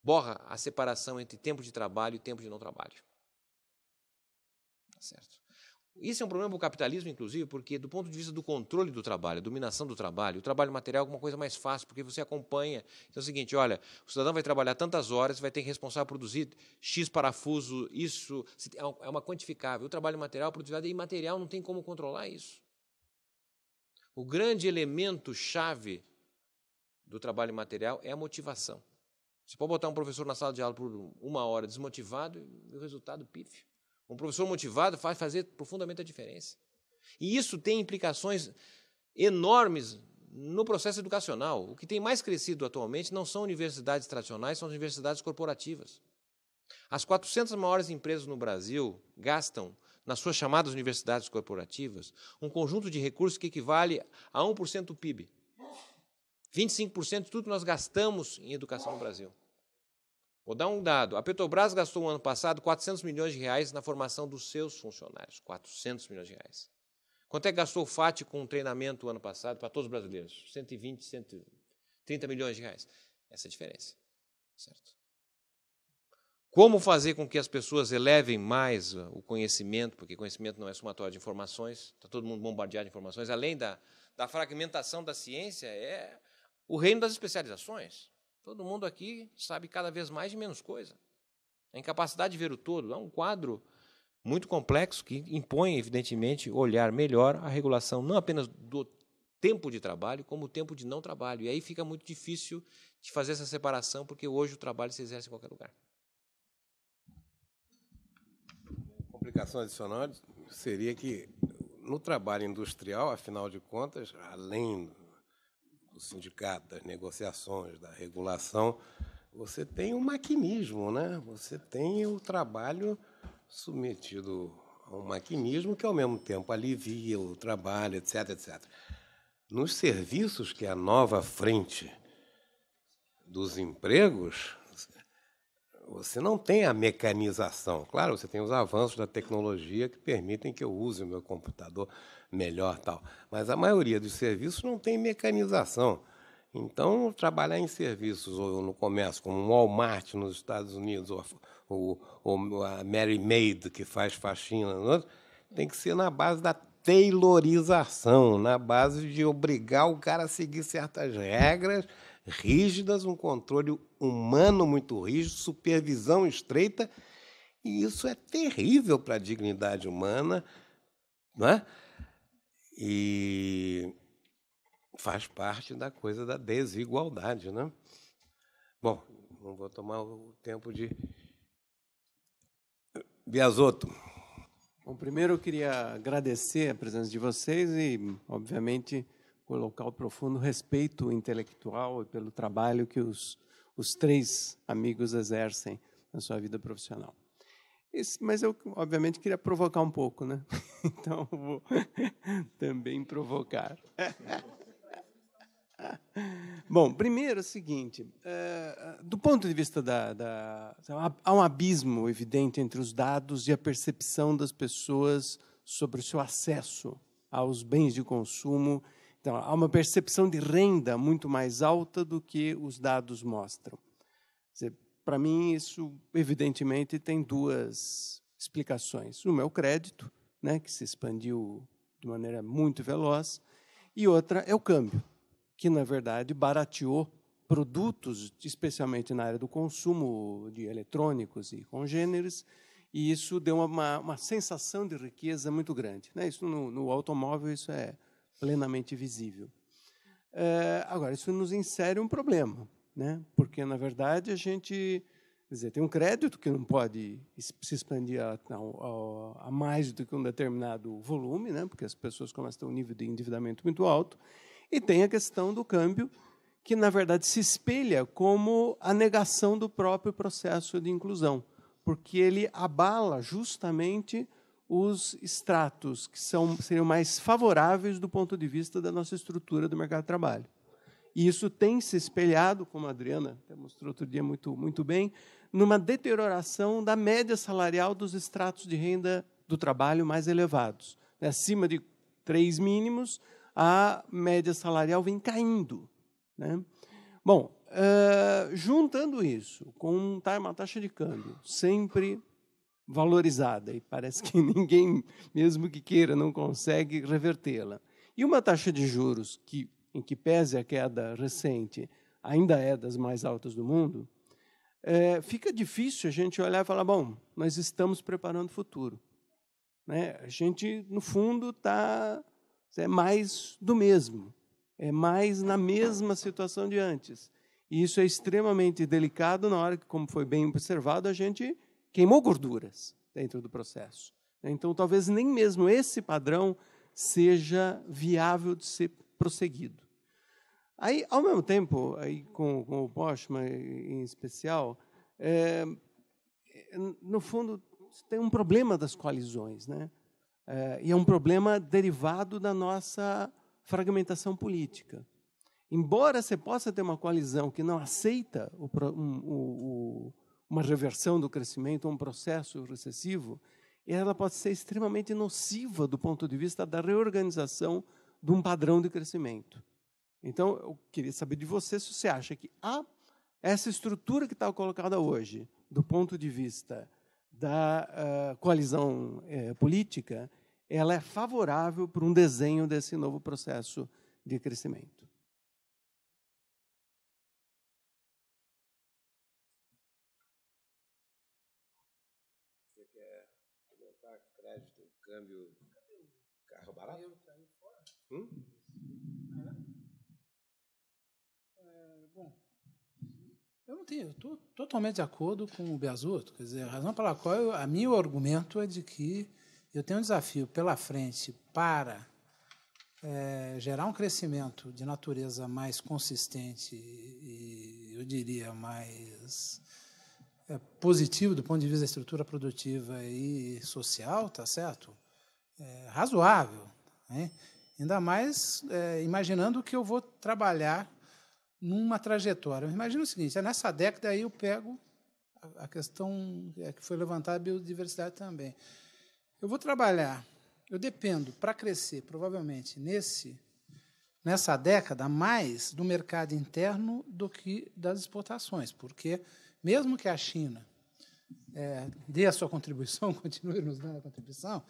borra a separação entre tempo de trabalho e tempo de não trabalho. Tá certo. Isso é um problema para o capitalismo, inclusive, porque do ponto de vista do controle do trabalho, dominação do trabalho, o trabalho material é alguma coisa mais fácil, porque você acompanha. Então é o seguinte, olha, o cidadão vai trabalhar tantas horas, vai ter que responsável por produzir X parafuso, isso é, é uma quantificável. O trabalho material produzido é imaterial, não tem como controlar isso. O grande elemento chave do trabalho material é a motivação. Você pode botar um professor na sala de aula por uma hora desmotivado e o resultado pífio. Um professor motivado faz fazer profundamente a diferença. E isso tem implicações enormes no processo educacional. O que tem mais crescido atualmente não são universidades tradicionais, são universidades corporativas. As 400 maiores empresas no Brasil gastam, nas suas chamadas universidades corporativas, um conjunto de recursos que equivale a 1% do PIB. 25% de tudo que nós gastamos em educação no Brasil. Vou dar um dado. A Petrobras gastou no ano passado 400 milhões de reais na formação dos seus funcionários. 400 milhões de reais. Quanto é que gastou o FAT com o treinamento ano passado para todos os brasileiros? 120, 130 milhões de reais. Essa é a diferença. Certo? Como fazer com que as pessoas elevem mais ah, o conhecimento, porque conhecimento não é somatório de informações, está todo mundo bombardeado de informações, além da, da fragmentação da ciência, é o reino das especializações. Todo mundo aqui sabe cada vez mais de menos coisa. A incapacidade de ver o todo é um quadro muito complexo que impõe, evidentemente, olhar melhor a regulação não apenas do tempo de trabalho, como o tempo de não trabalho. E aí fica muito difícil de fazer essa separação, porque hoje o trabalho se exerce em qualquer lugar. Complicação adicional seria que no trabalho industrial, afinal de contas, além do sindicato, das negociações, da regulação, você tem um maquinismo, né? Você tem o trabalho submetido a um maquinismo que ao mesmo tempo alivia o trabalho, etc, etc. Nos serviços que é a nova frente dos empregos, você não tem a mecanização. Claro, você tem os avanços da tecnologia que permitem que eu use o meu computador melhor, tal. Mas a maioria dos serviços não tem mecanização. Então, trabalhar em serviços ou no comércio, como o Walmart nos Estados Unidos, ou, ou a Mary Maid, que faz faxina, tem que ser na base da tailorização, na base de obrigar o cara a seguir certas regras rígidas, um controle humano muito rígido, supervisão estreita, e isso é terrível para a dignidade humana, não é? E faz parte da coisa da desigualdade, né? Bom, não vou tomar o tempo de biasoto. Bom, primeiro eu queria agradecer a presença de vocês e, obviamente, colocar o profundo respeito intelectual e pelo trabalho que os, os três amigos exercem na sua vida profissional. Esse, mas eu, obviamente, queria provocar um pouco, né? Então, vou também provocar. Bom, primeiro é o seguinte: é, do ponto de vista da, da. Há um abismo evidente entre os dados e a percepção das pessoas sobre o seu acesso aos bens de consumo então, há uma percepção de renda muito mais alta do que os dados mostram. Para mim, isso, evidentemente, tem duas explicações. Uma é o crédito, né, que se expandiu de maneira muito veloz, e outra é o câmbio, que, na verdade, barateou produtos, especialmente na área do consumo de eletrônicos e congêneres, e isso deu uma, uma sensação de riqueza muito grande. Né? Isso no, no automóvel isso é plenamente visível. É, agora, isso nos insere um problema, né? porque, na verdade, a gente dizer, tem um crédito que não pode se expandir a, a, a mais do que um determinado volume, né? porque as pessoas começam a ter um nível de endividamento muito alto, e tem a questão do câmbio, que, na verdade, se espelha como a negação do próprio processo de inclusão, porque ele abala justamente os extratos que são, seriam mais favoráveis do ponto de vista da nossa estrutura do mercado de trabalho. E isso tem se espelhado, como a Adriana mostrou outro dia muito, muito bem, numa deterioração da média salarial dos extratos de renda do trabalho mais elevados. Né, acima de três mínimos, a média salarial vem caindo. Né? Bom, uh, juntando isso com uma taxa de câmbio sempre valorizada e parece que ninguém, mesmo que queira, não consegue revertê-la. E uma taxa de juros que, em que pese a queda recente, ainda é das mais altas do mundo, é, fica difícil a gente olhar e falar: bom, nós estamos preparando o futuro. Né? A gente, no fundo, está é mais do mesmo, é mais na mesma situação de antes. E isso é extremamente delicado na hora que, como foi bem observado, a gente queimou gorduras dentro do processo. Então, talvez nem mesmo esse padrão seja viável de ser prosseguido. Aí, ao mesmo tempo, aí com, com o Boschman em especial, é, é, no fundo, tem um problema das coalizões, né? É, e é um problema derivado da nossa fragmentação política. Embora você possa ter uma coalizão que não aceita o, o, o uma reversão do crescimento, um processo recessivo, ela pode ser extremamente nociva do ponto de vista da reorganização de um padrão de crescimento. Então, eu queria saber de você se você acha que há essa estrutura que está colocada hoje, do ponto de vista da uh, coalizão uh, política, ela é favorável para um desenho desse novo processo de crescimento. câmbio. Cadê o carro barato? Caiu, caiu fora. Hum? Ah, é. é bom. Eu não tenho, estou totalmente de acordo com o Beazuto. Quer dizer, a razão pela qual eu, a meu argumento é de que eu tenho um desafio pela frente para é, gerar um crescimento de natureza mais consistente e, eu diria, mais é, positivo do ponto de vista da estrutura produtiva e social, tá certo? é, razoável. Né? Ainda mais é, imaginando que eu vou trabalhar numa trajetória. Imagina o seguinte: é nessa década aí eu pego a questão é, que foi levantada a biodiversidade também. Eu vou trabalhar, eu dependo para crescer, provavelmente nesse nessa década mais do mercado interno do que das exportações, porque mesmo que a China é, dê a sua contribuição, continue nos dando a contribuição,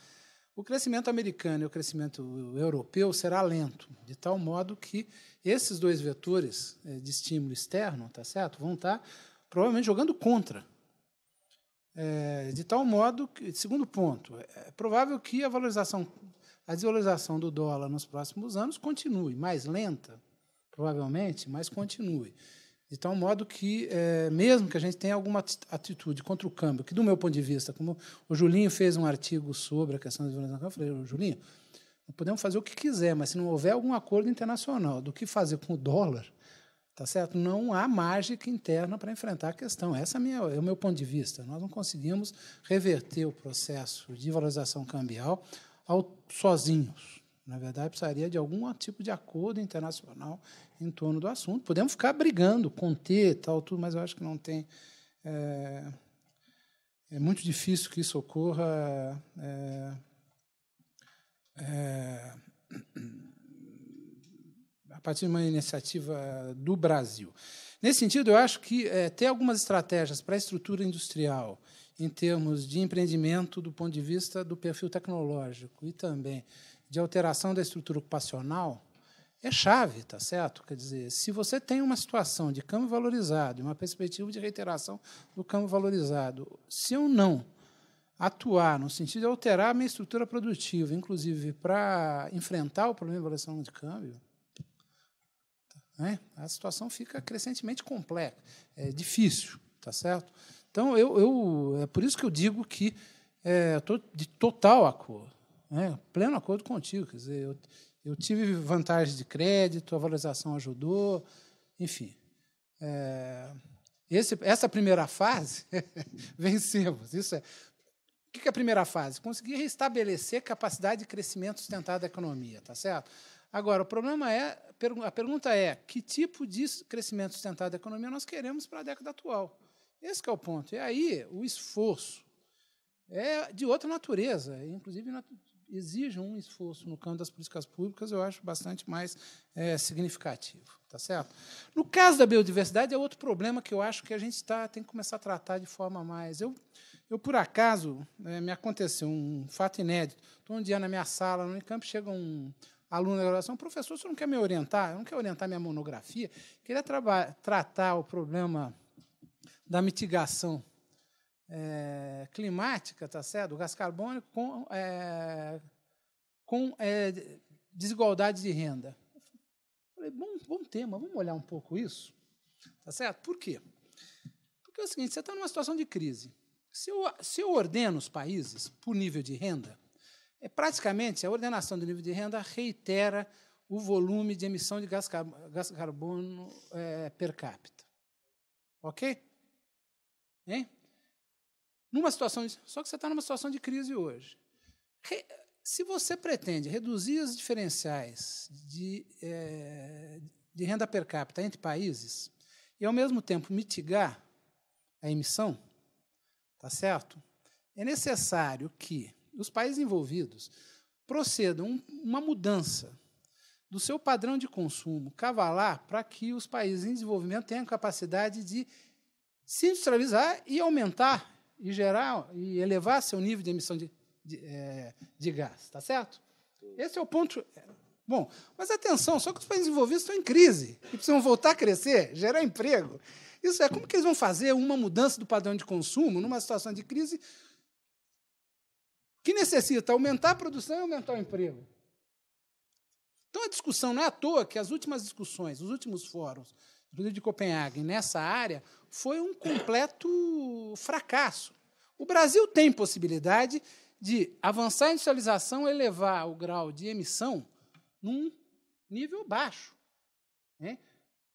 o crescimento americano e o crescimento europeu será lento, de tal modo que esses dois vetores é, de estímulo externo, tá certo, vão estar tá provavelmente jogando contra. É, de tal modo que, segundo ponto, é provável que a valorização, a desvalorização do dólar nos próximos anos continue, mais lenta, provavelmente, mas continue. De tal modo que, é, mesmo que a gente tenha alguma atitude contra o câmbio, que do meu ponto de vista, como o Julinho fez um artigo sobre a questão da violência no câmbio, eu falei, Julinho, podemos fazer o que quiser, mas se não houver algum acordo internacional do que fazer com o dólar, tá certo? Não há mágica interna para enfrentar a questão. Esse é, é o meu ponto de vista. Nós não conseguimos reverter o processo de valorização cambial ao, sozinhos. Na verdade, precisaria de algum tipo de acordo internacional em torno do assunto. Podemos ficar brigando, conter tal, tudo, mas eu acho que não tem. É, é muito difícil que isso ocorra. É, é, a partir de uma iniciativa do Brasil. Nesse sentido, eu acho que é, ter algumas estratégias para a estrutura industrial, em termos de empreendimento do ponto de vista do perfil tecnológico e também de alteração da estrutura ocupacional, é chave, tá certo? Quer dizer, se você tem uma situação de câmbio valorizado, uma perspectiva de reiteração do câmbio valorizado, se eu não atuar no sentido de alterar a minha estrutura produtiva, inclusive para enfrentar o problema de valorização de câmbio, né, a situação fica crescentemente complexa, é difícil, tá certo? Então, eu, eu, é por isso que eu digo que é, estou de total acordo, né, pleno acordo contigo. Quer dizer, eu, eu tive vantagens de crédito, a valorização ajudou, enfim. É, esse, essa primeira fase, vencemos. Isso é. O que é a primeira fase? Conseguir restabelecer capacidade de crescimento sustentado da economia, tá certo? Agora, o problema é, a pergunta é, que tipo de crescimento sustentado da economia nós queremos para a década atual? Esse é o ponto. E aí, o esforço é de outra natureza, inclusive exijam um esforço no campo das políticas públicas, eu acho bastante mais é, significativo. Tá certo? No caso da biodiversidade, é outro problema que eu acho que a gente tá, tem que começar a tratar de forma mais. Eu, eu por acaso, é, me aconteceu um fato inédito. Estou um dia na minha sala, no campo chega um aluno da graduação, professor, você não quer me orientar? Eu não quero orientar minha monografia. Queria tratar o problema da mitigação é, climática, tá certo? O gás carbônico com, é, com é, desigualdade de renda. Falei, bom, bom tema, vamos olhar um pouco isso, tá certo? Por quê? Porque é o seguinte, você está numa situação de crise. Se eu, se eu ordeno os países por nível de renda, é praticamente a ordenação do nível de renda reitera o volume de emissão de gás, gás carbono é, per capita. Ok? Hein? numa situação, de, só que você está numa situação de crise hoje. Re, se você pretende reduzir os diferenciais de, é, de renda per capita entre países e, ao mesmo tempo, mitigar a emissão, tá certo? É necessário que os países envolvidos procedam uma mudança do seu padrão de consumo cavalar para que os países em desenvolvimento tenham capacidade de se industrializar e aumentar e gerar e elevar seu nível de emissão de, de, é, de gás, está certo? Esse é o ponto. É, bom, mas atenção, só que os países envolvidos estão em crise e precisam voltar a crescer, gerar emprego. Isso é como que eles vão fazer uma mudança do padrão de consumo numa situação de crise que necessita aumentar a produção e aumentar o emprego. Então a discussão não é à toa que as últimas discussões, os últimos fóruns Ajuda de Copenhague nessa área foi um completo fracasso. O Brasil tem possibilidade de avançar a industrialização e elevar o grau de emissão num nível baixo. Né?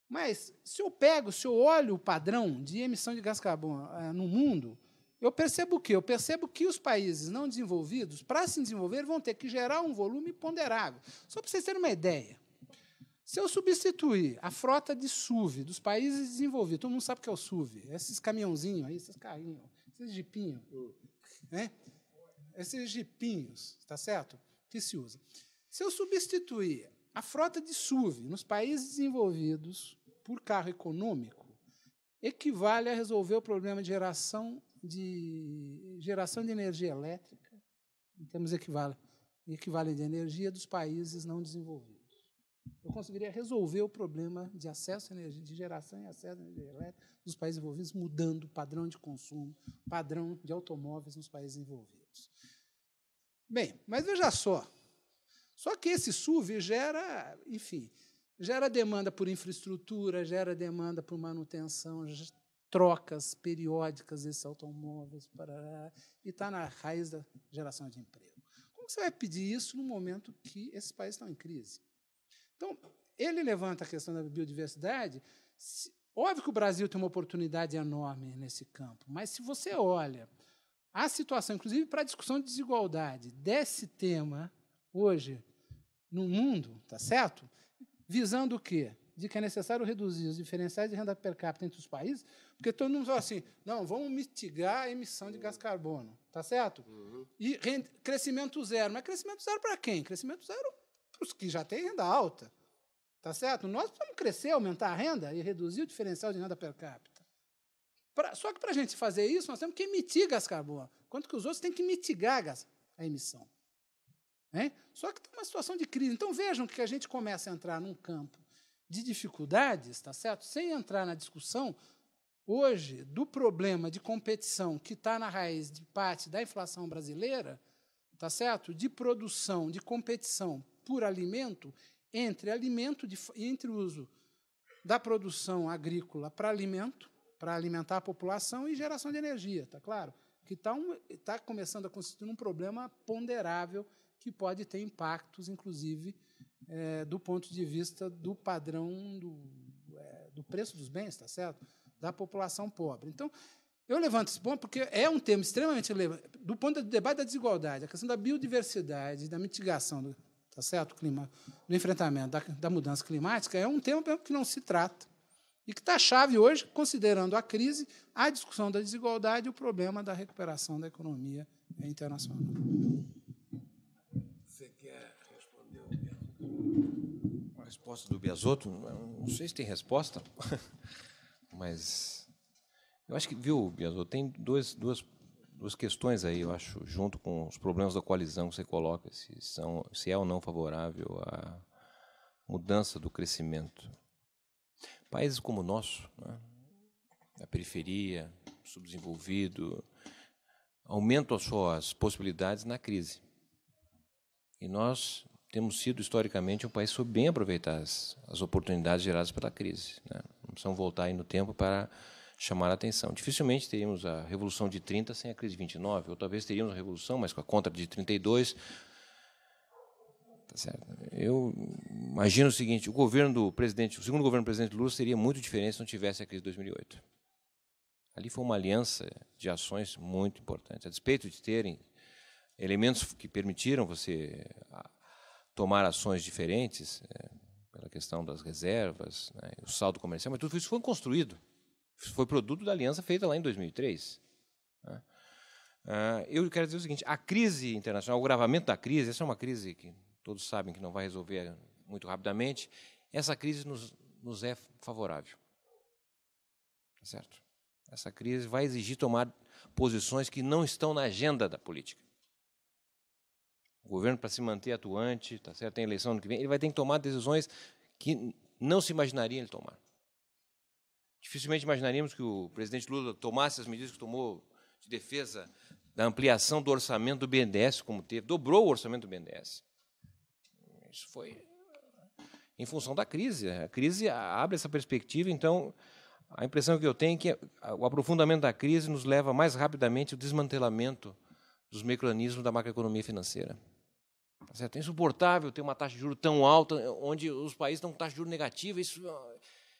Mas se eu pego, se eu olho o padrão de emissão de gás carbono é, no mundo, eu percebo o quê? Eu percebo que os países não desenvolvidos, para se desenvolver, vão ter que gerar um volume ponderável. Só para vocês terem uma ideia, se eu substituir a frota de SUV dos países desenvolvidos, todo mundo sabe o que é o SUV, esses caminhãozinhos aí, esses carrinhos, esses jipinhos, hum. né? esses jipinhos, está certo? Que se usa. Se eu substituir a frota de SUV nos países desenvolvidos por carro econômico, equivale a resolver o problema de geração de, geração de energia elétrica, em termos equivalentes equivale de energia dos países não desenvolvidos eu conseguiria resolver o problema de acesso à energia, de geração e acesso à energia elétrica nos países envolvidos, mudando o padrão de consumo, padrão de automóveis nos países envolvidos. Bem, mas veja só. Só que esse SUV gera, enfim, gera demanda por infraestrutura, gera demanda por manutenção, trocas periódicas desses automóveis, parará, e está na raiz da geração de emprego. Como você vai pedir isso no momento que esses países estão em crise? Então, ele levanta a questão da biodiversidade. Óbvio que o Brasil tem uma oportunidade enorme nesse campo, mas se você olha a situação, inclusive para a discussão de desigualdade desse tema hoje no mundo, tá certo? Visando o quê? De que é necessário reduzir os diferenciais de renda per capita entre os países, porque todo mundo fala assim, não, vamos mitigar a emissão de gás carbono, tá certo? Uhum. E crescimento zero. Mas crescimento zero para quem? Crescimento zero os que já têm renda alta. Tá certo? Nós precisamos crescer, aumentar a renda e reduzir o diferencial de renda per capita. Pra, só que para a gente fazer isso, nós temos que emitir gás carbono, quanto que os outros têm que mitigar gás, a emissão. Hein? Só que tem tá uma situação de crise. Então vejam que a gente começa a entrar num campo de dificuldades, tá certo? Sem entrar na discussão hoje do problema de competição que está na raiz de parte da inflação brasileira, tá certo? De produção, de competição por alimento entre alimento de, entre o uso da produção agrícola para alimento, para alimentar a população e geração de energia, está claro? Que está um, tá começando a constituir um problema ponderável que pode ter impactos, inclusive, é, do ponto de vista do padrão do, é, do preço dos bens, está certo? Da população pobre. Então, eu levanto esse ponto porque é um tema extremamente relevante do ponto do debate da desigualdade, a questão da biodiversidade, da mitigação do, tá certo? Clima, no enfrentamento da, da mudança climática é um tema que não se trata. E que está chave hoje, considerando a crise, a discussão da desigualdade e o problema da recuperação da economia internacional. Você quer responder o A resposta do Biasotto? Não sei se tem resposta, mas eu acho que, viu, Biasotto, tem dois, duas duas questões aí, eu acho, junto com os problemas da coalizão que você coloca, se, são, se é ou não favorável à mudança do crescimento. Países como o nosso, né, a periferia, subdesenvolvido, aumentam as suas possibilidades na crise. E nós temos sido historicamente um país soube bem aproveitar as, as oportunidades geradas pela crise. Né? Não precisamos voltar aí no tempo para chamar a atenção. Dificilmente teríamos a Revolução de 30 sem a crise de 29, ou talvez teríamos a Revolução, mas com a contra de 32. Tá certo. Eu imagino o seguinte: o governo do presidente, o segundo governo do presidente Lula seria muito diferente se não tivesse a crise de 2008. Ali foi uma aliança de ações muito importante, a despeito de terem elementos que permitiram você tomar ações diferentes, é, pela questão das reservas, né, o saldo comercial, mas tudo isso foi construído foi produto da aliança feita lá em 2003. Né? Ah, eu quero dizer o seguinte: a crise internacional, o agravamento da crise, essa é uma crise que todos sabem que não vai resolver muito rapidamente. Essa crise nos, nos é favorável, tá certo? Essa crise vai exigir tomar posições que não estão na agenda da política. O governo para se manter atuante, tá certo? Tem eleição no que vem, ele vai ter que tomar decisões que não se imaginaria ele tomar. Dificilmente imaginaríamos que o presidente Lula tomasse as medidas que tomou de defesa da ampliação do orçamento do BNDES, como teve, dobrou o orçamento do BNDES. Isso foi em função da crise. A crise abre essa perspectiva, então a impressão que eu tenho é que o aprofundamento da crise nos leva mais rapidamente ao desmantelamento dos mecanismos da macroeconomia financeira. Tá é insuportável ter uma taxa de juro tão alta, onde os países estão com taxa de juro negativa, isso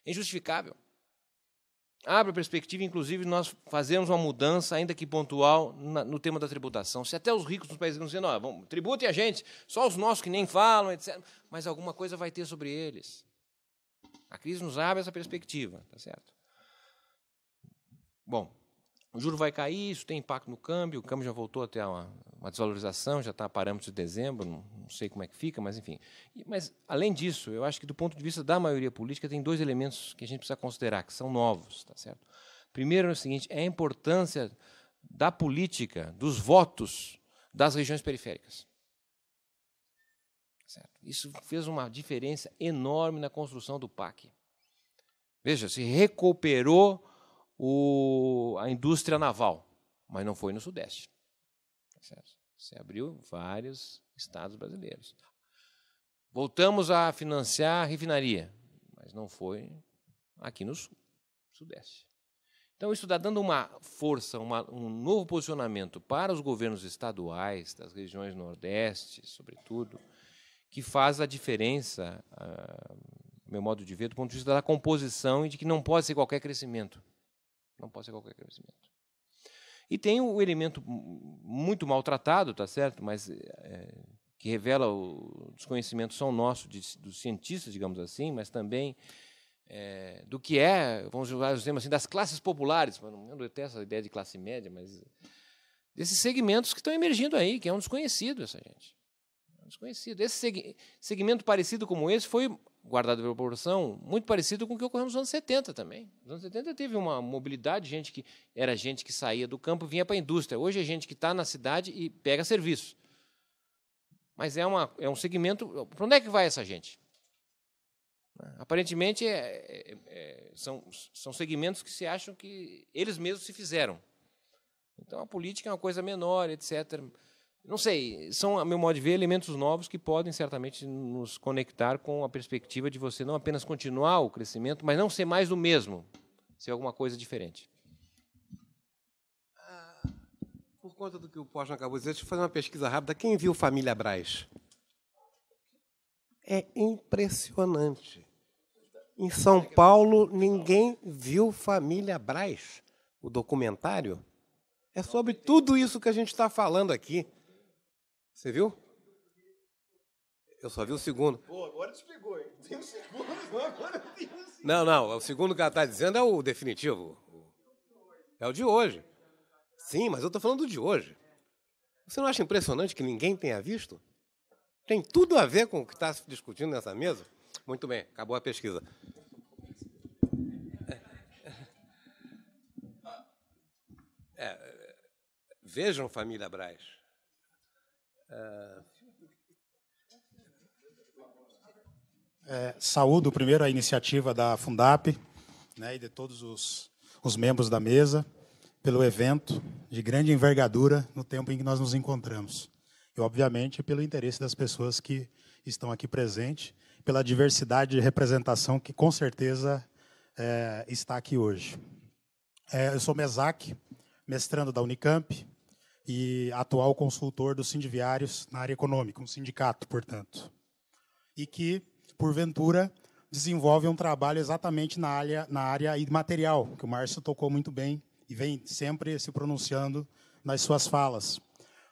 é injustificável abre a perspectiva, inclusive, nós fazemos uma mudança, ainda que pontual, na, no tema da tributação. Se até os ricos nos países estão dizendo, ó, vamos, tributem a gente, só os nossos que nem falam, etc. Mas alguma coisa vai ter sobre eles. A crise nos abre essa perspectiva, tá certo? Bom, o juro vai cair, isso tem impacto no câmbio, o câmbio já voltou até uma, uma desvalorização, já está a parâmetros de dezembro, não, não, sei como é que fica, mas enfim. E, mas, além disso, eu acho que do ponto de vista da maioria política, tem dois elementos que a gente precisa considerar, que são novos, tá certo? Primeiro é o seguinte, é a importância da política, dos votos das regiões periféricas. Tá certo? Isso fez uma diferença enorme na construção do PAC. Veja, se recuperou o, a indústria naval, mas não foi no Sudeste. Tá Você abriu vários estados brasileiros. Voltamos a financiar a refinaria, mas não foi aqui no Sul, Sudeste. Então, isso está dando uma força, uma, um novo posicionamento para os governos estaduais, das regiões Nordeste, sobretudo, que faz a diferença, ah, meu modo de ver, do ponto de vista da composição e de que não pode ser qualquer crescimento. Não pode ser qualquer crescimento. E tem o elemento muito maltratado, tá certo? Mas é, é que revela o desconhecimento só nosso, de, dos cientistas, digamos assim, mas também é, do que é, vamos usar os termos assim, das classes populares. Eu não até essa ideia de classe média, mas desses segmentos que estão emergindo aí, que é um desconhecido essa gente. É um desconhecido. Esse segmento parecido como esse foi guardado pela proporção, muito parecido com o que ocorreu nos anos 70 também. Nos anos 70 teve uma mobilidade, gente que era gente que saía do campo vinha para a indústria. Hoje é gente que está na cidade e pega serviço. Mas é, uma, é um segmento. Para onde é que vai essa gente? Aparentemente, é, é, é, são, são segmentos que se acham que eles mesmos se fizeram. Então, a política é uma coisa menor, etc. Não sei, são, a meu modo de ver, elementos novos que podem certamente nos conectar com a perspectiva de você não apenas continuar o crescimento, mas não ser mais o mesmo, ser alguma coisa diferente. Ah, por conta do que o Pós acabou de dizer, deixa eu fazer uma pesquisa rápida. Quem viu Família Braz? É impressionante. Em São Paulo, ninguém viu Família Braz, o documentário. É sobre tudo isso que a gente está falando aqui. Você viu? Eu só vi o segundo. Pô, agora te pegou, hein? Tem um segundo, agora tem um segundo. Não, não, o segundo que ela está dizendo é o definitivo. É o de hoje. Sim, mas eu estou falando do de hoje. Você não acha impressionante que ninguém tenha visto? Tem tudo a ver com o que está se discutindo nessa mesa? Muito bem, acabou a pesquisa. É, é, é vejam, família Braz. É, saúdo primeiro a iniciativa da Fundap né, e de todos os, os membros da mesa pelo evento de grande envergadura no tempo em que nós nos encontramos. E, obviamente, pelo interesse das pessoas que estão aqui presentes, pela diversidade de representação que, com certeza, é, está aqui hoje. É, eu sou Mesac, mestrando da Unicamp, e atual consultor dos sindiviários na área econômica, um sindicato, portanto. E que, porventura, desenvolve um trabalho exatamente na área, na área imaterial, que o Márcio tocou muito bem e vem sempre se pronunciando nas suas falas.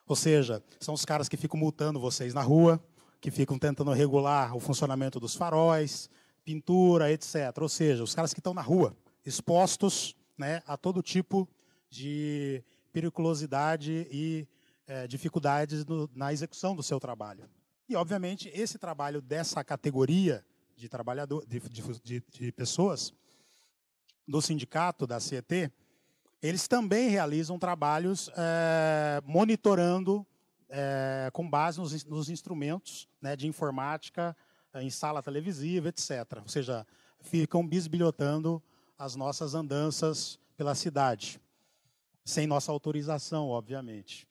Ou seja, são os caras que ficam multando vocês na rua, que ficam tentando regular o funcionamento dos faróis, pintura, etc. Ou seja, os caras que estão na rua, expostos né, a todo tipo de periculosidade e é, dificuldades no, na execução do seu trabalho. E, obviamente, esse trabalho dessa categoria de, trabalhador, de, de, de pessoas do sindicato, da CET, eles também realizam trabalhos é, monitorando é, com base nos, nos instrumentos né, de informática é, em sala televisiva, etc. Ou seja, ficam bisbilhotando as nossas andanças pela cidade sem nossa autorização, obviamente.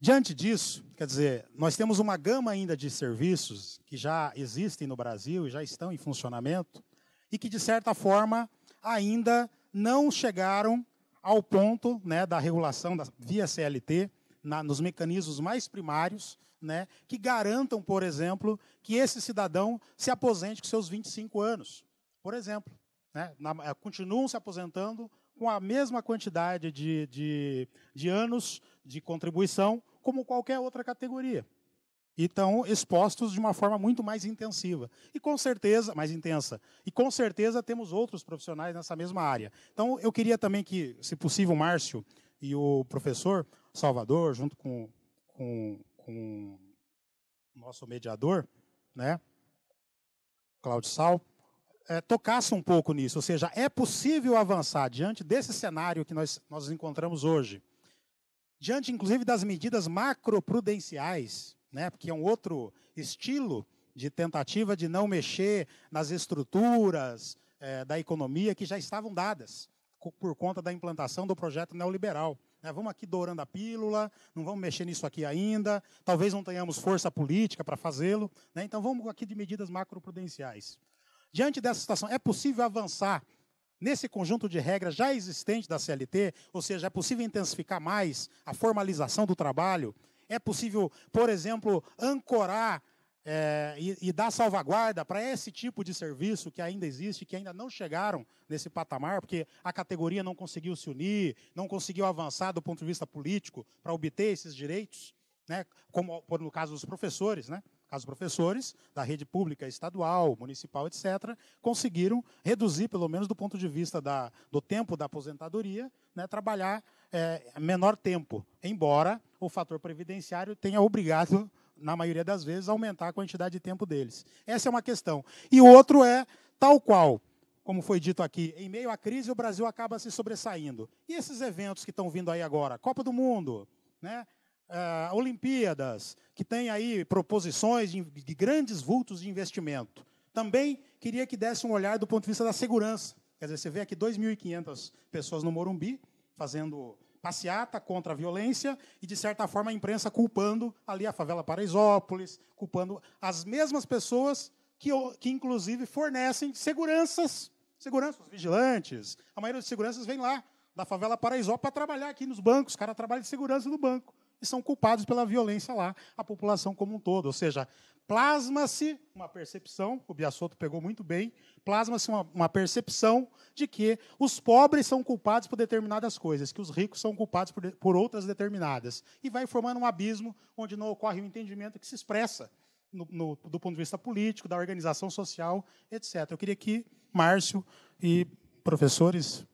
Diante disso, quer dizer, nós temos uma gama ainda de serviços que já existem no Brasil e já estão em funcionamento e que, de certa forma, ainda não chegaram ao ponto né, da regulação da, via CLT na, nos mecanismos mais primários né, que garantam, por exemplo, que esse cidadão se aposente com seus 25 anos. Por exemplo, né, na, eh, continuam se aposentando com a mesma quantidade de, de, de anos de contribuição como qualquer outra categoria. E estão expostos de uma forma muito mais intensiva. E com certeza, mais intensa. E com certeza temos outros profissionais nessa mesma área. Então, eu queria também que, se possível, o Márcio e o professor Salvador, junto com, com, com nosso mediador, né? Cláudio Sal, é, tocasse um pouco nisso. Ou seja, é possível avançar diante desse cenário que nós, nós encontramos hoje, diante inclusive das medidas macroprudenciais, né, porque é um outro estilo de tentativa de não mexer nas estruturas é, da economia que já estavam dadas por conta da implantação do projeto neoliberal. É, vamos aqui dourando a pílula, não vamos mexer nisso aqui ainda, talvez não tenhamos força política para fazê-lo, né, então vamos aqui de medidas macroprudenciais. Diante dessa situação, é possível avançar nesse conjunto de regras já existente da CLT, ou seja, é possível intensificar mais a formalização do trabalho? É possível, por exemplo, ancorar é, e, e, dar salvaguarda para esse tipo de serviço que ainda existe, que ainda não chegaram nesse patamar, porque a categoria não conseguiu se unir, não conseguiu avançar do ponto de vista político para obter esses direitos, né? como por, no caso dos professores. Né? as professores da rede pública estadual, municipal, etc., conseguiram reduzir, pelo menos do ponto de vista da, do tempo da aposentadoria, né, trabalhar é, menor tempo, embora o fator previdenciário tenha obrigado, na maioria das vezes, a aumentar a quantidade de tempo deles. Essa é uma questão. E outro é, tal qual, como foi dito aqui, em meio à crise o Brasil acaba se sobressaindo. E esses eventos que estão vindo aí agora? Copa do Mundo, né? É, Olimpíadas, que tem aí proposições de, de grandes vultos de investimento. Também queria que desse um olhar do ponto de vista da segurança. Quer dizer, você vê aqui 2.500 pessoas no Morumbi fazendo passeata contra a violência e, de certa forma, a imprensa culpando ali a favela Paraisópolis, culpando as mesmas pessoas que, que inclusive, fornecem seguranças, seguranças, vigilantes. A maioria dos seguranças vem lá da favela Paraisópolis para trabalhar aqui nos bancos. O cara trabalha de segurança no banco e são culpados pela violência lá, a população como um todo. Ou seja, plasma-se uma percepção, o Biasotto pegou muito bem, plasma-se uma, uma, percepção de que os pobres são culpados por determinadas coisas, que os ricos são culpados por, por outras determinadas. E vai formando um abismo onde não ocorre o um entendimento que se expressa no, no, do ponto de vista político, da organização social, etc. Eu queria que Márcio e professores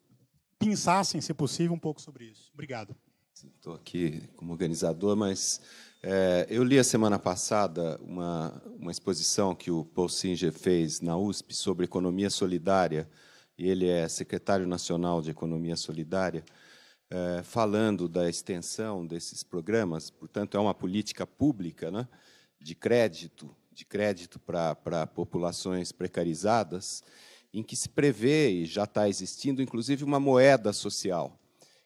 pensassem, se possível, um pouco sobre isso. Obrigado. Estou aqui como organizador, mas é, eu li a semana passada uma, uma exposição que o Paul Singer fez na USP sobre economia solidária, e ele é secretário nacional de Economia Solidária, é, falando da extensão desses programas, portanto, é uma política pública né, de crédito, de crédito para populações precarizadas, em que se prevê, e já está existindo, inclusive, uma moeda social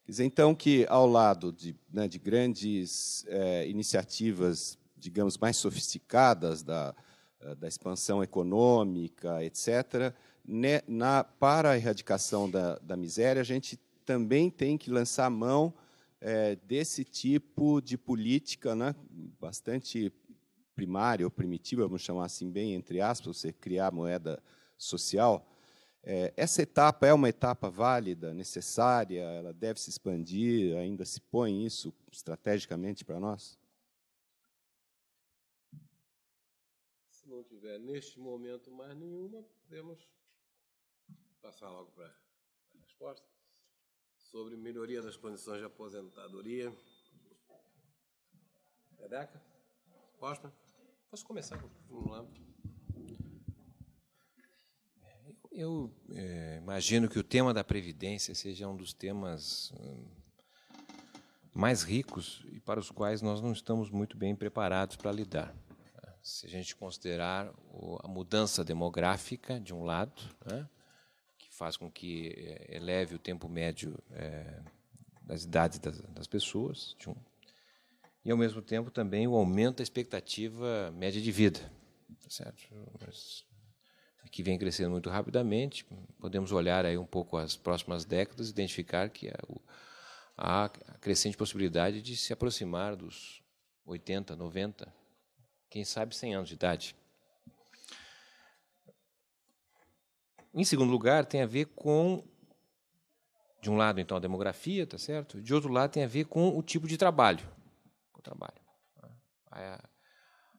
Quer dizer, então, que ao lado de, né, de grandes eh, iniciativas, digamos, mais sofisticadas da, eh, da expansão econômica, etc., né, na, para a erradicação da, da, miséria, a gente também tem que lançar mão eh, desse tipo de política né, bastante primária ou primitiva, vamos chamar assim bem, entre aspas, você criar moeda social, é, essa etapa é uma etapa válida, necessária, ela deve se expandir, ainda se põe isso estrategicamente para nós? Se não tiver neste momento mais nenhuma, podemos passar logo para a resposta. Sobre melhoria das condições de aposentadoria. Rebeca? Posso? Posso começar? Vamos lá. Eu é, imagino que o tema da previdência seja um dos temas hum, mais ricos e para os quais nós não estamos muito bem preparados para lidar. Se a gente considerar a mudança demográfica, de um lado, né, que faz com que é, eleve o tempo médio é, das idades das, das pessoas, um, e ao mesmo tempo também o aumento da expectativa média de vida. Certo? Mas que vem crescendo muito rapidamente. Podemos olhar aí um pouco as próximas décadas e identificar que é há, a crescente possibilidade de se aproximar dos 80, 90, quem sabe 100 anos de idade. Em segundo lugar, tem a ver com de um lado então a demografia, tá certo? De outro lado tem a ver com o tipo de trabalho, o trabalho. Né?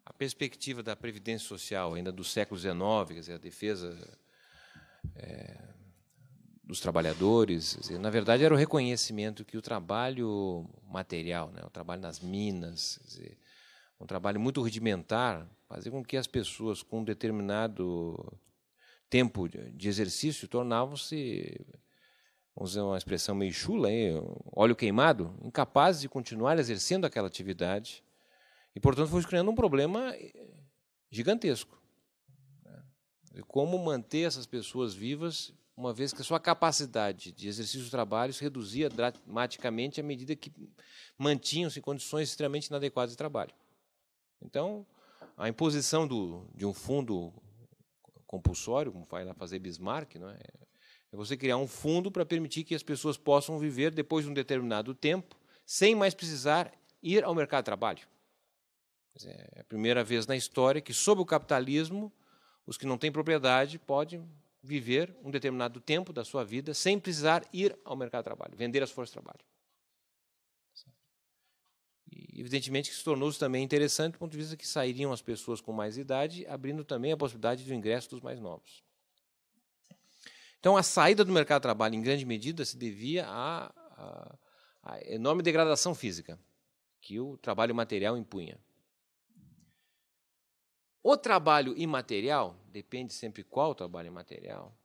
a perspectiva da previdência social ainda do século XIX, quer dizer, a defesa é, dos trabalhadores, dizer, na verdade era o reconhecimento que o trabalho material, né, o trabalho nas minas, dizer, um trabalho muito rudimentar, fazia com que as pessoas com um determinado tempo de exercício tornavam-se vamos usar uma expressão meio chula, aí, óleo queimado, incapazes de continuar exercendo aquela atividade e, portanto, foi criando um problema eh, gigantesco. Né? Como manter essas pessoas vivas, uma vez que a sua capacidade de exercício do trabalho se reduzia dramaticamente à medida que mantinham-se condições extremamente inadequadas de trabalho. Então, a imposição do, de um fundo compulsório, como vai lá fazer Bismarck, não é? é você criar um fundo para permitir que as pessoas possam viver depois de um determinado tempo, sem mais precisar ir ao mercado de trabalho. É a primeira vez na história que, sob o capitalismo, os que não têm propriedade podem viver um determinado tempo da sua vida sem precisar ir ao mercado de trabalho, vender as forças de trabalho. E, evidentemente que se tornou -se também interessante do ponto de vista que sairiam as pessoas com mais idade, abrindo também a possibilidade do ingresso dos mais novos. Então, a saída do mercado de trabalho, em grande medida, se devia à, à, à enorme degradação física que o trabalho material impunha. O trabalho imaterial, depende sempre qual trabalho imaterial,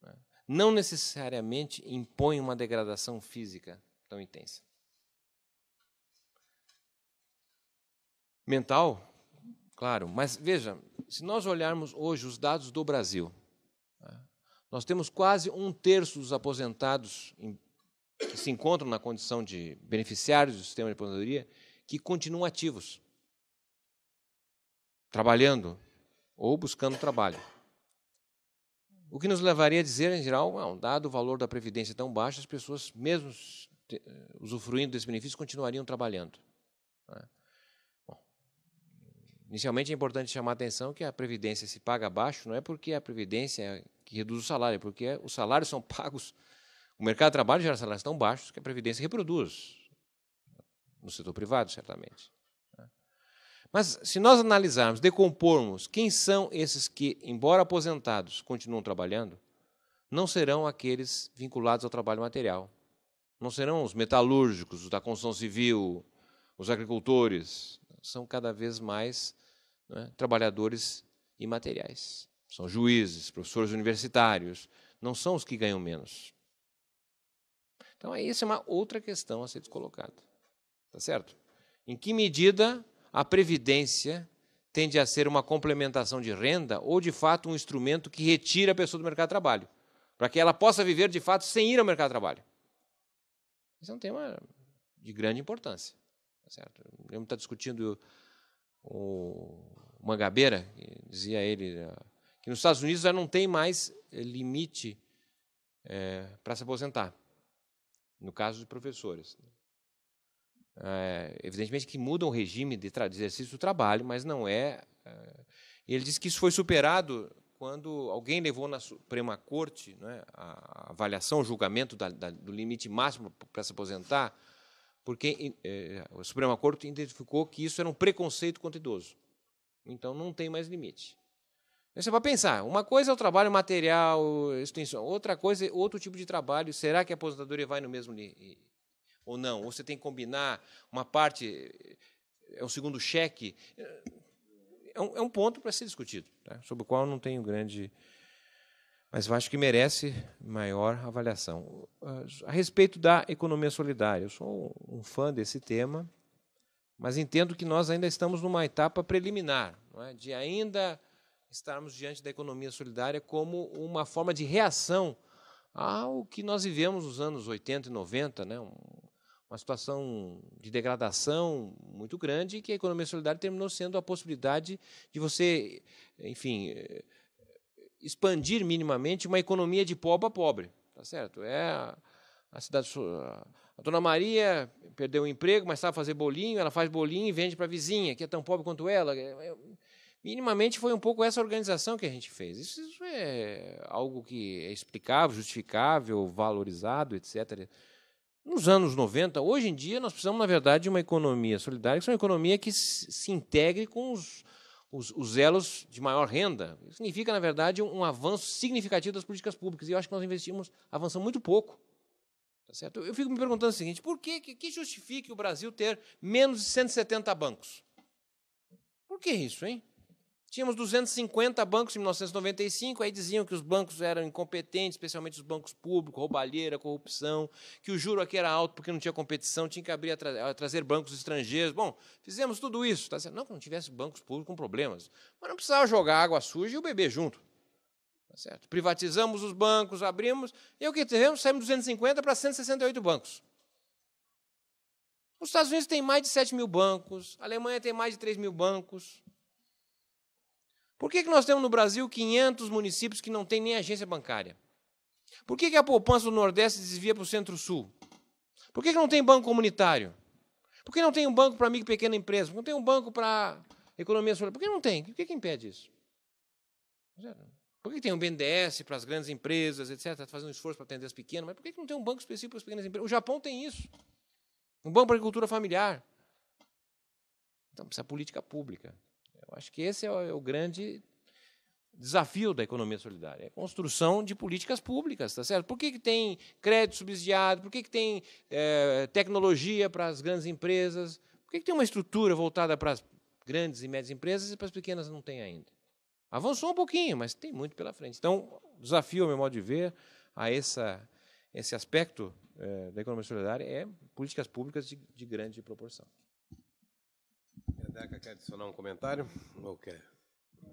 né, não necessariamente impõe uma degradação física tão intensa. Mental, claro, mas veja, se nós olharmos hoje os dados do Brasil, né, nós temos quase um terço dos aposentados que se encontram na condição de beneficiários do sistema de aposentadoria que continuam ativos trabalhando ou buscando trabalho. O que nos levaria a dizer, em geral, não, dado o valor da previdência tão baixo, as pessoas, mesmo usufruindo desse benefício, continuariam trabalhando. Né? Bom, inicialmente é importante chamar a atenção que a previdência se paga baixo, não é porque a previdência é que reduz o salário, é porque os salários são pagos, o mercado de trabalho gera salários tão baixos que a previdência reproduz, né, no setor privado, certamente. Mas se nós analisarmos, decompormos quem são esses que, embora aposentados, continuam trabalhando, não serão aqueles vinculados ao trabalho material. Não serão os metalúrgicos, os da construção civil, os agricultores. São cada vez mais é, trabalhadores imateriais. São juízes, professores universitários. Não são os que ganham menos. Então, isso é uma outra questão a ser colocada. está certo? Em que medida a previdência tende a ser uma complementação de renda ou, de fato, um instrumento que retira a pessoa do mercado de trabalho, para que ela possa viver, de fato, sem ir ao mercado de trabalho. Isso é um tema de grande importância. Tá certo? Eu lembro estar discutindo o Mangabeira, dizia ele, que nos Estados Unidos já não tem mais eh, limite é, eh, para se aposentar, no caso de professores. Né? É, evidentemente que muda o regime de, de, exercício do trabalho, mas não é, é. Ele diz que isso foi superado quando alguém levou na Suprema Corte né, a avaliação, o julgamento da, da, do limite máximo para se aposentar, porque é, a Suprema Corte identificou que isso era um preconceito contra idoso. Então não tem mais limite. Aí você vai pensar, uma coisa é o trabalho material, extensão, outra coisa é outro tipo de trabalho. Será que a aposentadoria vai no mesmo limite? ou não, ou você tem que combinar uma parte, é um segundo cheque. É um, é um ponto para ser discutido, né? sobre o qual eu não tenho grande. Mas eu acho que merece maior avaliação. Ah, a respeito da economia solidária, eu sou um fã desse tema, mas entendo que nós ainda estamos numa etapa preliminar, é? de ainda estarmos diante da economia solidária como uma forma de reação ao que nós vivemos nos anos 80 e 90, né? um uma situação de degradação muito grande e que a economia solidária terminou sendo a possibilidade de você, enfim, eh, expandir minimamente uma economia de pobre a pobre, tá certo? É a, a cidade a dona Maria perdeu o emprego, mas sabe fazer bolinho, ela faz bolinho e vende para a vizinha, que é tão pobre quanto ela. É, é, minimamente foi um pouco essa organização que a gente fez. Isso, isso é algo que é explicável, justificável, valorizado, etc nos anos 90, hoje em dia, nós precisamos, na verdade, de uma economia solidária, que é uma economia que se integre com os, os, os elos de maior renda. Isso significa, na verdade, um, avanço significativo das políticas públicas. E eu acho que nós investimos, avançamos muito pouco. Tá certo? Eu fico me perguntando o seguinte: por que, que justifique o Brasil ter menos de 170 bancos? Por que isso, hein? Tínhamos 250 bancos em 1995, aí diziam que os bancos eram incompetentes, especialmente os bancos públicos, roubalheira, corrupção, que o juro aqui era alto porque não tinha competição, tinha que abrir a, trazer bancos estrangeiros. Bom, fizemos tudo isso. Tá? Não que não tivesse bancos públicos com problemas, mas não precisava jogar água suja e o bebê junto. Tá certo? Privatizamos os bancos, abrimos, e o que tivemos? Saímos 250 para 168 bancos. Os Estados Unidos têm mais de 7 mil bancos, a Alemanha tem mais de 3 mil bancos. Por que, que nós temos no Brasil 500 municípios que não têm nem agência bancária? Por que, que a poupança do Nordeste desvia para o Centro-Sul? Por que, que não tem banco comunitário? Por que não tem um banco para micro e pequena empresa? Por que não tem um banco para economia solidária? Por que não tem? O que, que impede isso? Por que tem um BNDES para as grandes empresas, etc? Está fazendo um esforço para atender as pequenas, mas por que não tem um banco específico para as pequenas empresas? O Japão tem isso. Um banco para agricultura familiar. Então, precisa política pública. Eu acho que esse é o, é o grande desafio da economia solidária, é a construção de políticas públicas, tá certo? Por que, que tem crédito subsidiado? Por que, que tem é, tecnologia para as grandes empresas? Por que, que tem uma estrutura voltada para as grandes e médias empresas e para as pequenas não tem ainda? Avançou um pouquinho, mas tem muito pela frente. Então, desafio, ao meu modo de ver, a essa, esse aspecto é, da economia solidária é políticas públicas de, de grande proporção. Deca quer adicionar um comentário? Ou quer?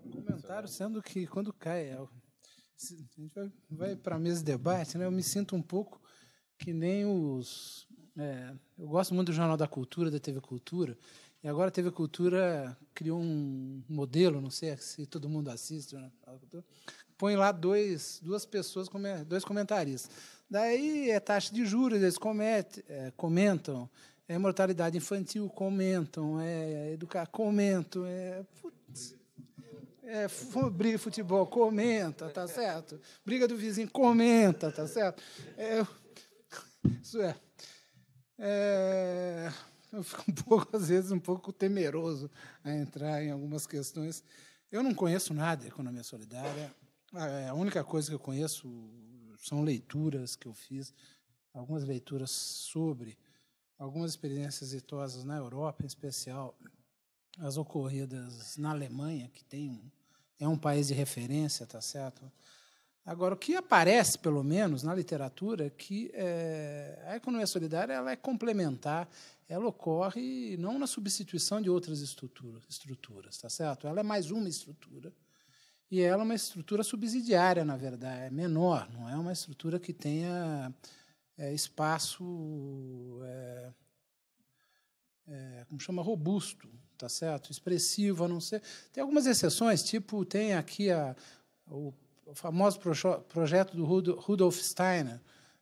Um comentário, sendo que quando cai, é a gente vai, vai para a mesa de debate, né? eu me sinto um pouco que nem os. É, eu gosto muito do Jornal da Cultura, da TV Cultura, e agora a TV Cultura criou um modelo, não sei se todo mundo assiste, né? põe lá dois, duas pessoas, dois comentaristas. Daí é taxa de juros, eles é, comentam, é mortalidade infantil, comentam, é educar, comentam, é. Putz, é briga de futebol, comenta, tá certo? Briga do vizinho, comenta, tá certo? É, isso é, é. Eu fico um pouco, às vezes, um pouco temeroso a entrar em algumas questões. Eu não conheço nada de economia solidária. A é, única coisa que eu conheço são leituras que eu fiz, algumas leituras sobre algumas experiências exitosas na Europa, em especial as ocorridas na Alemanha, que tem é um país de referência, tá certo? Agora, o que aparece, pelo menos, na literatura, é que é, a economia solidária ela é complementar, ela ocorre não na substituição de outras estruturas, estruturas, tá certo? Ela é mais uma estrutura, e ela é uma estrutura subsidiária, na verdade, é menor, não é uma estrutura que tenha é, espaço, é, é, como chama, robusto, tá certo? Expressivo, a não ser... Tem algumas exceções, tipo, tem aqui a, o, famoso projeto do Rudolf Steiner,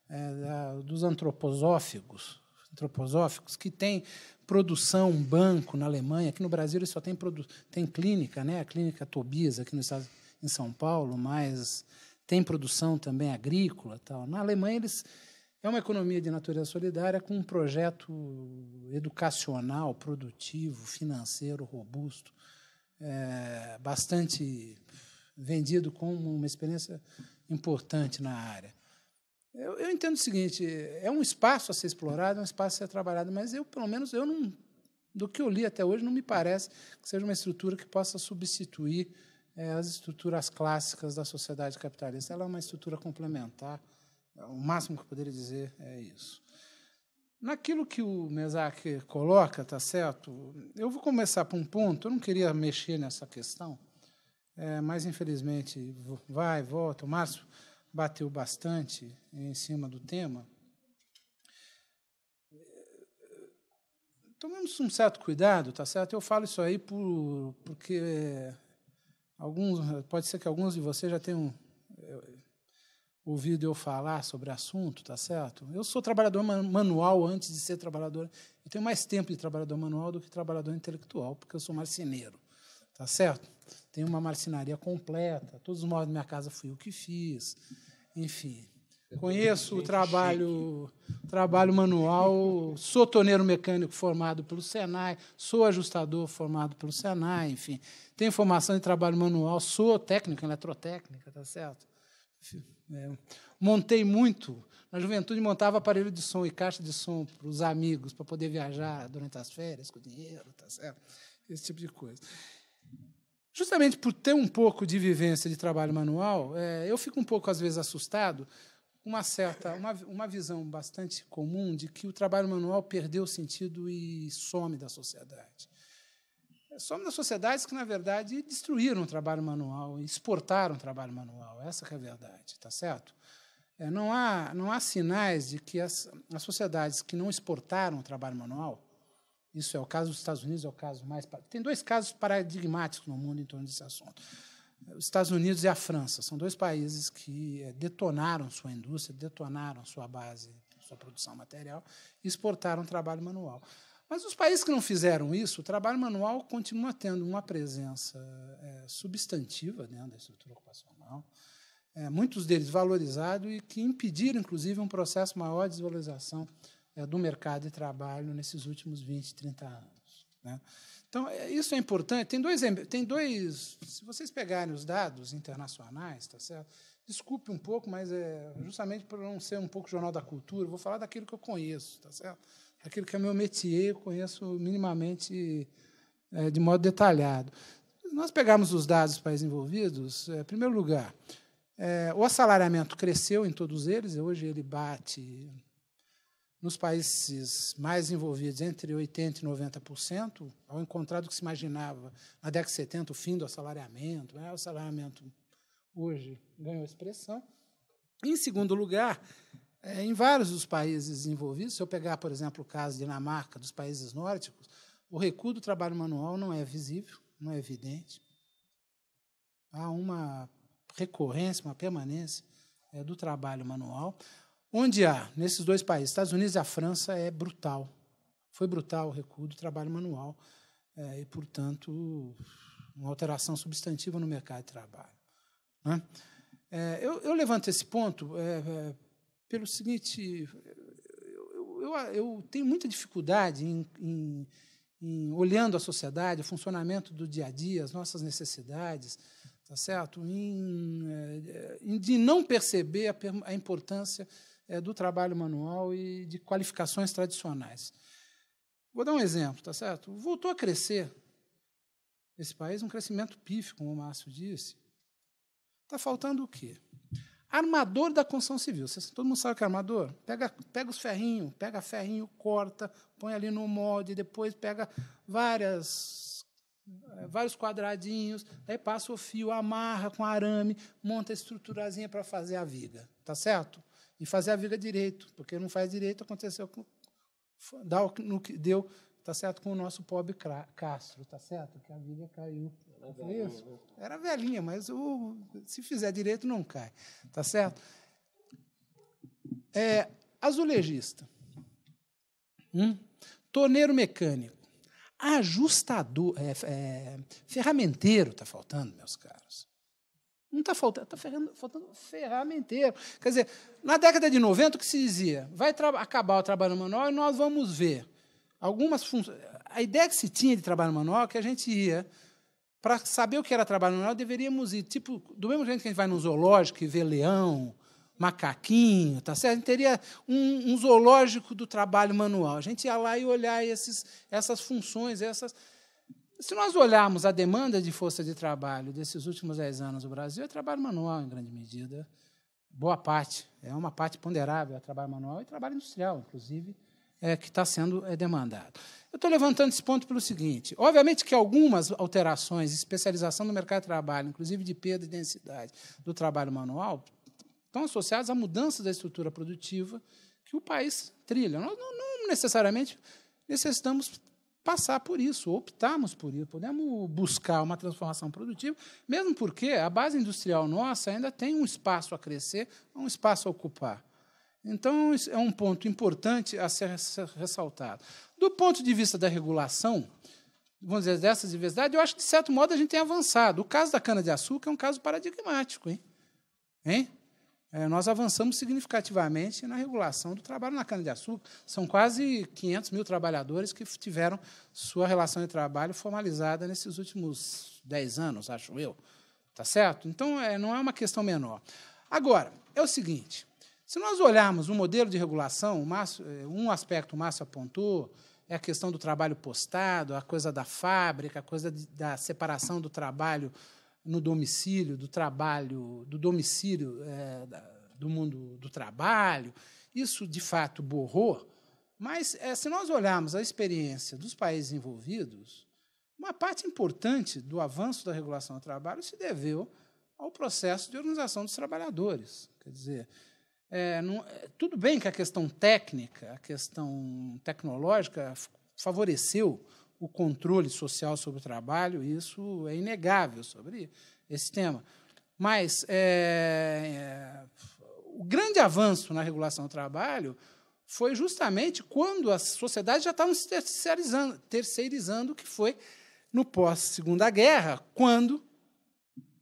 é, da, dos antroposóficos, antroposóficos, que tem produção, banco na Alemanha. Aqui no Brasil ele só tem, tem clínica, né? a clínica Tobias aqui no estado, em São Paulo, mas tem produção também agrícola. tal. Na Alemanha eles é uma economia de natureza solidária com um projeto educacional, produtivo, financeiro, robusto, é, bastante vendido como uma experiência importante na área. Eu, eu, entendo o seguinte: é um espaço a ser explorado, é um espaço a ser trabalhado, mas eu, pelo menos, eu não, do que eu li até hoje, não me parece que seja uma estrutura que possa substituir é, as estruturas clássicas da sociedade capitalista. Ela é uma estrutura complementar é, o máximo que eu poderia dizer é isso. Naquilo que o Mesac coloca, tá certo? Eu vou começar por um ponto. Eu não queria mexer nessa questão, é, mas infelizmente vai, volta. O Márcio bateu bastante em cima do tema. Tomemos um certo cuidado, tá certo? Eu falo isso aí por, porque alguns, pode ser que alguns de vocês já tenham ouvido eu falar sobre assunto, tá certo? Eu sou trabalhador manual antes de ser trabalhador. Eu tenho mais tempo de trabalhador manual do que trabalhador intelectual, porque eu sou marceneiro, tá certo? Tenho uma marcenaria completa, todos os móveis da minha casa fui o que fiz, enfim. Conheço o trabalho, trabalho manual, sou torneiro mecânico formado pelo Senai, sou ajustador formado pelo Senai, enfim. Tenho formação em trabalho manual, sou técnico eletrotécnica, tá certo? É, montei muito. Na juventude, montava aparelho de som e caixa de som para os amigos, para poder viajar durante as férias com dinheiro, tá certo? esse tipo de coisa. Justamente por ter um pouco de vivência de trabalho manual, é, eu fico um pouco, às vezes, assustado uma certa uma, uma visão bastante comum de que o trabalho manual perdeu o sentido e some da sociedade. É, somos das sociedades que, na verdade, destruíram o trabalho manual, exportaram o trabalho manual. Essa é a verdade, está certo? É, não, há, não há sinais de que as, as sociedades que não exportaram o trabalho manual, isso é o caso dos Estados Unidos, é o caso mais. Tem dois casos paradigmáticos no mundo em torno desse assunto. É, os Estados Unidos e a França são dois países que é, detonaram sua indústria, detonaram sua base, sua produção material e exportaram o trabalho manual. Mas os países que não fizeram isso, o trabalho manual continua tendo uma presença é, substantiva dentro da estrutura ocupacional, é, muitos deles valorizados e que impediram, inclusive, um processo maior de desvalorização é, do mercado de trabalho nesses últimos 20, 30 anos. Né? Então, é, isso é importante. Tem dois, tem dois. Se vocês pegarem os dados internacionais, tá certo? Desculpe um pouco, mas é justamente por não ser um pouco jornal da cultura, vou falar daquilo que eu conheço, tá certo? aquilo que é meu métier, eu conheço minimamente é, de modo detalhado. Nós pegamos os dados dos países envolvidos, é, em primeiro lugar, é, o assalariamento cresceu em todos eles, hoje ele bate nos países mais envolvidos entre 80% e 90%, ao encontrado que se imaginava na década de 70, o fim do assalariamento, né? o assalariamento hoje ganhou expressão. Em segundo lugar, é, em vários dos países desenvolvidos, se eu pegar, por exemplo, o caso de Dinamarca, dos países nórdicos, o recuo do trabalho manual não é visível, não é evidente. Há uma recorrência, uma permanência é, do trabalho manual. Onde há, nesses dois países, Estados Unidos e a França, é brutal. Foi brutal o recuo do trabalho manual é, e, portanto, uma alteração substantiva no mercado de trabalho. Né? É, eu, eu, levanto esse ponto é, é pelo seguinte: eu, eu, eu tenho muita dificuldade em, em, em, olhando a sociedade, o funcionamento do dia a dia, as nossas necessidades, tá certo? Em, eh, de não perceber a, a importância eh, do trabalho manual e de qualificações tradicionais. Vou dar um exemplo, tá certo? Voltou a crescer esse país, um crescimento pífio, como o Márcio disse. Está faltando o quê? Armador da construção civil. Vocês, todo mundo sabe o que é armador? Pega, pega os ferrinhos, pega ferrinho, corta, põe ali no molde, depois pega várias, eh, vários quadradinhos, aí passa o fio, amarra com arame, monta a estruturazinha para fazer a viga. Tá certo? E fazer a viga direito, porque não faz direito, aconteceu com, dá o, no que deu, tá certo, com o nosso pobre Castro, tá certo? Que a viga caiu era velhinha, mas o, se fizer direito não cai. Tá certo? É, azulejista. Hum? Torneiro mecânico. Ajustador. É, é, ferramenteiro está faltando, meus caros. Não está faltando, tá está faltando ferramenteiro. Quer dizer, na década de 90, o que se dizia? Vai acabar o trabalho manual e nós vamos ver. Algumas funções. A ideia que se tinha de trabalho manual é que a gente ia para saber o que era trabalho manual, deveríamos ir, tipo, do mesmo jeito que a gente vai no zoológico e vê leão, macaquinho, tá certo? A gente teria um, um zoológico do trabalho manual. A gente ia lá e olhar esses, essas funções, essas. Se nós olharmos a demanda de força de trabalho desses últimos dez anos no Brasil, é trabalho manual, em grande medida. Boa parte, é uma parte ponderável, é trabalho manual e trabalho industrial, inclusive, é, que está sendo é, demandado. Eu estou levantando esse ponto pelo seguinte: obviamente que algumas alterações, especialização no mercado de trabalho, inclusive de perda de densidade do trabalho manual, estão associadas à mudança da estrutura produtiva que o país trilha. Nós não, não necessariamente necessitamos passar por isso, optarmos por isso, podemos buscar uma transformação produtiva, mesmo porque a base industrial nossa ainda tem um espaço a crescer, um espaço a ocupar. Então, é um ponto importante a ser ressaltado. Do ponto de vista da regulação, vamos dizer, dessas diversidades, eu acho que, de certo modo, a gente tem avançado. O caso da cana-de-açúcar é um caso paradigmático. Hein? Hein? É, nós avançamos significativamente na regulação do trabalho na cana-de-açúcar. São quase 500 mil trabalhadores que tiveram sua relação de trabalho formalizada nesses últimos 10 anos, acho eu. Tá certo? Então, é, não é uma questão menor. Agora, é o seguinte: se nós olharmos o modelo de regulação, eh, um aspecto o Márcio apontou é a questão do trabalho postado, a coisa da fábrica, a coisa da separação do trabalho no domicílio, do trabalho, do domicílio é, do mundo do trabalho. Isso, de fato, borrou. Mas, é, se nós olharmos a experiência dos países envolvidos, uma parte importante do avanço da regulação do trabalho se deveu ao processo de organização dos trabalhadores. Quer dizer, é, não, é, tudo bem que a questão técnica, a questão tecnológica favoreceu o controle social sobre o trabalho, isso é inegável sobre esse tema. Mas é, é, o grande avanço na regulação do trabalho foi justamente quando a sociedade já estava se terceirizando, terceirizando que foi no pós-segunda guerra, quando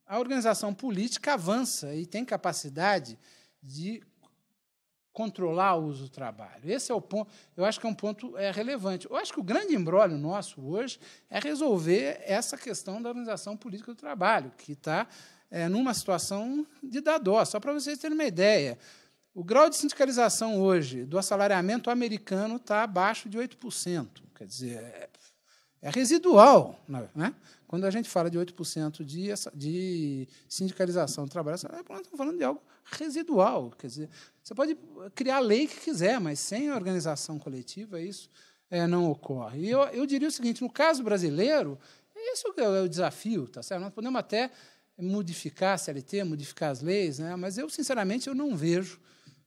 a organização política avança e tem capacidade de controlar o uso do trabalho. Esse é o ponto, eu acho que é um ponto é, relevante. Eu acho que o grande embrólio nosso hoje é resolver essa questão da organização política do trabalho, que está é, eh, numa situação de dar dó. Só para vocês terem uma ideia, o grau de sindicalização hoje do assalariamento americano está abaixo de 8%. Quer dizer, é, é residual. Né? né? Quando a gente fala de 8% de, de sindicalização do trabalho, nós estamos falando de algo residual. Quer dizer, você pode criar a lei que quiser, mas sem organização coletiva isso é, não ocorre. E eu, eu diria o seguinte: no caso brasileiro, esse é o, é o desafio, tá certo? Nós podemos até modificar a CLT, modificar as leis, né? mas eu, sinceramente, eu não vejo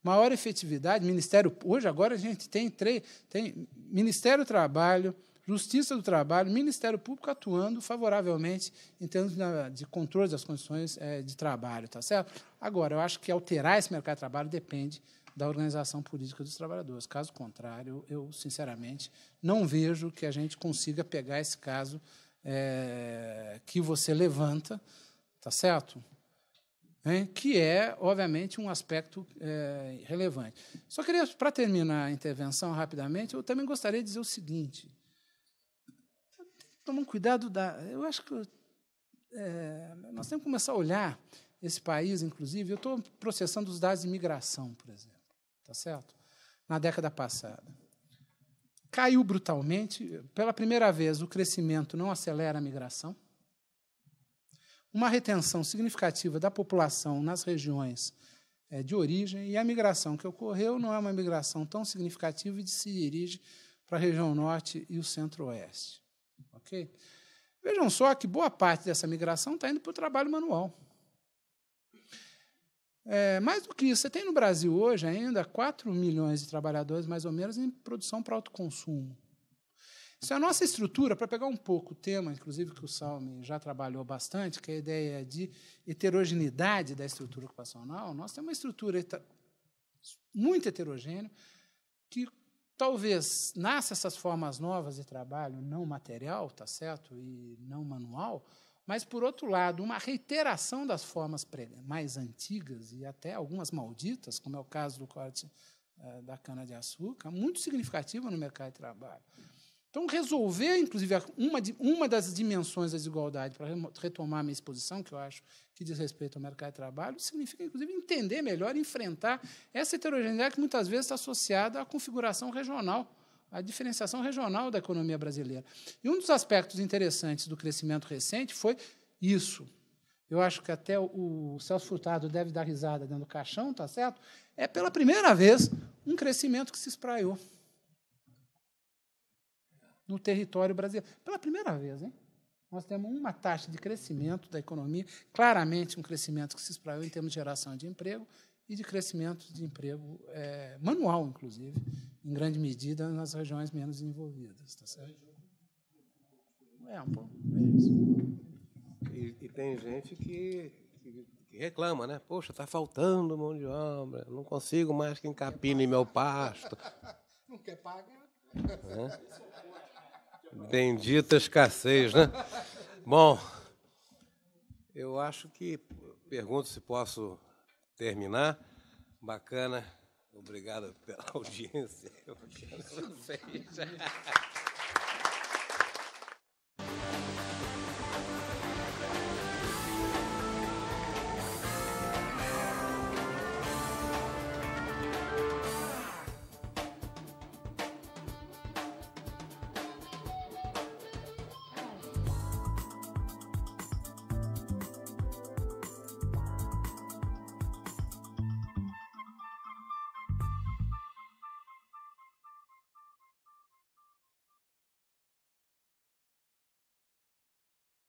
maior efetividade. Ministério, hoje, agora, a gente tem três: tem Ministério do Trabalho, Justiça do Trabalho, Ministério Público atuando favoravelmente em termos de controle das condições eh, de trabalho, tá certo? Agora, eu acho que alterar esse mercado de trabalho depende da organização política dos trabalhadores. Caso contrário, eu, sinceramente, não vejo que a gente consiga pegar esse caso é, que você levanta, tá certo? que é, obviamente, um aspecto é, relevante. Só queria, para terminar a intervenção rapidamente, eu também gostaria de dizer o seguinte: Tomamos cuidado da. Eu acho que é, nós temos que começar a olhar esse país, inclusive. Eu estou processando os dados de imigração, por exemplo, tá certo? Na década passada. Caiu brutalmente. Pela primeira vez, o crescimento não acelera a migração. Uma retenção significativa da população nas regiões é, de origem, e a migração que ocorreu não é uma migração tão significativa e se dirige para a região norte e o centro-oeste. Ok? Vejam só que boa parte dessa migração está indo para o trabalho manual. É, mais do que isso, você tem no Brasil hoje ainda 4 milhões de trabalhadores, mais ou menos, em produção para autoconsumo. Isso é a nossa estrutura, para pegar um pouco o tema, inclusive, que o Salme já trabalhou bastante, que é a ideia de heterogeneidade da estrutura ocupacional. Nós temos uma estrutura muito heterogênea que Talvez nasça essas formas novas de trabalho, não material, tá certo? E não manual, mas, por outro lado, uma reiteração das formas mais antigas e até algumas malditas, como é o caso do corte eh, da cana-de-açúcar, muito significativa no mercado de trabalho. Então, resolver, inclusive, uma, uma das dimensões da desigualdade, para retomar a minha exposição, que eu acho que diz respeito ao mercado de trabalho, significa, inclusive, entender melhor, enfrentar essa heterogeneidade que muitas vezes está associada à configuração regional, à diferenciação regional da economia brasileira. E um dos aspectos interessantes do crescimento recente foi isso. Eu acho que até o Celso Furtado deve dar risada dentro do caixão, tá certo? É pela primeira vez um crescimento que se espraiou no território brasileiro. Pela primeira vez, hein? Nós temos uma taxa de crescimento da economia, claramente um crescimento que se espraiou em termos de geração de emprego e de crescimento de emprego é, manual, inclusive, em grande medida nas regiões menos desenvolvidas. Tá certo? É, um pouco. É isso. E, e tem gente que, que, que, reclama, né? Poxa, está faltando mão de obra, não consigo mais que encapine meu pasto. não quer pagar? É. Bendita escassez, né? Bom, eu acho que pergunto se posso terminar. Bacana. Obrigado pela audiência. Eu não sei.